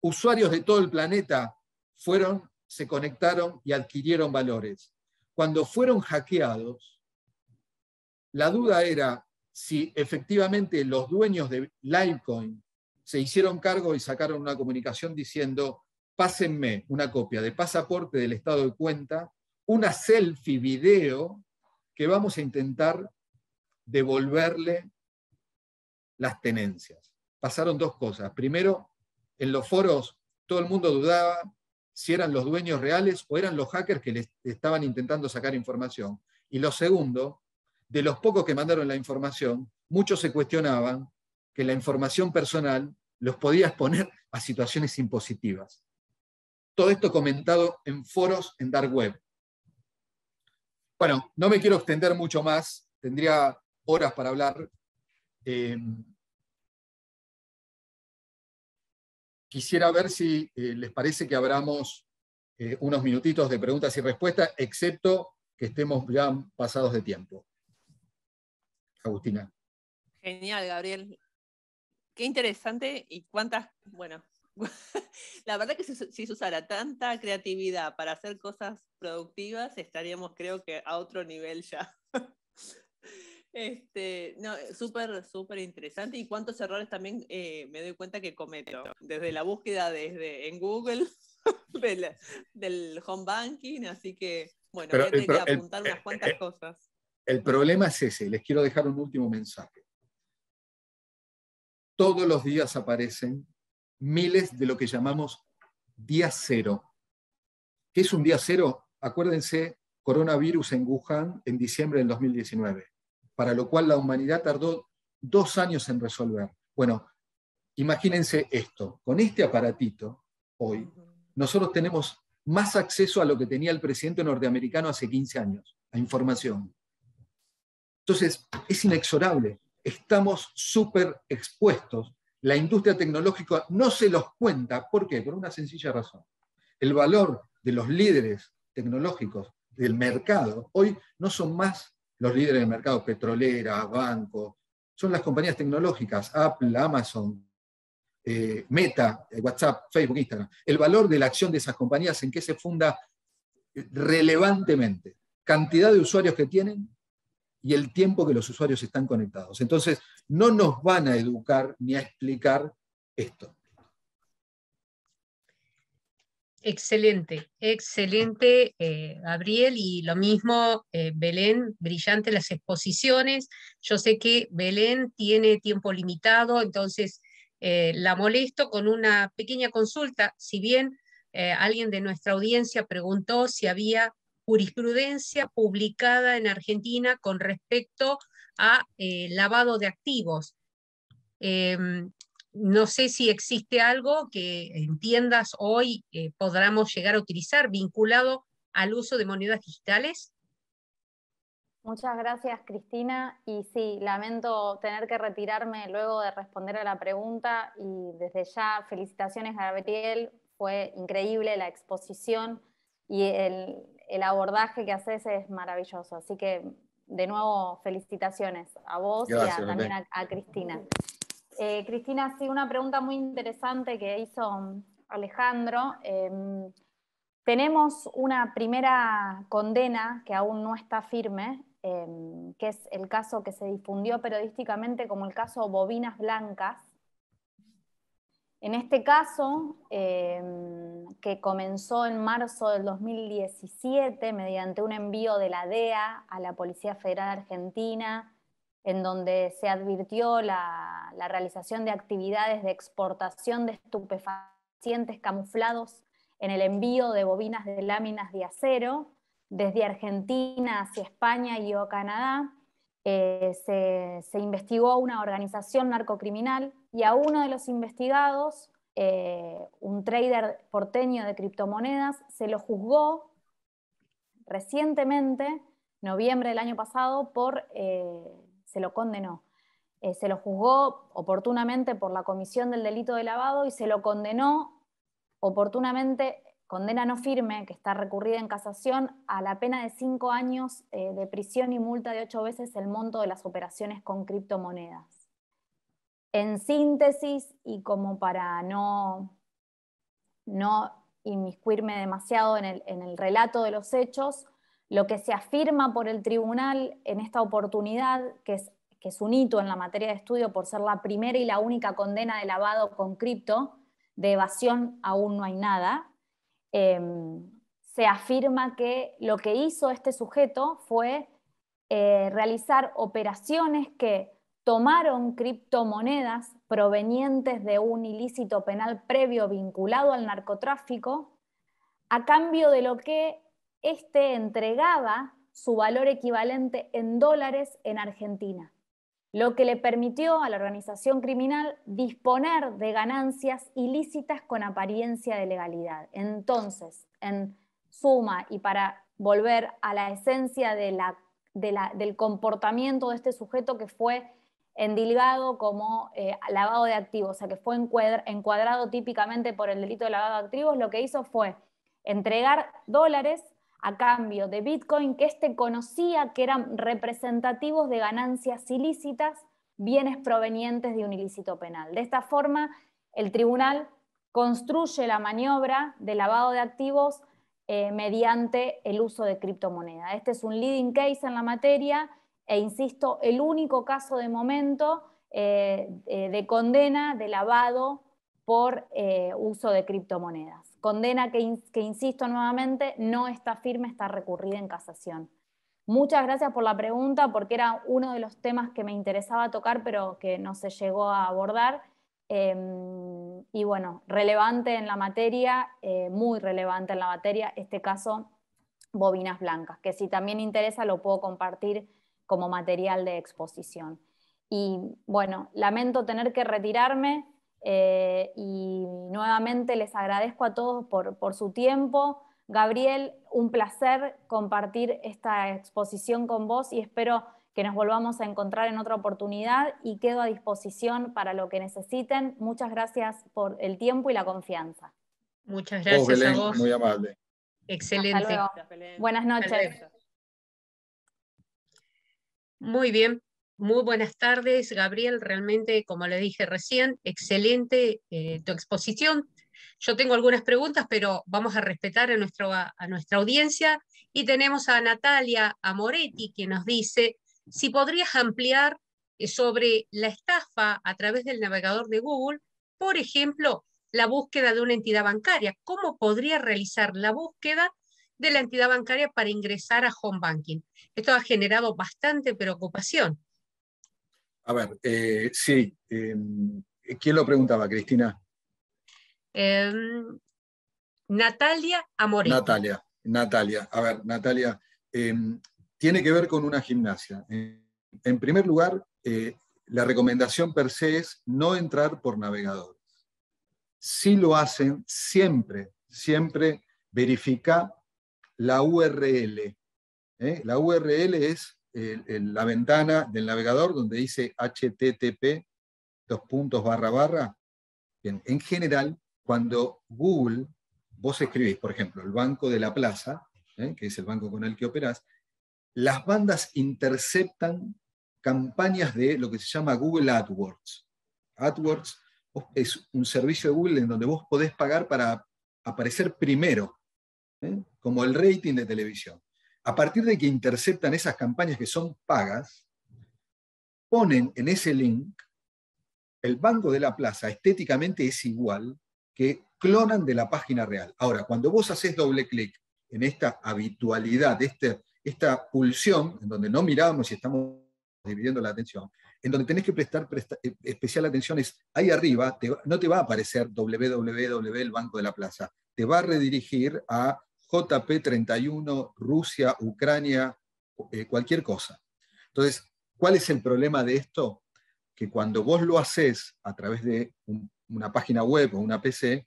Usuarios de todo el planeta fueron, se conectaron y adquirieron valores. Cuando fueron hackeados, la duda era si efectivamente los dueños de Litecoin se hicieron cargo y sacaron una comunicación diciendo, pásenme una copia de pasaporte del estado de cuenta una selfie video que vamos a intentar devolverle las tenencias. Pasaron dos cosas. Primero, en los foros todo el mundo dudaba si eran los dueños reales o eran los hackers que les estaban intentando sacar información. Y lo segundo, de los pocos que mandaron la información, muchos se cuestionaban que la información personal los podía exponer a situaciones impositivas. Todo esto comentado en foros en Dark Web. Bueno, no me quiero extender mucho más, tendría horas para hablar. Eh, quisiera ver si eh, les parece que abramos eh, unos minutitos de preguntas y respuestas, excepto que estemos ya pasados de tiempo. Agustina. Genial, Gabriel. Qué interesante y cuántas, bueno, la verdad que si, se usara tanta creatividad para hacer cosas productivas, estaríamos creo que a otro nivel ya. Este, no, eh, súper, súper interesante. Y cuántos errores también eh, me doy cuenta que cometo. Desde la búsqueda, desde en Google, del, home banking. Así que, bueno, que apuntar unas eh, cuantas cosas. El problema es ese. Les quiero dejar un último mensaje. Todos los días aparecen miles de lo que llamamos día cero. ¿Qué es un día cero? Acuérdense, coronavirus en Wuhan en diciembre del 2019, para lo cual la humanidad tardó dos años en resolver. Bueno, imagínense esto, con este aparatito, hoy, nosotros tenemos más acceso a lo que tenía el presidente norteamericano hace 15 años, a información. Entonces, es inexorable, estamos súper expuestos la industria tecnológica no se los cuenta. ¿Por qué? Por una sencilla razón. El valor de los líderes tecnológicos del mercado hoy no son más los líderes del mercado, petrolera, banco, son las compañías tecnológicas, Apple, Amazon, eh, Meta, eh, WhatsApp, Facebook, Instagram. El valor de la acción de esas compañías en qué se funda relevantemente. Cantidad de usuarios que tienen, y el tiempo que los usuarios están conectados. Entonces, no nos van a educar ni a explicar esto. Excelente, excelente, eh, Gabriel, y lo mismo, eh, Belén, brillante las exposiciones. Yo sé que Belén tiene tiempo limitado, entonces eh, la molesto con una pequeña consulta, si bien alguien de nuestra audiencia preguntó si había jurisprudencia publicada en Argentina con respecto a eh, lavado de activos. Em, no sé si existe algo que entiendas hoy eh, podamos llegar a utilizar vinculado al uso de monedas digitales. Muchas gracias, Cristina. Y sí, lamento tener que retirarme luego de responder a la pregunta. Y desde ya, felicitaciones, a Gabriel. Fue increíble la exposición y el, el abordaje que haces es maravilloso. Así que, de nuevo, felicitaciones a vos y a, también a, Cristina. Eh, Cristina, sí, una pregunta muy interesante que hizo um, Alejandro. Em, tenemos una primera condena que aún no está firme, em, que es el caso que se difundió periodísticamente como el caso Bobinas Blancas, en este caso, eh, que comenzó en marzo del 2017 mediante un envío de la DEA a la Policía Federal Argentina, en donde se advirtió la, realización de actividades de exportación de estupefacientes camuflados en el envío de bobinas de láminas de acero desde Argentina hacia España y o Canadá. Eh, se, se investigó una organización narcocriminal y a uno de los investigados, eh, un trader porteño de criptomonedas, se lo juzgó recientemente, noviembre del año pasado, por, eh, se lo condenó. Eh, se lo juzgó oportunamente por la comisión del delito de lavado y se lo condenó oportunamente, condena no firme, que está recurrida en casación, a la pena de cinco años de prisión y multa de ocho veces el monto de las operaciones con criptomonedas en síntesis y como para no, no inmiscuirme demasiado en el, relato de los hechos, lo que se afirma por el tribunal en esta oportunidad, que es, que es un hito en la materia de estudio por ser la primera y la única condena de lavado con cripto, de evasión aún no hay nada, em, se afirma que lo que hizo este sujeto fue eh, realizar operaciones que tomaron criptomonedas provenientes de un ilícito penal previo vinculado al narcotráfico a cambio de lo que éste entregaba su valor equivalente en dólares en Argentina, lo que le permitió a la organización criminal disponer de ganancias ilícitas con apariencia de legalidad. Entonces, en suma y para volver a la esencia del comportamiento de este sujeto que fue endilgado como eh, lavado de activos, o sea que fue encuadrado típicamente por el delito de lavado de activos, lo que hizo fue entregar dólares a cambio de Bitcoin que éste conocía que eran representativos de ganancias ilícitas, bienes provenientes de un ilícito penal. De esta forma, el tribunal construye la maniobra de lavado de activos eh, mediante el uso de criptomonedas. Este es un leading case en la materia e insisto, el único caso de momento eh, eh, de condena de lavado por eh, uso de criptomonedas. Condena que, insisto nuevamente, no está firme, está recurrida en casación. Muchas gracias por la pregunta, porque era uno de los temas que me interesaba tocar, pero que no se llegó a abordar. Em, y bueno, relevante en la materia, muy relevante en la materia, este caso bobinas blancas, que si también interesa lo puedo compartir como material de exposición. Y bueno, lamento tener que retirarme eh, y nuevamente les agradezco a todos por, su tiempo. Gabriel, un placer compartir esta exposición con vos y espero que nos volvamos a encontrar en otra oportunidad y quedo a disposición para lo que necesiten. Muchas gracias por el tiempo y la confianza. Muchas gracias Muy amable. Excelente. Buenas noches. Muy bien, muy buenas tardes, Gabriel. Realmente, como le dije recién, excelente eh, tu exposición. Yo tengo algunas preguntas, pero vamos a respetar a, a nuestra audiencia. Y tenemos a Natalia Amoretti, que nos dice si podrías ampliar eh, sobre la estafa a través del navegador de Google, por ejemplo, la búsqueda de una entidad bancaria. ¿Cómo podría realizar la búsqueda de la entidad bancaria para ingresar a home banking. Esto ha generado bastante preocupación. A ver, eh, sí. Em, ¿Quién lo preguntaba, Cristina? Em, Natalia Amore. Natalia, Natalia. A ver, Natalia, em, tiene que ver con una gimnasia. En primer lugar, eh, la recomendación per se es no entrar por navegadores. Si lo hacen, siempre, siempre verifica la URL. ¿eh? La URL es la ventana del navegador donde dice http dos puntos barra barra. En general, cuando Google, vos escribís, por ejemplo, el Banco de la Plaza, ¿eh? que es el banco con el que operás, las bandas interceptan campañas de lo que se llama Google AdWords. AdWords es un servicio de Google en donde vos podés pagar para aparecer primero ¿eh? como el rating de televisión. A partir de que interceptan esas campañas que son pagas, ponen en ese link el banco de la plaza estéticamente es igual que clonan de la página real. Ahora, cuando vos haces doble clic en esta habitualidad, este, esta pulsión, en donde no miramos y estamos dividiendo la atención, en donde tenés que prestar eh, especial atención es, ahí arriba no te va a aparecer www, el banco de la plaza, te va a redirigir a JP31, Rusia, Ucrania, eh, cualquier cosa. Entonces, ¿cuál es el problema de esto? Que cuando vos lo haces a través de una página web o una PC,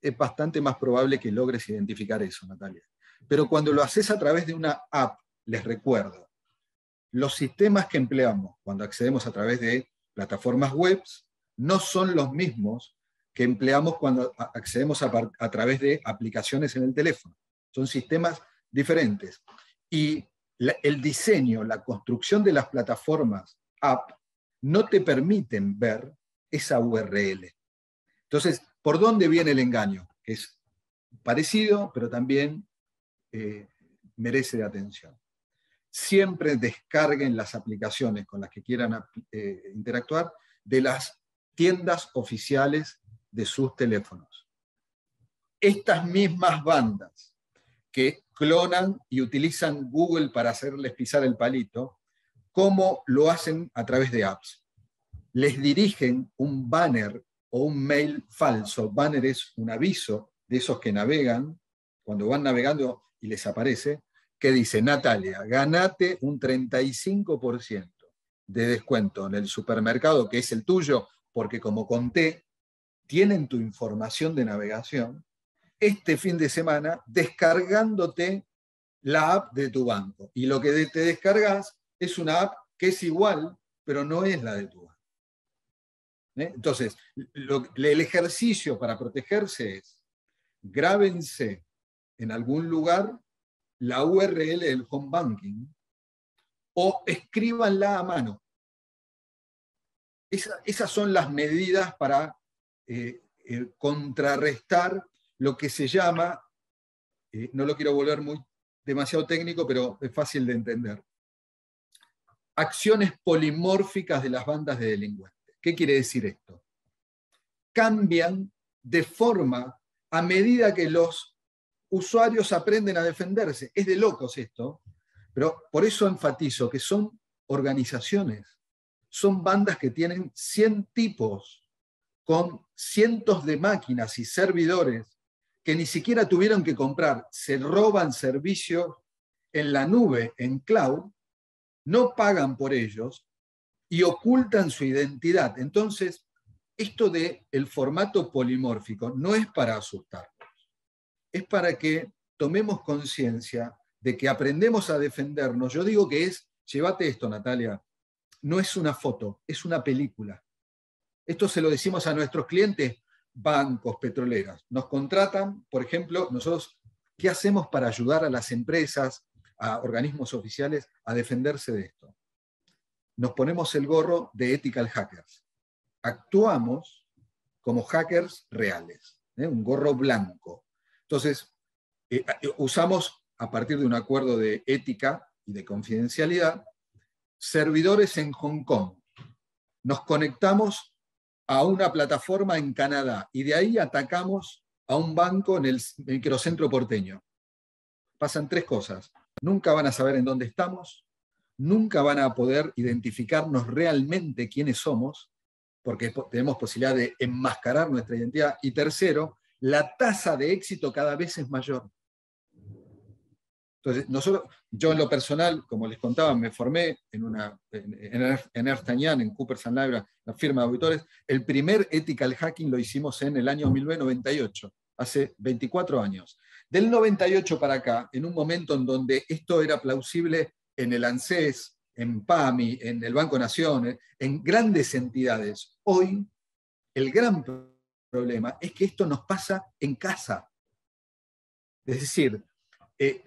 es bastante más probable que logres identificar eso, Natalia. Pero cuando lo haces a través de una app, les recuerdo, los sistemas que empleamos cuando accedemos a través de plataformas web no son los mismos que empleamos cuando accedemos a través de aplicaciones en el teléfono. Son sistemas diferentes. Y el diseño, la construcción de las plataformas app no te permiten ver esa URL. Entonces, ¿por dónde viene el engaño? Que es parecido, pero también eh, merece atención. Siempre descarguen las aplicaciones con las que quieran eh, interactuar de las tiendas oficiales de sus teléfonos. Estas mismas bandas que clonan y utilizan Google para hacerles pisar el palito, como lo hacen a través de apps. Les dirigen un banner o un mail falso. Banner es un aviso de esos que navegan, cuando van navegando y les aparece, que dice, Natalia, ganate un 35% de descuento en el supermercado que es el tuyo, porque como conté, tienen tu información de navegación este fin de semana descargándote la app de tu banco. Y lo que te descargas es una app que es igual, pero no es la de tu banco. ¿Eh? Entonces, el ejercicio para protegerse es, grábense en algún lugar la URL del home banking o escríbanla a mano. esas son las medidas para eh, eh, contrarrestar lo que se llama, eh, no lo quiero volver muy demasiado técnico, pero es fácil de entender, acciones polimórficas de las bandas de delincuentes. ¿Qué quiere decir esto? Cambian de forma a medida que los usuarios aprenden a defenderse. Es de locos esto, pero por eso enfatizo que son organizaciones, son bandas que tienen 100 tipos con cientos de máquinas y servidores que ni siquiera tuvieron que comprar, se roban servicios en la nube, en cloud, no pagan por ellos y ocultan su identidad. Entonces, esto de el formato polimórfico no es para asustarnos, es para que tomemos conciencia de que aprendemos a defendernos. Yo digo que es, llévate esto, Natalia, no es una foto, es una película. Esto se lo decimos a nuestros clientes bancos, petroleras, Nos contratan, por ejemplo, nosotros, ¿qué hacemos para ayudar a las empresas, a organismos oficiales a defenderse de esto? Nos ponemos el gorro de ethical hackers. Actuamos como hackers reales, ¿eh? un gorro blanco. Entonces, eh, eh, usamos, a partir de un acuerdo de ética y de confidencialidad, servidores en Hong Kong. Nos conectamos a una plataforma en Canadá y de ahí atacamos a un banco en el microcentro porteño. Pasan tres cosas. Nunca van a saber en dónde estamos, nunca van a poder identificarnos realmente quiénes somos, porque tenemos posibilidad de enmascarar nuestra identidad. Y tercero, la tasa de éxito cada vez es mayor. Entonces, nosotros, yo en lo personal, como les contaba, me formé en, una, en, en, en en Cooper San la firma de auditores. El primer ethical hacking lo hicimos en el año 1998, hace 24 años. Del 98 para acá, en un momento en donde esto era plausible en el ANSES, en PAMI, en el Banco Nación, en grandes entidades, hoy el gran problema es que esto nos pasa en casa. Es decir, eh,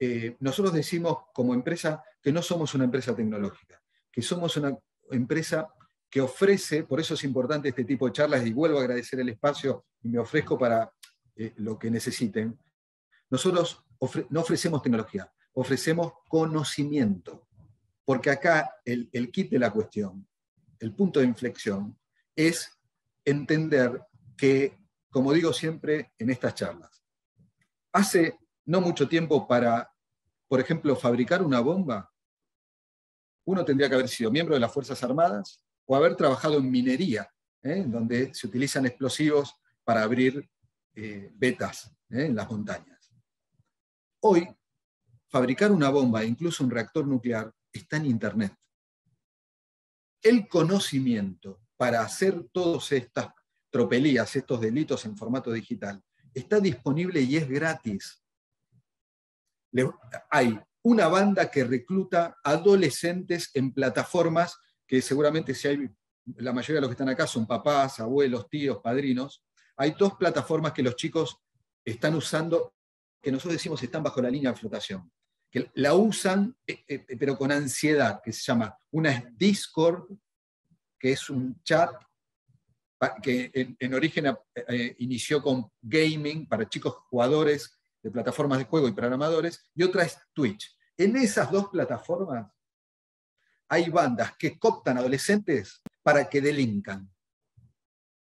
eh, nosotros decimos como empresa que no somos una empresa tecnológica, que somos una empresa que ofrece, por eso es importante este tipo de charlas y vuelvo a agradecer el espacio y me ofrezco para eh, lo que necesiten. Nosotros no ofrecemos tecnología, ofrecemos conocimiento, porque acá el, el kit de la cuestión, el punto de inflexión, es entender que, como digo siempre en estas charlas, hace no mucho tiempo para, por ejemplo, fabricar una bomba, uno tendría que haber sido miembro de las Fuerzas Armadas o haber trabajado en minería, ¿eh? donde se utilizan explosivos para abrir eh, vetas ¿eh? en las montañas. Hoy, fabricar una bomba e incluso un reactor nuclear está en Internet. El conocimiento para hacer todas estas tropelías, estos delitos en formato digital, está disponible y es gratis. hay una banda que recluta adolescentes en plataformas que seguramente si hay, la mayoría de los que están acá son papás, abuelos, tíos, padrinos. Hay dos plataformas que los chicos están usando, que nosotros decimos están bajo la línea de flotación, que la usan eh, eh, pero con ansiedad, que se llama, una es Discord, que es un chat que en, origen eh, eh, inició con gaming para chicos jugadores de plataformas de juego y programadores, y otra es Twitch. En esas dos plataformas hay bandas que cooptan adolescentes para que delincan,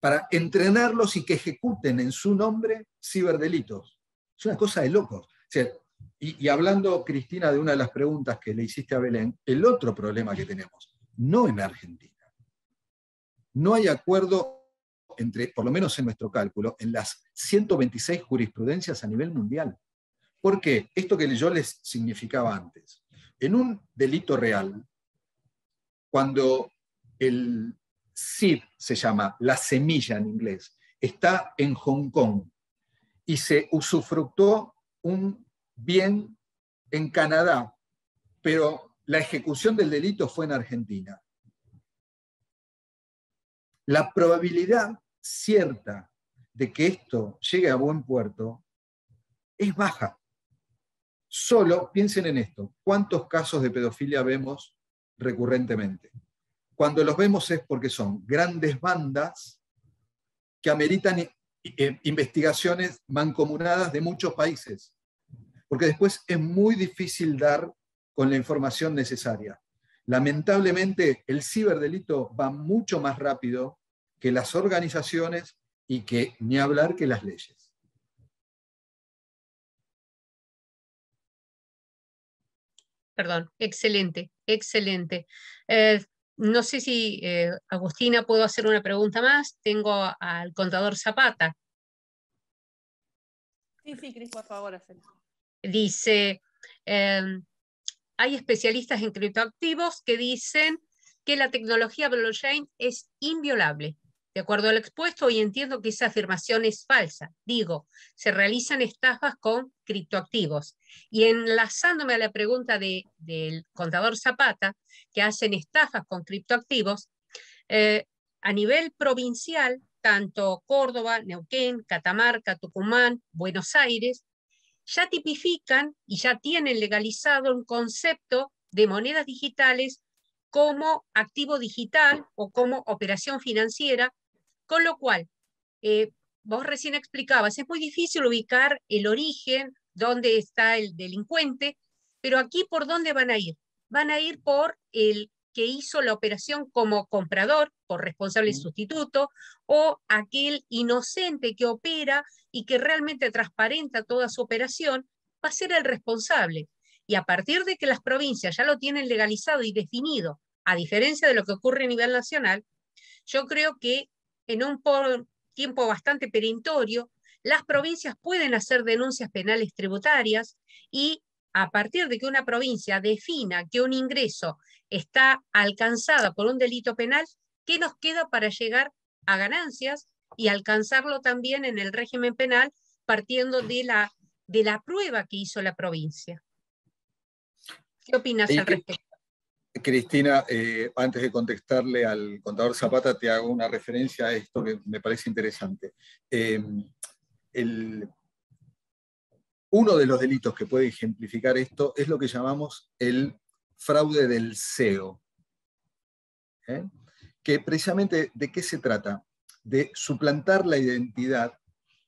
para entrenarlos y que ejecuten en su nombre ciberdelitos. Es una cosa de locos. y, y hablando, Cristina, de una de las preguntas que le hiciste a Belén, el otro problema que tenemos, no en Argentina. No hay acuerdo entre, por lo menos en nuestro cálculo, en las 126 jurisprudencias a nivel mundial. ¿Por qué? Esto que yo les significaba antes. En un delito real, cuando el SID se llama, la semilla en inglés, está en Hong Kong y se usufructó un bien en Canadá, pero la ejecución del delito fue en Argentina. La probabilidad cierta de que esto llegue a buen puerto es baja. Solo piensen en esto, ¿cuántos casos de pedofilia vemos recurrentemente? Cuando los vemos es porque son grandes bandas que ameritan eh, eh, investigaciones mancomunadas de muchos países, porque después es muy difícil dar con la información necesaria. Lamentablemente, el ciberdelito va mucho más rápido que las organizaciones y que ni hablar que las leyes. Perdón, excelente, excelente. Eh, no sé si, eh, Agustina, puedo hacer una pregunta más. Tengo al contador Zapata. Sí, sí, Cris, por favor, Dice, em, hay especialistas en criptoactivos que dicen que la tecnología blockchain es inviolable. De acuerdo al expuesto, hoy entiendo que esa afirmación es falsa. Digo, se realizan estafas con criptoactivos. Y enlazándome a la pregunta del contador Zapata, que hacen estafas con criptoactivos, eh, a nivel provincial, tanto Córdoba, Neuquén, Catamarca, Tucumán, Buenos Aires, ya tipifican y ya tienen legalizado un concepto de monedas digitales como activo digital o como operación financiera con lo cual, eh, vos recién explicabas, es muy difícil ubicar el origen, dónde está el delincuente, pero aquí por dónde van a ir. Van a ir por el que hizo la operación como comprador, por responsable mm. sustituto, o aquel inocente que opera y que realmente transparenta toda su operación, va a ser el responsable. Y a partir de que las provincias ya lo tienen legalizado y definido, a diferencia de lo que ocurre a nivel nacional, yo creo que en un tiempo bastante perentorio, las provincias pueden hacer denuncias penales tributarias y a partir de que una provincia defina que un ingreso está alcanzado por un delito penal, ¿qué nos queda para llegar a ganancias y alcanzarlo también en el régimen penal partiendo de la, de la prueba que hizo la provincia? ¿Qué opinas al respecto? Cristina, eh, antes de contestarle al contador Zapata, te hago una referencia a esto que me parece interesante. Eh, uno de los delitos que puede ejemplificar esto es lo que llamamos el fraude del CEO. ¿eh? Que precisamente, ¿de qué se trata? De suplantar la identidad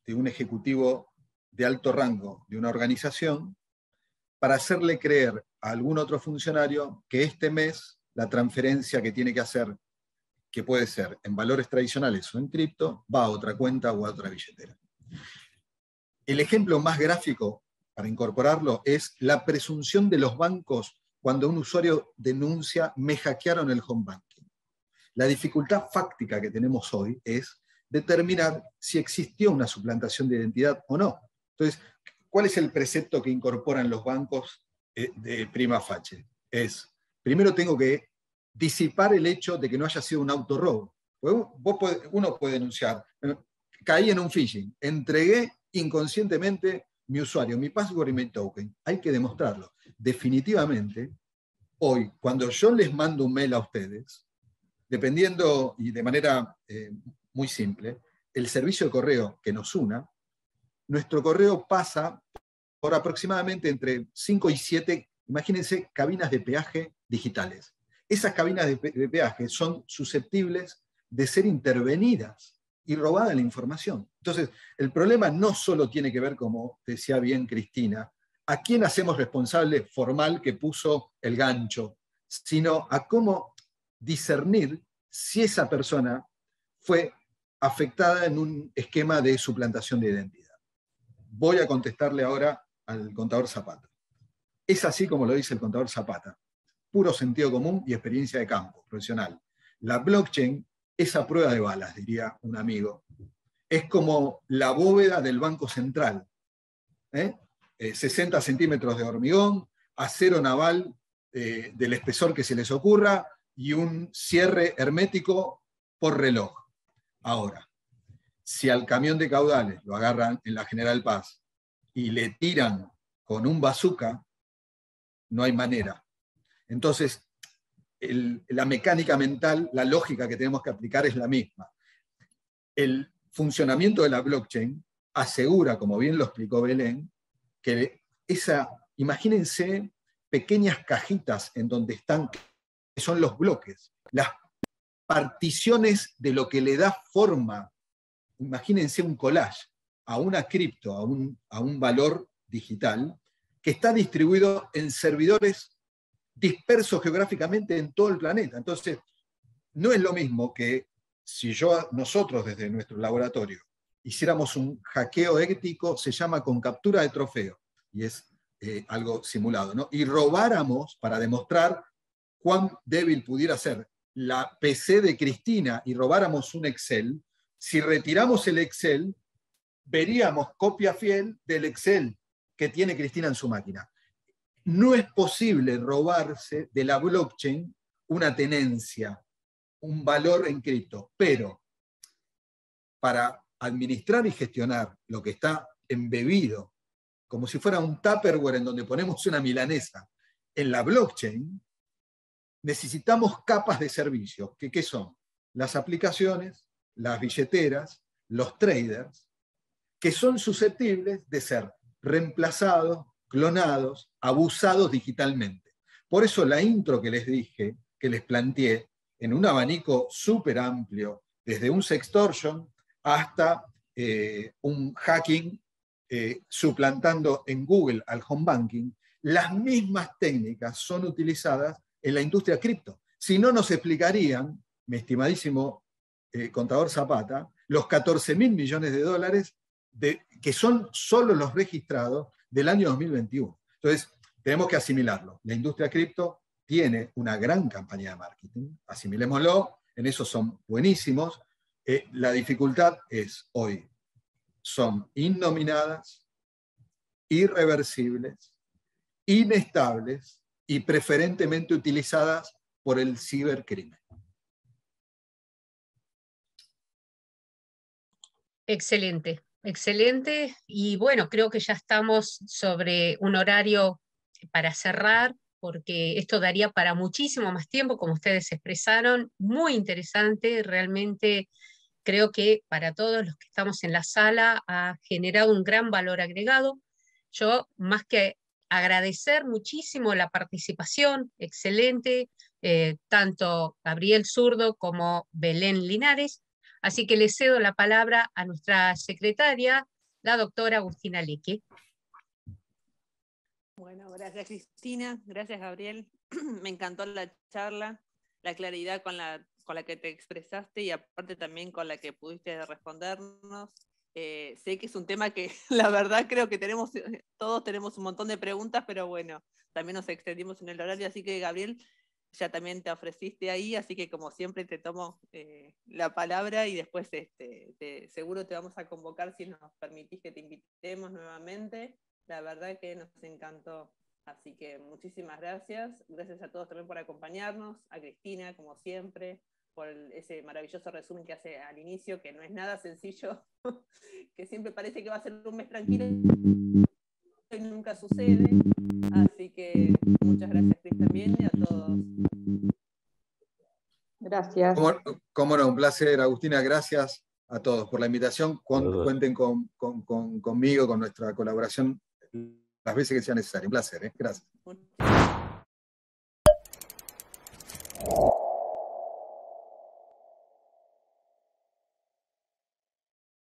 de un ejecutivo de alto rango de una organización para hacerle creer algún otro funcionario que este mes la transferencia que tiene que hacer, que puede ser en valores tradicionales o en cripto, va a otra cuenta o a otra billetera. El ejemplo más gráfico para incorporarlo es la presunción de los bancos cuando un usuario denuncia me hackearon el home banking. La dificultad fáctica que tenemos hoy es determinar si existió una suplantación de identidad o no. Entonces, ¿cuál es el precepto que incorporan los bancos eh, de prima facie es, primero tengo que disipar el hecho de que no haya sido un autorrobo. Pues uno puede denunciar, eh, caí en un phishing, entregué inconscientemente mi usuario, mi password y mi token. Hay que demostrarlo. Definitivamente, hoy, cuando yo les mando un mail a ustedes, dependiendo y de manera eh, muy simple, el servicio de correo que nos una, nuestro correo pasa por aproximadamente entre 5 y 7, imagínense, cabinas de peaje digitales. Esas cabinas de, peaje son susceptibles de ser intervenidas y robada la información. Entonces, el problema no solo tiene que ver, como decía bien Cristina, a quién hacemos responsable formal que puso el gancho, sino a cómo discernir si esa persona fue afectada en un esquema de suplantación de identidad. Voy a contestarle ahora al contador Zapata. Es así como lo dice el contador Zapata. Puro sentido común y experiencia de campo, profesional. La blockchain es a prueba de balas, diría un amigo. Es como la bóveda del Banco Central. 60 ¿eh? Eh, centímetros de hormigón, acero naval eh, del espesor que se les ocurra y un cierre hermético por reloj. Ahora, si al camión de caudales lo agarran en la General Paz y le tiran con un bazooka, no hay manera. Entonces, la mecánica mental, la lógica que tenemos que aplicar es la misma. El funcionamiento de la blockchain asegura, como bien lo explicó Belén, que esa, imagínense pequeñas cajitas en donde están, que son los bloques, las particiones de lo que le da forma, imagínense un collage, a una cripto, a un, a un valor digital que está distribuido en servidores dispersos geográficamente en todo el planeta. Entonces, no es lo mismo que si yo, nosotros desde nuestro laboratorio hiciéramos un hackeo ético, se llama con captura de trofeo, y es eh, algo simulado, ¿no? Y robáramos para demostrar cuán débil pudiera ser la PC de Cristina y robáramos un Excel, si retiramos el Excel, veríamos copia fiel del Excel que tiene Cristina en su máquina. No es posible robarse de la blockchain una tenencia, un valor en cripto, pero para administrar y gestionar lo que está embebido, como si fuera un Tupperware en donde ponemos una milanesa, en la blockchain, necesitamos capas de servicio. que ¿qué son? Las aplicaciones, las billeteras, los traders, que son susceptibles de ser reemplazados, clonados, abusados digitalmente. Por eso la intro que les dije, que les planteé, en un abanico súper amplio, desde un sextortion hasta eh, un hacking eh, suplantando en Google al home banking, las mismas técnicas son utilizadas en la industria cripto. Si no, nos explicarían, mi estimadísimo eh, contador Zapata, los 14 mil millones de dólares que son solo los registrados del año 2021. Entonces, tenemos que asimilarlo. La industria cripto tiene una gran campaña de marketing, asimilémoslo, en eso son buenísimos. Eh, la dificultad es hoy, son innominadas, irreversibles, inestables y preferentemente utilizadas por el cibercrimen. Excelente. Excelente. Y bueno, creo que ya estamos sobre un horario para cerrar, porque esto daría para muchísimo más tiempo, como ustedes expresaron. Muy interesante, realmente creo que para todos los que estamos en la sala ha generado un gran valor agregado. Yo, más que agradecer muchísimo la participación, excelente, eh, tanto Gabriel Zurdo como Belén Linares. Así que le cedo la palabra a nuestra secretaria, la doctora Agustina Leque. Bueno, gracias Cristina, gracias Gabriel. Me encantó la charla, la claridad con la, con la que te expresaste y aparte también con la que pudiste respondernos. Eh, sé que es un tema que la verdad creo que tenemos, eh, todos tenemos un montón de preguntas, pero bueno, también nos extendimos en el horario, así que Gabriel, ya también te ofreciste ahí, así que como siempre te tomo eh, la palabra y después este, seguro te vamos a convocar si nos permitís que te invitemos nuevamente. La verdad que nos encantó. Así que muchísimas gracias. Gracias a todos también por acompañarnos, a Cristina, como siempre, por ese maravilloso resumen que hace al inicio, que no es nada sencillo, que siempre parece que va a ser un mes tranquilo y nunca sucede. Así que muchas gracias, Cristina también y a todos. Gracias. Cómo, no, un placer, Agustina. Gracias a todos por la invitación. cuenten conmigo, con nuestra colaboración las veces que sea necesario. Un placer, ¿eh? gracias.